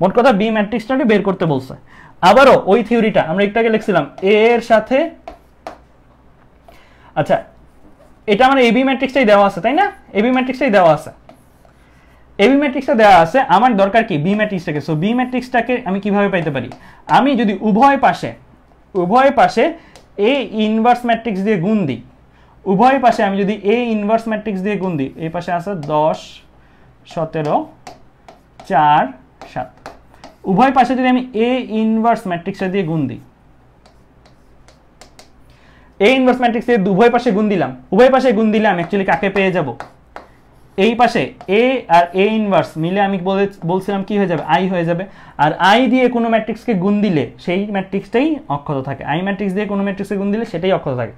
মোট কথা বি ম্যাট্রিক্সটাকে বের করতে বলছে আবারও ওই থিওরিটা আমরা একটু আগে লিখছিলাম এ এর সাথে আচ্ছা এটা আমার বি ম্যাট্রিক্সটাই দেওয়া আছে তাই না এ বি ম্যাট্রিক্সটাই দেওয়া আছে এবি ম্যাট্রিক্সটা দেওয়া আছে আমার দরকার কি বি ম্যাট্রিক্সটাকে সো বি ম্যাট্রিক্সটাকে আমি কিভাবে পাইতে পারি আমি যদি উভয় পাশে উভয় পাশে এ ইনভার্স ম্যাট্রিক্স দিয়ে গুণ দিই উভয় পাশে আমি যদি এ ইনভার্স ম্যাট্রিক্স দিয়ে গুণ দিই এই পাশে আছে দশ সতেরো চার সাত উভয় পাশে যদি আমি এ ইনভার্স ম্যাট্রিক্সটা দিয়ে গুণ দিই এ ইনভার্স ম্যাট্রিক্স দিয়ে উভয় পাশে গুণ দিলাম উভয় পাশে গুণ দিলে আমি অ্যাকচুয়ালি কাকে পেয়ে যাবো এই পাশে এ আর এ ইনভার্স মিলে আমি বলে বলছিলাম কি হয়ে যাবে আই হয়ে যাবে আর আই দিয়ে কোনো ম্যাট্রিক্সকে গুণ দিলে সেই ম্যাট্রিক্সটাই অক্ষত থাকে আই ম্যাট্রিক্স দিয়ে কোনো ম্যাট্রিক্সকে গুণ দিলে সেটাই অক্ষত থাকে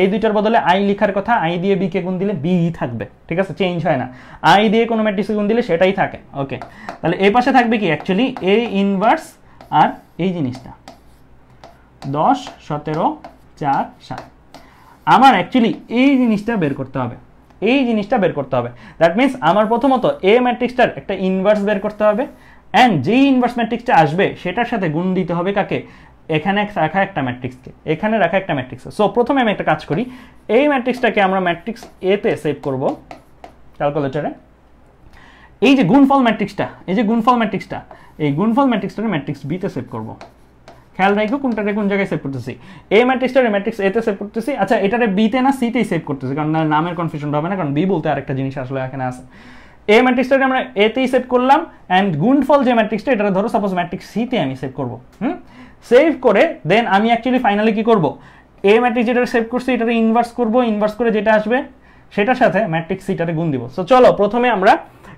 এই দুইটার বদলে আই লেখার কথা আই দিয়ে বিকে গুণ দিলে বি থাকবে ঠিক আছে চেঞ্জ হয় না আই দিয়ে কোনো ম্যাট্রিক্সকে গুণ দিলে সেটাই থাকে ওকে তাহলে এ পাশে থাকবে কি অ্যাকচুয়ালি এ ইনভার্স আর এই জিনিসটা দশ সতেরো চার সাত আমার অ্যাকচুয়ালি এই জিনিসটা বের করতে হবে এই জিনিসটা বের করতে হবে দ্যাট মিন্স আমার প্রথমত এ ম্যাট্রিক্সটার একটা ইনভার্স বের করতে হবে অ্যান্ড যেই ইনভার্স ম্যাট্রিক্সটা আসবে সেটার সাথে গুণ দিতে হবে কাকে এখানে রাখা একটা ম্যাট্রিক্সকে এখানে রাখা একটা ম্যাট্রিক্স সো প্রথমে আমি একটা কাজ করি এই ম্যাট্রিক্সটাকে আমরা ম্যাট্রিক্স এতে সেভ করব ক্যালকুলেটারে এই যে গুণফল ম্যাট্রিক্সটা এই যে গুণফল ম্যাট্রিক্সটা এই গুণফল ম্যাট্রিক্সটাকে ম্যাট্রিক্স বিতে সেভ করবো খেয়াল রাখো কোনটা কোন জায়গায় সেভ করতেছি এ ম্যাট্রিক্সটা ম্যাট্রিক্স এতে সেভ করতেছি আচ্ছা এটারে বিতে না সিতেই সেভ করতেছি কারণ নামের কনফিউশন হবে না কারণ বি বলতে আরেকটা জিনিস আসলে এখানে আছে এ ম্যাট্রিক্সটাকে আমরা এতেই সেভ করলাম অ্যান্ড গুণফল যে ম্যাট্রিক্সটা এটা ধরো সাপোজ ম্যাট্রিক্স সিতে আমি সেভ করবো হুম সেভ করে দেন আমি অ্যাকচুয়ালি ফাইনালি কী করবো এ ম্যাট্রিক্স যেটা সেভ করছি এটাকে ইনভার্স করবো ইনভার্স করে যেটা আসবে সেটার সাথে ম্যাট্রিক্স সিটারে গুণ দিব সো চলো প্রথমে আমরা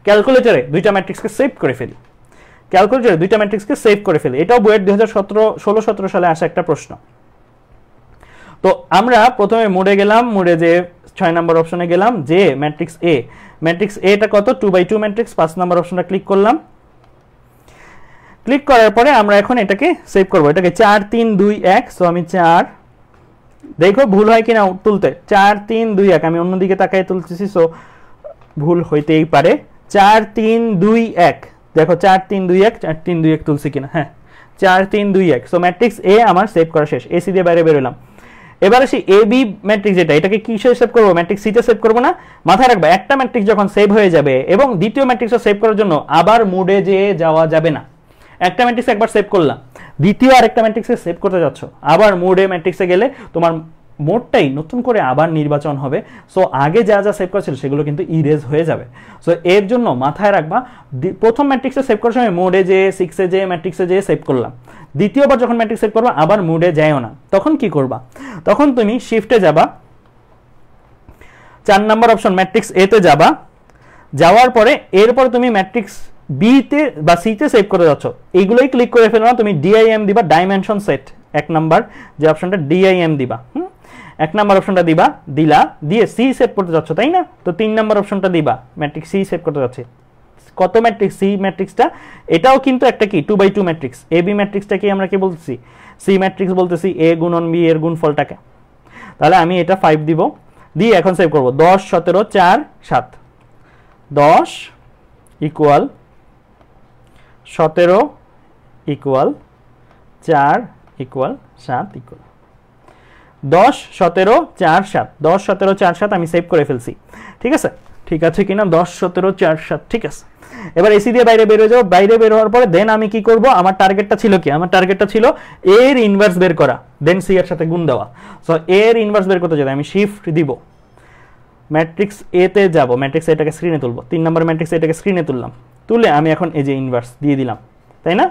ক্যালকুলেটারে দুইটা ম্যাট্রিক্সকে সেভ করে ফেলি ক্যালকুলেটরে দুইটা ম্যাট্রিক্সকে সেভ করে ফেলি এটাও বইয়ের দুই হাজার সতেরো ষোলো সতেরো সালে আসা একটা প্রশ্ন তো আমরা প্রথমে মোড়ে গেলাম মোড়ে যে ছয় নম্বর অপশনে গেলাম যে ম্যাট্রিক্স এ ম্যাট্রিক্স এটা কত টু বাই টু ম্যাট্রিক্স পাঁচ নম্বর অপশনটা ক্লিক করলাম ক্লিক করার পরে আমরা এখন এটাকে সেভ করব এটাকে চার তিন দুই এক সো আমি চার দেখো ভুল হয় কিনা তুলতে চার তিন দুই এক আমি অন্যদিকে তাকাই তুলতেছি সো ভুল হইতেই পারে চার তিন দুই এক দেখো চার তিন দুই এক চার তিন দুই এক তুলছি কিনা হ্যাঁ চার তিন দুই এক সো ম্যাট্রিক্স এ আমার সেভ করা শেষ এসি দিয়ে বাইরে বেরোলাম এবার আসি এ বি ম্যাট্রিক্স যেটা এটাকে কিসে সেভ করবো ম্যাট্রিক্স সিতে সেভ করবো না মাথায় রাখবে একটা ম্যাট্রিক্স যখন সেভ হয়ে যাবে এবং দ্বিতীয় ম্যাট্রিক্সও সেভ করার জন্য আবার মুডে যেয়ে যাওয়া যাবে না একটা ম্যাট্রিক্স একবার সেভ করলাম দ্বিতীয় আরেকটা ম্যাট্রিক্সে সেভ করতে যাচ্ছ আবার মুডে ম্যাট্রিক্সে গেলে তোমার মোটটাই নতুন করে আবার নির্বাচন হবে সো আগে যা যা সেভ করেছিল সেগুলো কিন্তু ইরেজ হয়ে যাবে সো এর জন্য মাথায় রাখবা প্রথম ম্যাট্রিক্সে সেভ করার সময় মোডে যে সিক্সে যে ম্যাট্রিক্সে যে সেভ করলাম দ্বিতীয়বার যখন ম্যাট্রিক্স সেভ করবা আবার মোডে যায়ও না তখন কি করবা তখন তুমি শিফটে যাবা চার নাম্বার অপশন ম্যাট্রিক্স এতে যাবা যাওয়ার পরে এরপরে তুমি ম্যাট্রিক্স বিতে বা সিতে সেভ করে যাচ্ছ এইগুলোই ক্লিক করে ফেলো না তুমি ডিআইএম দিবা ডাইমেনশন সেট এক নাম্বার যে অপশনটা ডিআইএম দিবা হুম এক নাম্বার অপশনটা দিবা দিলা দিয়ে সি সেভ করতে যাচ্ছ তাই না তো তিন নাম্বার অপশনটা দিবা ম্যাট্রিক্স সি সেভ করতে যাচ্ছে কত ম্যাট্রিক্স সি ম্যাট্রিক্সটা এটাও কিন্তু একটা কি two by two matrix A B ম্যাট্রিক্সটাকে আমরা কি বলতেছি সি ম্যাট্রিক্স বলতেছি এ গুণন বি এর গুণফলটাকে তাহলে আমি এটা ফাইভ দিব দিয়ে এখন সেভ করব দশ সতেরো চার সাত দশ ইকুয়াল সতেরো ইকুয়াল চার ইকুয়াল সাত ইকুয়াল দশ সতেরো চার সাত দশ সতেরো চার সাত আমি সেভ করে ফেলছি ঠিক আছে ঠিক আছে কিনা দশ সতেরো চার সাত ঠিক আছে এবার এসি দিয়ে বাইরে বেরোয় যাবো বাইরে বের হওয়ার পরে দেন আমি কি করব আমার টার্গেটটা ছিল কি আমার টার্গেটটা ছিল এর ইনভার্স বের করা দেন সি এর সাথে গুণ দেওয়া সো এর ইনভার্স বের করতে যাবে আমি শিফট দিব ম্যাট্রিক্স এতে যাবো ম্যাট্রিক্স এটাকে স্ক্রিনে তুলবো তিন নম্বর ম্যাট্রিক্স এটাকে স্ক্রিনে তুললাম তুলে আমি এখন এই যে ইনভার্স দিয়ে দিলাম তাই না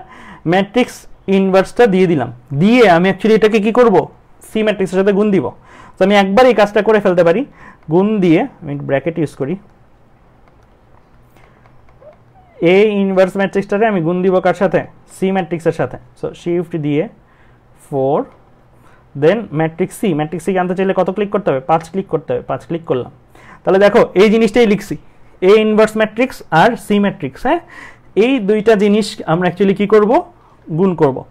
ম্যাট্রিক্স ইনভার্সটা দিয়ে দিলাম দিয়ে আমি অ্যাকচুয়ালি এটাকে কি করব সি ম্যাট্রিক্সের সাথে গুণ দিব তো আমি একবার এই কাজটা করে ফেলতে পারি গুণ দিয়ে আমি ব্র্যাকেট ইউজ করি এ ইনভার্স ম্যাট্রিক্সটারে আমি গুণ দিব কার সাথে সি ম্যাট্রিক্সের সাথে সো শিফট দিয়ে four then matrix C matrix সিকে আনতে চাইলে কত ক্লিক করতে হবে পাঁচ ক্লিক করতে হবে পাঁচ ক্লিক করলাম তাহলে দেখো এই জিনিসটাই লিখছি এ ইনভার্স ম্যাট্রিক্স আর সি ম্যাট্রিক্স হ্যাঁ এই দুইটা জিনিস আমরা অ্যাকচুয়ালি কী করবো গুণ করবো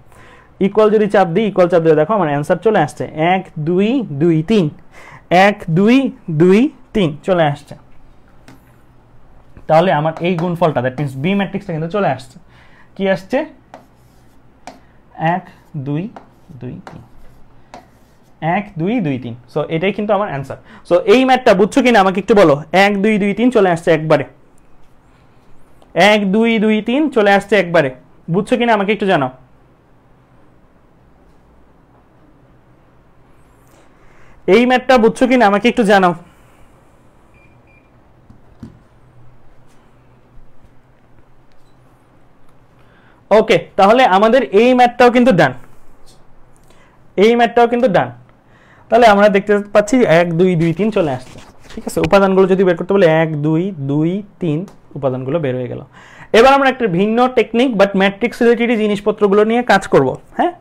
ইকুয়াল যদি চাপ দিই ইকুয়াল চাপ দিয়ে দেখো আমার অ্যান্সার চলে আসছে এক দুই দুই তিন এক দুই দুই তিন চলে আসছে তাহলে আমার এই গুণফলটা দ্যাট মিনস বি ম্যাট্রিক্সটা কিন্তু চলে আসছে কি আসছে এক দুই দুই তিন এক দুই দুই তিন সো এটাই কিন্তু আমার অ্যান্সার সো এই ম্যাথটা বুঝছো কিনা আমাকে একটু বলো এক দুই দুই তিন চলে আসছে একবারে এক দুই দুই তিন চলে আসছে একবারে বুঝছো কিনা আমাকে একটু জানাও এই ম্যাপটা বুঝছো কিনা আমাকে একটু জানাও ওকে তাহলে আমাদের এই ম্যাপটাও কিন্তু ডান এই ম্যাপটাও কিন্তু ডান তাহলে আমরা দেখতে পাচ্ছি এক দুই দুই তিন চলে আসছে ঠিক আছে উপাদানগুলো যদি বের করতে বলে এক দুই দুই তিন উপাদানগুলো বের হয়ে গেল এবার আমরা একটা ভিন্ন টেকনিক বাট ম্যাট্রিক্স রিলেটেড জিনিসপত্রগুলো নিয়ে কাজ করব হ্যাঁ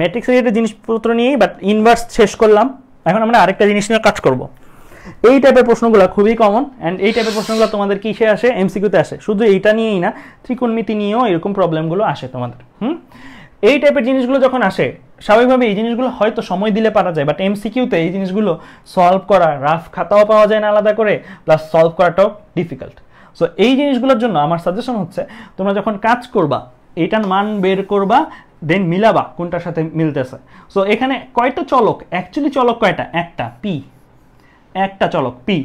ম্যাট্রিক্স রিলেটেড জিনিসপত্র নিয়েই বাট ইনভার্স শেষ করলাম এখন আমরা আরেকটা জিনিস নিয়ে কাজ করব এই টাইপের প্রশ্নগুলো খুবই কমন অ্যান্ড এই টাইপের প্রশ্নগুলো তোমাদের কিসে আসে এমসিকিউতে আসে শুধু এইটা নিয়েই না ত্রিকোণমিতি নিয়েও এরকম প্রবলেমগুলো আসে তোমাদের হুম এই টাইপের জিনিসগুলো যখন আসে স্বাভাবিকভাবে এই জিনিসগুলো হয়তো সময় দিলে পারা যায় বাট এমসিকিউতে এই জিনিসগুলো সলভ করা রাফ খাতাও পাওয়া যায় না আলাদা করে প্লাস সলভ করাটাও ডিফিকাল্ট সো এই জিনিসগুলোর জন্য আমার সাজেশন হচ্ছে তোমরা যখন কাজ করবা এটার মান বের করবা দেন মিলাবা কোনটার সাথে মিলতেছে সো এখানে কয়টা চলক অ্যাকচুয়ালি চলক কয়টা একটা পি একটা চলক পি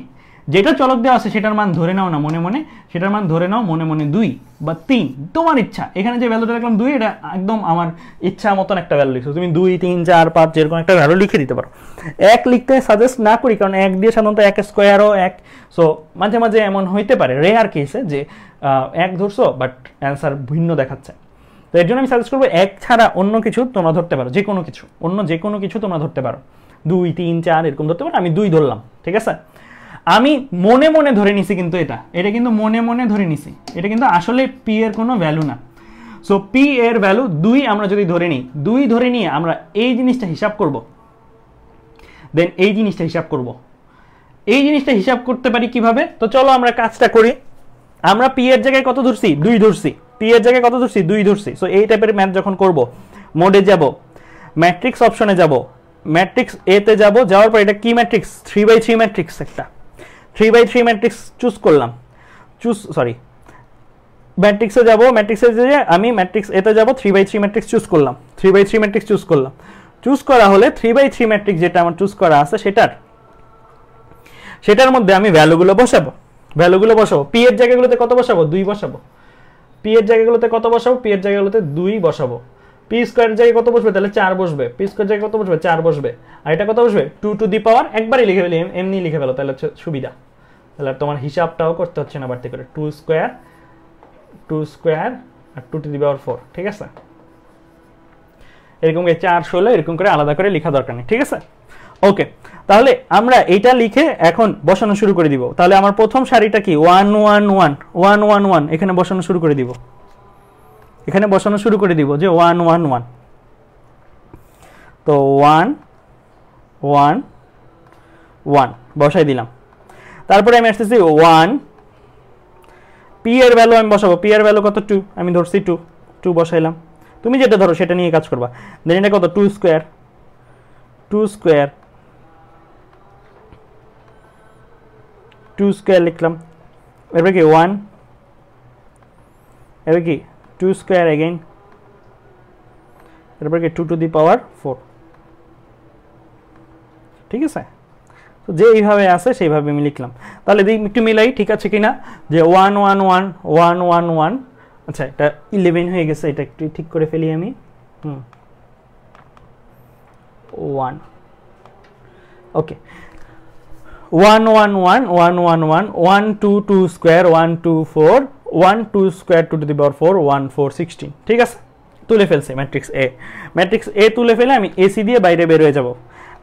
যেটা চলক দেওয়া আছে সেটার মান ধরে নাও না মনে মনে সেটার মান ধরে নাও মনে মনে দুই বা তিন তোমার ইচ্ছা এখানে যে ভ্যালুটা লিখলাম দুই এটা একদম আমার ইচ্ছা মতন একটা ভ্যালু লিখছো তুমি দুই তিন চার পাঁচ যেরকম একটা ভ্যালু লিখে দিতে পারো এক লিখতে সাজেস্ট না করি কারণ এক দিয়ে সাধারণত এক স্কোয়ারও এক সো মাঝে মাঝে এমন হইতে পারে রেয়ার কেসে যে এক ধরছো বাট অ্যান্সার ভিন্ন দেখাচ্ছে তো এর জন্য আমি সাজেস্ট করবো এক ছাড়া অন্য কিছু তোমরা ধরতে পারো যে কোনো কিছু অন্য যে কোনো কিছু তোমরা ধরতে পারো দুই তিন চার এরকম ধরতে পারো আমি দুই ধরলাম ঠিক আছে আমি মনে মনে ধরে নিছি কিন্তু এটা এটা কিন্তু মনে মনে ধরে নিছি এটা কিন্তু আসলে পি এর কোনো ভ্যালু না সো পি এর ভ্যালু দুই আমরা যদি ধরে নিই দুই ধরে নিয়ে আমরা এই জিনিসটা হিসাব করব দেন এই জিনিসটা হিসাব করব এই জিনিসটা হিসাব করতে পারি কিভাবে তো চলো আমরা কাজটা করি আমরা পি এর জায়গায় কত ধরছি দুই ধরছি পি এর জায়গায় কত ধরছি দুই ধরছি সো এই টাইপের ম্যাথ যখন করব মোডে যাব ম্যাট্রিক্স অপশনে যাব ম্যাট্রিক্স এতে যাব যাওয়ার পর এটা কি matrix three by three matrix একটা three by three matrix choose করলাম চুজ সরি ম্যাট্রিক্সে যাব ম্যাট্রিক্সে যে আমি ম্যাট্রিক্স এতে যাব three by three matrix choose করলাম three by three matrix choose করলাম চুজ করা হলে থ্রি বাই থ্রি ম্যাট্রিক্স যেটা আমার চুজ করা আছে সেটার সেটার মধ্যে আমি ভ্যালুগুলো বসাবো ভ্যালুগুলো বসাবো পি এর জায়গাগুলোতে কত বসাবো দুই বসাবো পি এর জায়গাগুলোতে কত বসাবো পি এর জায়গাগুলোতে দুই বসাবো পি স্কোয়ার জায়গায় কত বসবে তাহলে চার বসবে পি স্কোয়ার জায়গায় কত বসবে চার বসবে আর এটা কত বসবে টু টু দি পাওয়ার একবারই লিখে ফেলি এমনি লিখে ফেলো তাহলে হচ্ছে সুবিধা তাহলে তোমার হিসাবটাও করতে হচ্ছে না বাড়তি করে টু স্কোয়ার টু স্কোয়ার আর two two the power four ঠিক আছে এরকম চার ষোলো এরকম করে আলাদা করে লেখা দরকার নেই ঠিক আছে ওকে তাহলে আমরা এটা লিখে এখন বসানো শুরু করে দিব তাহলে আমার প্রথম সারিটা কি one one one one one one এখানে বসানো শুরু করে দিব এখানে বসানো শুরু করে দিব যে ওয়ান ওয়ান ওয়ান তো ওয়ান ওয়ান ওয়ান বসাই দিলাম তারপরে আমি আসতেছি ওয়ান পি এর ভ্যালু আমি বসাবো পি এর ভ্যালু কত টু আমি ধরছি টু টু বসাইলাম তুমি যেটা ধরো সেটা নিয়ে কাজ করবা দেন এটা কত two square two square two square লিখলাম এরপরে কি ওয়ান এরপরে কি টু স্কোয়ার এগেইন এরপরে কি two two the power four ঠিক আছে তো যে এইভাবে আছে সেইভাবে আমি লিখলাম তাহলে দেখি একটু মিলাই ঠিক আছে কিনা যে one one one one one one আচ্ছা এটা ইলেভেন হয়ে গেছে এটা একটু ঠিক করে ফেলি আমি hmm one okay 1 1 1 1 1 1 1 2 2 square 1 2 4 1 2 square 2 to the power 4 1 4 16 ঠিক আছে তুলে ফেলছে ম্যাট্রিক্স এ ম্যাট্রিক্স এ তুলে ফেলে আমি এসি দিয়ে বাইরে বের হয়ে যাব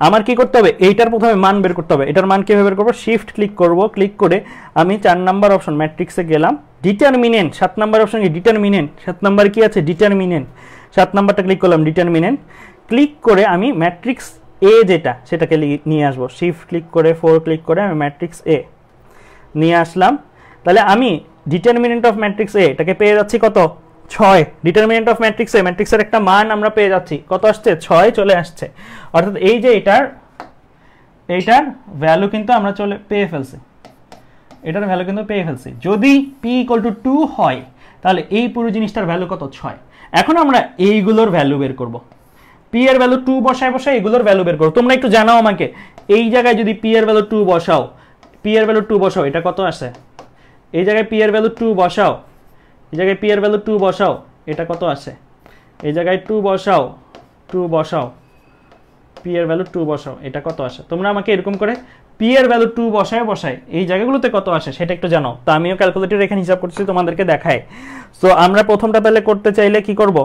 আমার কি করতে হবে এইটার প্রথমে মান বের করতে হবে এটার মান কীভাবে বের করবো শিফট ক্লিক করব ক্লিক করে আমি চার নাম্বার অপশন ম্যাট্রিক্সে গেলাম ডিটারমিনেন্ট সাত নাম্বার অপশন কি ডিটারমিনেন্ট সাত নাম্বার কি আছে ডিটারমিনেন্ট সাত নাম্বারটা ক্লিক করলাম ডিটারমিনেন্ট ক্লিক করে আমি ম্যাট্রিক্স এ যেটা সেটাকে নিয়ে আসবো শিফট ক্লিক করে ফোর ক্লিক করে আমি ম্যাট্রিক্স এ নিয়ে আসলাম তাহলে আমি ডিটারমিনেন্ট অফ ম্যাট্রিক্স এ এটাকে পেয়ে যাচ্ছি কত ছয় ডিটারমিনেন্ট অফ ম্যাট্রিক্স এ ম্যাট্রিক্সের একটা মান আমরা পেয়ে যাচ্ছি কত আসছে ছয় চলে আসছে অর্থাৎ এই যে এটার এইটার ভ্যালু কিন্তু আমরা চলে পেয়ে ফেলছি এটার ভ্যালু কিন্তু পেয়ে ফেলছি যদি পি ইকল টু টু হয় তাহলে এই পুরো জিনিসটার ভ্যালু কত ছয় এখন আমরা এইগুলোর ভ্যালু বের করবো পি এর ভ্যালু টু বসায় বসায় এগুলোর ভ্যালু বের করো তোমরা একটু জানাও আমাকে এই জায়গায় যদি পি এর ভ্যালু টু বসাও পি এর ভ্যালু টু বসাও এটা কত আসে এই জায়গায় পি এর ভ্যালু টু বসাও এই জায়গায় পি এর ভ্যালু টু বসাও এটা কত আসে এই জায়গায় টু বসাও টু বসাও পি এর ভ্যালু টু বসাও এটা কত আসে তোমরা আমাকে এরকম করে পি এর ভ্যালু টু বসায় বসায় এই জায়গাগুলোতে কত আসে সেটা একটু জানো তো আমিও ক্যালকুলেটর এখানে হিসাব করছি তোমাদেরকে দেখায় সো আমরা প্রথমটা পেলে করতে চাইলে কি করব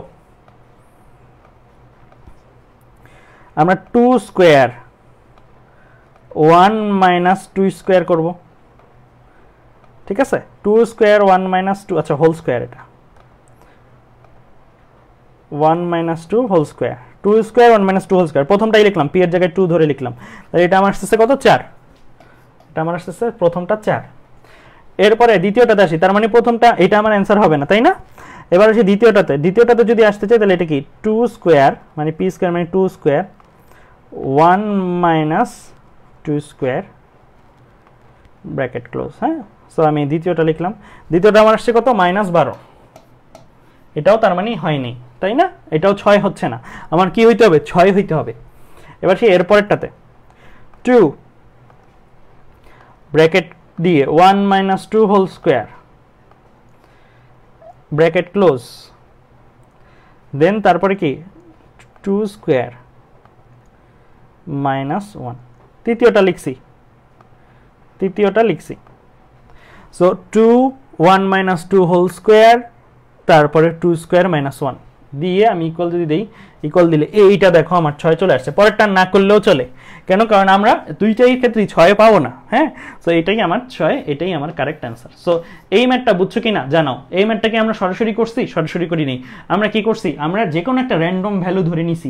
আমরা two square one minus two square করব ঠিক আছে two square one minus two আচ্ছা হোল স্কোয়ার এটা one minus two whole square two square one minus two whole square প্রথমটাই লিখলাম পি এর জায়গায় টু ধরে লিখলাম তাহলে এটা আমার আসতেছে কত চার এটা আমার আসতেছে প্রথমটা চার এরপরে দ্বিতীয়টাতে আসি তার মানে প্রথমটা এটা আমার অ্যান্সার হবে না তাই না এবার আসি দ্বিতীয়টাতে দ্বিতীয়টাতে যদি আসতে চাই তাহলে এটা কি টু স্কোয়ার মানে পি স্কোয়ার মানে two square 1 minus 2 square bracket close হ্যাঁ সো আমি দ্বিতীয়টা লিখলাম দ্বিতীয়টা আমার আসছে কত মাইনাস বারো এটাও তার মানে হয়নি তাই না এটাও ছয় হচ্ছে না আমার কি হইতে হবে ছয় হইতে হবে এবার সেই এরপরেরটাতে টু ব্র্যাকেট দিয়ে one minus two whole square bracket close then তারপরে কি টু স্কোয়ার মাইনাস ওয়ান তৃতীয়টা লিখছি তৃতীয়টা লিখছি so two one minus two whole square তারপরে টু স্কোয়ার মাইনাস ওয়ান দিয়ে আমি ইকুয়াল যদি দিই ইকুয়াল দিলে এইটা দেখো আমার ছয় চলে আসছে পরেরটা না করলেও চলে কেন কারণ আমরা দুইটাই ক্ষেত্রেই ছয় পাবো না হ্যাঁ সো এটাই আমার ছয় এটাই আমার কারেক্ট অ্যান্সার সো এই ম্যাটটা বুঝছো কি না জানাও এই ম্যাটটাকে আমরা সরাসরি করছি সরাসরি করি নেই আমরা কি করছি আমরা যে কোনো একটা র্যান্ডম ভ্যালু ধরে নিছি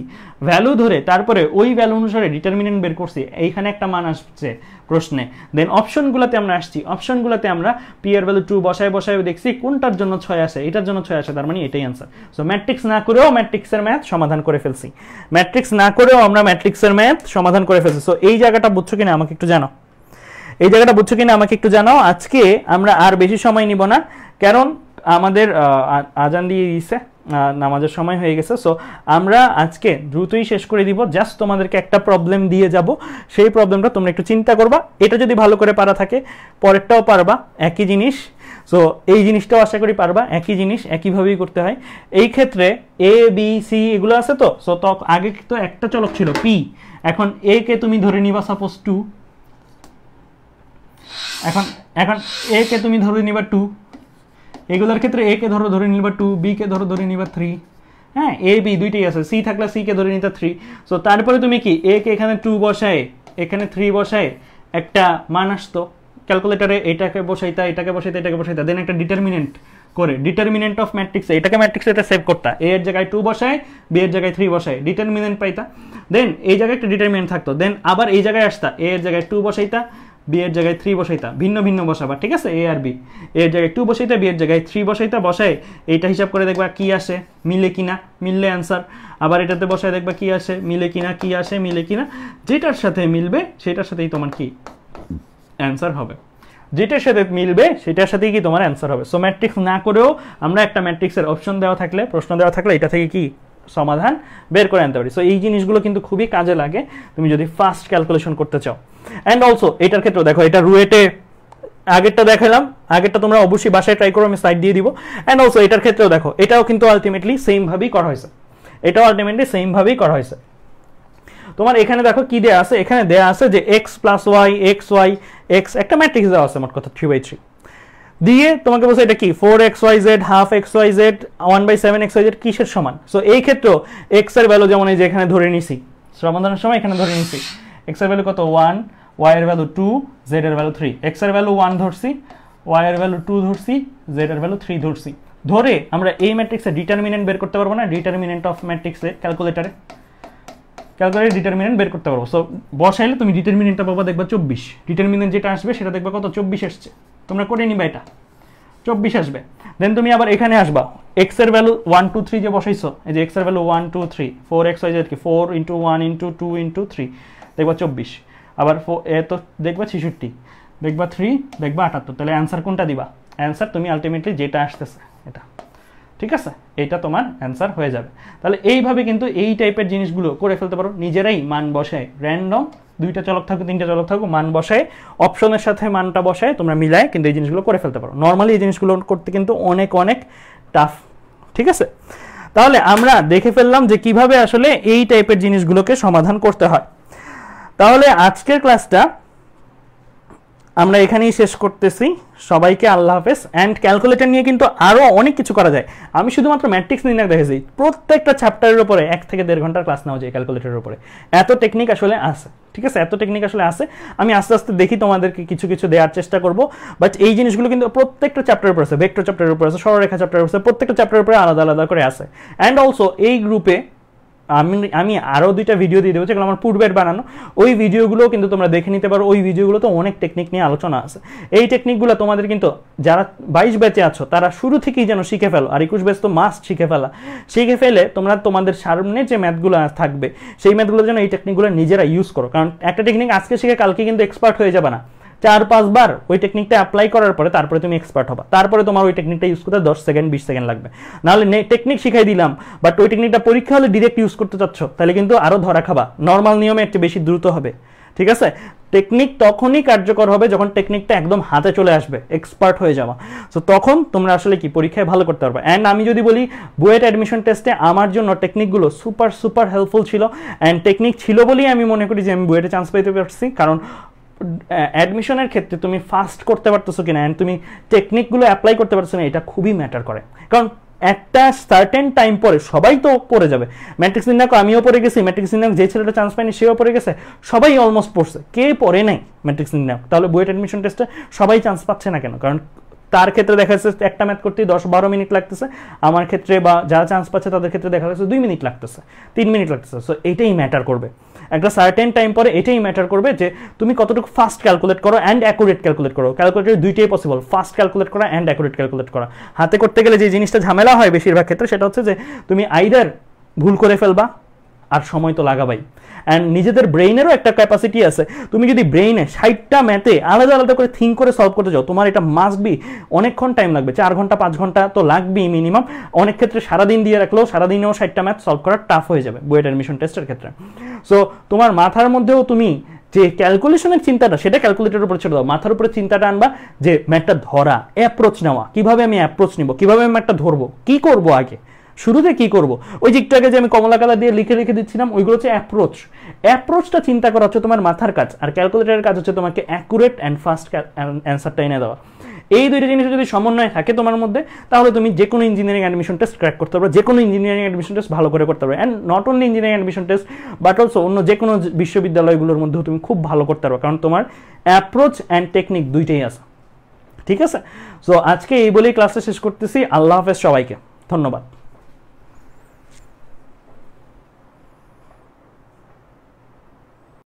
ভ্যালু ধরে তারপরে ওই ভ্যালু অনুসারে ডিটারমিনেন্ট বের করছি এইখানে একটা মান আসছে প্রশ্নে দেন অপশনগুলোতে আমরা আসছি অপশনগুলোতে আমরা পিয়ার ভ্যালু টু বসায় বসায় দেখছি কোনটার জন্য ছয় আসে এটার জন্য ছয় আসে তার মানে এটাই অ্যান্সার সো ম্যাট্রিক্স না করেও ম্যাট্রিক্সের ম্যাথ সমাধান সমাধান করে ফেলছি ম্যাট্রিক্স না করেও আমরা ম্যাট্রিক্সের ম্যাথ সমাধান করে ফেলছি সো এই জায়গাটা বুঝছো কিনা আমাকে একটু জানাও এই জায়গাটা বুঝছো কিনা আমাকে একটু জানাও আজকে আমরা আর বেশি সময় নিব না কারণ আমাদের আজান দিয়ে দিয়েছে নামাজের সময় হয়ে গেছে সো আমরা আজকে দ্রুতই শেষ করে দিব জাস্ট তোমাদেরকে একটা প্রবলেম দিয়ে যাব সেই প্রবলেমটা তোমরা একটু চিন্তা করবা এটা যদি ভালো করে পারা থাকে পরেরটাও পারবা একই জিনিস সো এই জিনিসটাও আশা করি পারবা একই জিনিস একইভাবেই করতে হয় এই ক্ষেত্রে এ বি সি এগুলো আছে তো সো তো আগে তো একটা চলক ছিল পি এখন এ কে তুমি ধরে নিবা সাপোজ টু এখন এখন এ কে তুমি ধরে নিবা টু এগুলোর ক্ষেত্রে এ কে ধরো ধরে নিবা টু বি কে ধরো ধরে নিবা থ্রি হ্যাঁ এ বি দুইটাই আছে সি থাকলে সি কে ধরে নিতে থ্রি সো তারপরে তুমি কি এ কে এখানে টু বসায় এখানে থ্রি বসায় একটা মান আসতো ক্যালকুলেটারে এটাকে বসাইতা এটাকে বসাইতা এটাকে বসাইতা দেন একটা ডিটারমিনেন্ট করে ডিটারমিনেন্ট অফ ম্যাট্রিক্স এটাকে ম্যাট্রিক্সে এটা সেভ করতা এ এর জায়গায় টু বসাই বি এর জায়গায় থ্রি বসায় ডিটারমিনেন্ট পাইতা দেন এই জায়গায় একটা ডিটারমিনেন্ট থাকতো দেন আবার এই জায়গায় আসতা এ এর জায়গায় টু বসাইতা বি এর জায়গায় থ্রি বসাইতা ভিন্ন ভিন্ন বসাবা ঠিক আছে এ আর বি এর জায়গায় টু বসাইতা বি এর জায়গায় থ্রি বসাইতা বসে এইটা হিসাব করে দেখবা কি আসে মিলে কিনা মিললে অ্যান্সার আবার এটাতে বসায় দেখবা কি আসে মিলে কিনা কি আসে মিলে কিনা যেটার সাথে মিলবে সেটার সাথেই তোমার কি অ্যান্সার হবে যেটার সাথে মিলবে সেটার সাথেই কি তোমার অ্যান্সার হবে সো ম্যাট্রিক্স না করেও আমরা একটা ম্যাট্রিক্সের অপশন দেওয়া থাকলে প্রশ্ন দেওয়া থাকলে এটা থেকে কি সমাধান বের করে আনতে পারি সো এই জিনিসগুলো কিন্তু খুবই কাজে লাগে তুমি যদি ফাস্ট ক্যালকুলেশন করতে চাও অ্যান্ড অলসো এটার ক্ষেত্রে দেখো এটা রুয়েটে আগেরটা দেখালাম আগেরটা তোমরা অবশ্যই বাসায় ট্রাই করো আমি সাইড দিয়ে দিব অ্যান্ড অলসো এটার ক্ষেত্রেও দেখো এটাও কিন্তু আলটিমেটলি সেমভাবেই করা হয়েছে এটাও আলটিমেটলি সেমভাবেই করা হয়েছে তোমার এখানে দেখো কি দেয়া আছে এখানে দেয়া আছে যে X plus Y X Y X একটা ম্যাট্রিক্স দেওয়া আছে মোট কথা থ্রি বাই থ্রি দিয়ে তোমাকে বলছে এটা কি four x Y Z half X Y Z one by seven X Y Z কিসের সমান সো এই ক্ষেত্রে এক্স এর ভ্যালু যেমন এই যে এখানে ধরে নিছি সমাধানের সময় এখানে ধরে নিছি এক্স এর ভ্যালু কত ওয়ান ওয়াই এর ভ্যালু টু জেড এর ভ্যালু থ্রি এক্স এর ভ্যালু ওয়ান ধরছি ওয়াই এর ভ্যালু টু ধরছি জেড এর ভ্যালু থ্রি ধরছি ধরে আমরা এই ম্যাট্রিক্সের ডিটারমিনেন্ট বের করতে পারবো না ডিটারমিনেন্ট অফ ম্যাট্রিক্সের ক্যালকুলেটারে ক্যালকুলেট ডিটারমিনেন্ট বের করতে পারবো সো বসাইলে তুমি ডিটারমিনেন্টটা পাবা দেখবা চব্বিশ ডিটারমিনেন্ট যেটা আসবে সেটা দেখবা কত চব্বিশ আসছে তোমরা করে নিবা এটা চব্বিশ আসবে দেন তুমি আবার এখানে আসবা এক্স এর ভ্যালু ওয়ান টু থ্রি যে বসাইছো এই যে এক্স এর value one two three four x Y z কি four into one into two into three দেখবা চব্বিশ আবার এ তো দেখবা ছেষট্টি দেখবা থ্রি দেখবা আটাত্তর তাহলে অ্যান্সার কোনটা দিবা অ্যান্সার তুমি আলটিমেটলি যেটা আসতেছে এটা ঠিক আছে এটা তোমার অ্যান্সার হয়ে যাবে তাহলে এইভাবে কিন্তু এই টাইপের জিনিসগুলো করে ফেলতে পারো নিজেরাই মান বসায় র্যান্ডম দুইটা চলক থাকুক তিনটা চলক থাকুক মান বসায় অপশনের সাথে মানটা বসায় তোমরা মিলায় কিন্তু এই জিনিসগুলো করে ফেলতে পারো নর্মালি এই জিনিসগুলো করতে কিন্তু অনেক অনেক টাফ ঠিক আছে তাহলে আমরা দেখে ফেললাম যে কিভাবে আসলে এই টাইপের জিনিসগুলোকে সমাধান করতে হয় তাহলে আজকের ক্লাসটা আমরা এখানেই শেষ করতেছি সবাইকে আল্লাহ হাফেজ অ্যান্ড ক্যালকুলেটার নিয়ে কিন্তু আরও অনেক কিছু করা যায় আমি শুধুমাত্র ম্যাট্রিক্স না দেখেছি প্রত্যেকটা চ্যাপ্টারের উপরে এক থেকে দেড় ঘন্টার ক্লাস নেওয়া যায় ক্যালকুলেটারের উপরে এত টেকনিক আসলে আছে ঠিক আছে এত টেকনিক আসলে আছে আমি আস্তে আস্তে দেখি তোমাদেরকে কিছু কিছু দেওয়ার চেষ্টা করব বাট এই জিনিসগুলো কিন্তু প্রত্যেকটা চ্যাপ্টারের উপর আছে ভেক্টর চ্যাপ্টারের উপর আছে সরলরেখা চ্যাপ্টারের উপর প্রত্যেকটা চ্যাপ্টারের উপরে আলাদা আলাদা করে আছে অ্যান্ড অলসো এই গ্রুপে আমি আমি আরও দুইটা ভিডিও দিয়ে দেবো যেগুলো আমার পূর্বের বানানো ওই ভিডিওগুলো কিন্তু তোমরা দেখে নিতে পারো ওই ভিডিওগুলোতে অনেক টেকনিক নিয়ে আলোচনা আছে এই টেকনিকগুলো তোমাদের কিন্তু যারা বাইশ ব্যাচে আছো তারা শুরু থেকেই যেন শিখে ফেলো আর একুশ ব্যাচ তো মাস্ট শিখে ফেলা শিখে ফেলে তোমরা তোমাদের সামনে যে ম্যাথগুলো থাকবে সেই ম্যাথগুলো যেন এই টেকনিকগুলো নিজেরা ইউজ করো কারণ একটা টেকনিক আজকে শিখে কালকে কিন্তু এক্সপার্ট হয়ে যাবে না চার পাঁচবার ওই টেকনিকটা অ্যাপ্লাই করার পরে তারপরে তুমি এক্সপার্ট হবা তারপরে তোমার ওই টেকনিকটা ইউজ করতে দশ সেকেন্ড বিশ সেকেন্ড লাগবে নাহলে টেকনিক শিখাই দিলাম বাট ওই টেকনিকটা পরীক্ষা হলে ডিরেক্ট ইউজ করতে চাচ্ছ তাহলে কিন্তু আরও ধরা খাবা নর্মাল নিয়মে একটু বেশি দ্রুত হবে ঠিক আছে টেকনিক তখনই কার্যকর হবে যখন টেকনিকটা একদম হাতে চলে আসবে এক্সপার্ট হয়ে যাওয়া সো তখন তোমরা আসলে কি পরীক্ষায় ভালো করতে পারবে অ্যান্ড আমি যদি বলি বুয়েট অ্যাডমিশন টেস্টে আমার জন্য টেকনিকগুলো সুপার সুপার হেল্পফুল ছিল অ্যান্ড টেকনিক ছিল বলেই আমি মনে করি যে আমি বুয়েটে চান্স পেতে পারছি কারণ অ্যাডমিশনের ক্ষেত্রে তুমি ফাস্ট করতে পারতেছো কিনা অ্যান্ড তুমি টেকনিকগুলো অ্যাপ্লাই করতে পারছো না এটা খুবই ম্যাটার করে কারণ একটা সার্টেন টাইম পরে সবাই তো পড়ে যাবে ম্যাট্রিক্স নির্ণায়ক আমিও পড়ে গেছি ম্যাট্রিক্স নির্ণায়ক যে ছেলেটা চান্স পায়নি সেও পড়ে গেছে সবাই অলমোস্ট পড়ছে কে পড়ে নাই ম্যাট্রিক্স নির্ণায়ক তাহলে বুয়েট অ্যাডমিশন টেস্টে সবাই চান্স পাচ্ছে না কেন কারণ তার ক্ষেত্রে দেখা যাচ্ছে একটা ম্যাথ করতেই দশ বারো মিনিট লাগতেছে আমার ক্ষেত্রে বা যারা চান্স পাচ্ছে তাদের ক্ষেত্রে দেখা যাচ্ছে দুই মিনিট লাগতেছে তিন মিনিট লাগতেছে সো এটাই ম্যাটার করবে একটা সার্টেন টাইম পরে এটাই ম্যাটার করবে যে তুমি কতটুকু ফাস্ট ক্যালকুলেট করো অ্যান্ড অ্যাকুরেট ক্যালকুলেট করো ক্যালকুলেটর দুইটাই পসিবল ফাস্ট ক্যালকুলেট করা অ্যান্ড অ্যাকুরেট ক্যালকুলেট করা হাতে করতে গেলে যে জিনিসটা ঝামেলা হয় বেশিরভাগ ক্ষেত্রে সেটা হচ্ছে যে তুমি আইদার ভুল করে ফেলবা আর সময় তো লাগাবাই অ্যান্ড নিজেদের ব্রেইনেরও একটা ক্যাপাসিটি আছে তুমি যদি ব্রেইনে ষাটটা ম্যাথে আলাদা আলাদা করে থিঙ্ক করে সলভ করতে যাও তোমার এটা মাস্ট বি অনেকক্ষণ টাইম লাগবে চার ঘন্টা পাঁচ ঘন্টা তো লাগবেই মিনিমাম অনেক ক্ষেত্রে সারাদিন দিয়ে রাখলেও সারাদিনেও ষাটটা ম্যাথ সলভ করা টাফ হয়ে যাবে বুয়েট অ্যাডমিশন টেস্টের ক্ষেত্রে সো তোমার মাথার মধ্যেও তুমি যে ক্যালকুলেশনের চিন্তাটা সেটা ক্যালকুলেটারের উপরে ছেড়ে দাও মাথার উপরে চিন্তাটা আনবা যে ম্যাটটা ধরা অ্যাপ্রোচ নেওয়া কিভাবে আমি অ্যাপ্রোচ নিব কিভাবে আমি ম্যাটটা ধরবো কি করব আগে শুরুতে কি করব ওই যে দিকটাকে যে আমি কমলা কালা দিয়ে লিখে রেখে দিচ্ছিলাম ওইগুলো হচ্ছে অ্যাপ্রোচ অ্যাপ্রোচটা চিন্তা করা হচ্ছে তোমার মাথার কাজ আর ক্যালকুলেটারের কাজ হচ্ছে তোমাকে অ্যাকুরেট অ্যান্ড ফাস্ট অ্যান্সারটা এনে দেওয়া এই দুইটা জিনিস যদি সমন্বয় থাকে তোমার মধ্যে তাহলে তুমি যে কোনো ইঞ্জিনিয়ারিং অ্যাডমিশন টেস্ট ক্র্যাক করতে পারবে যে কোনো ইঞ্জিনিয়ারিং অ্যাডমিশন টেস্ট ভালো করে করতে পারবে and not only engineering admission test but also অন্য যে কোনো বিশ্ববিদ্যালয়গুলোর মধ্যেও তুমি খুব ভালো করতে পারবে কারণ তোমার অ্যাপ্রোচ অ্যান্ড টেকনিক দুইটাই আছে ঠিক আছে সো আজকে এই বলেই ক্লাসটা শেষ করতেছি আল্লাহ হাফেজ সবাইকে ধন্যবাদ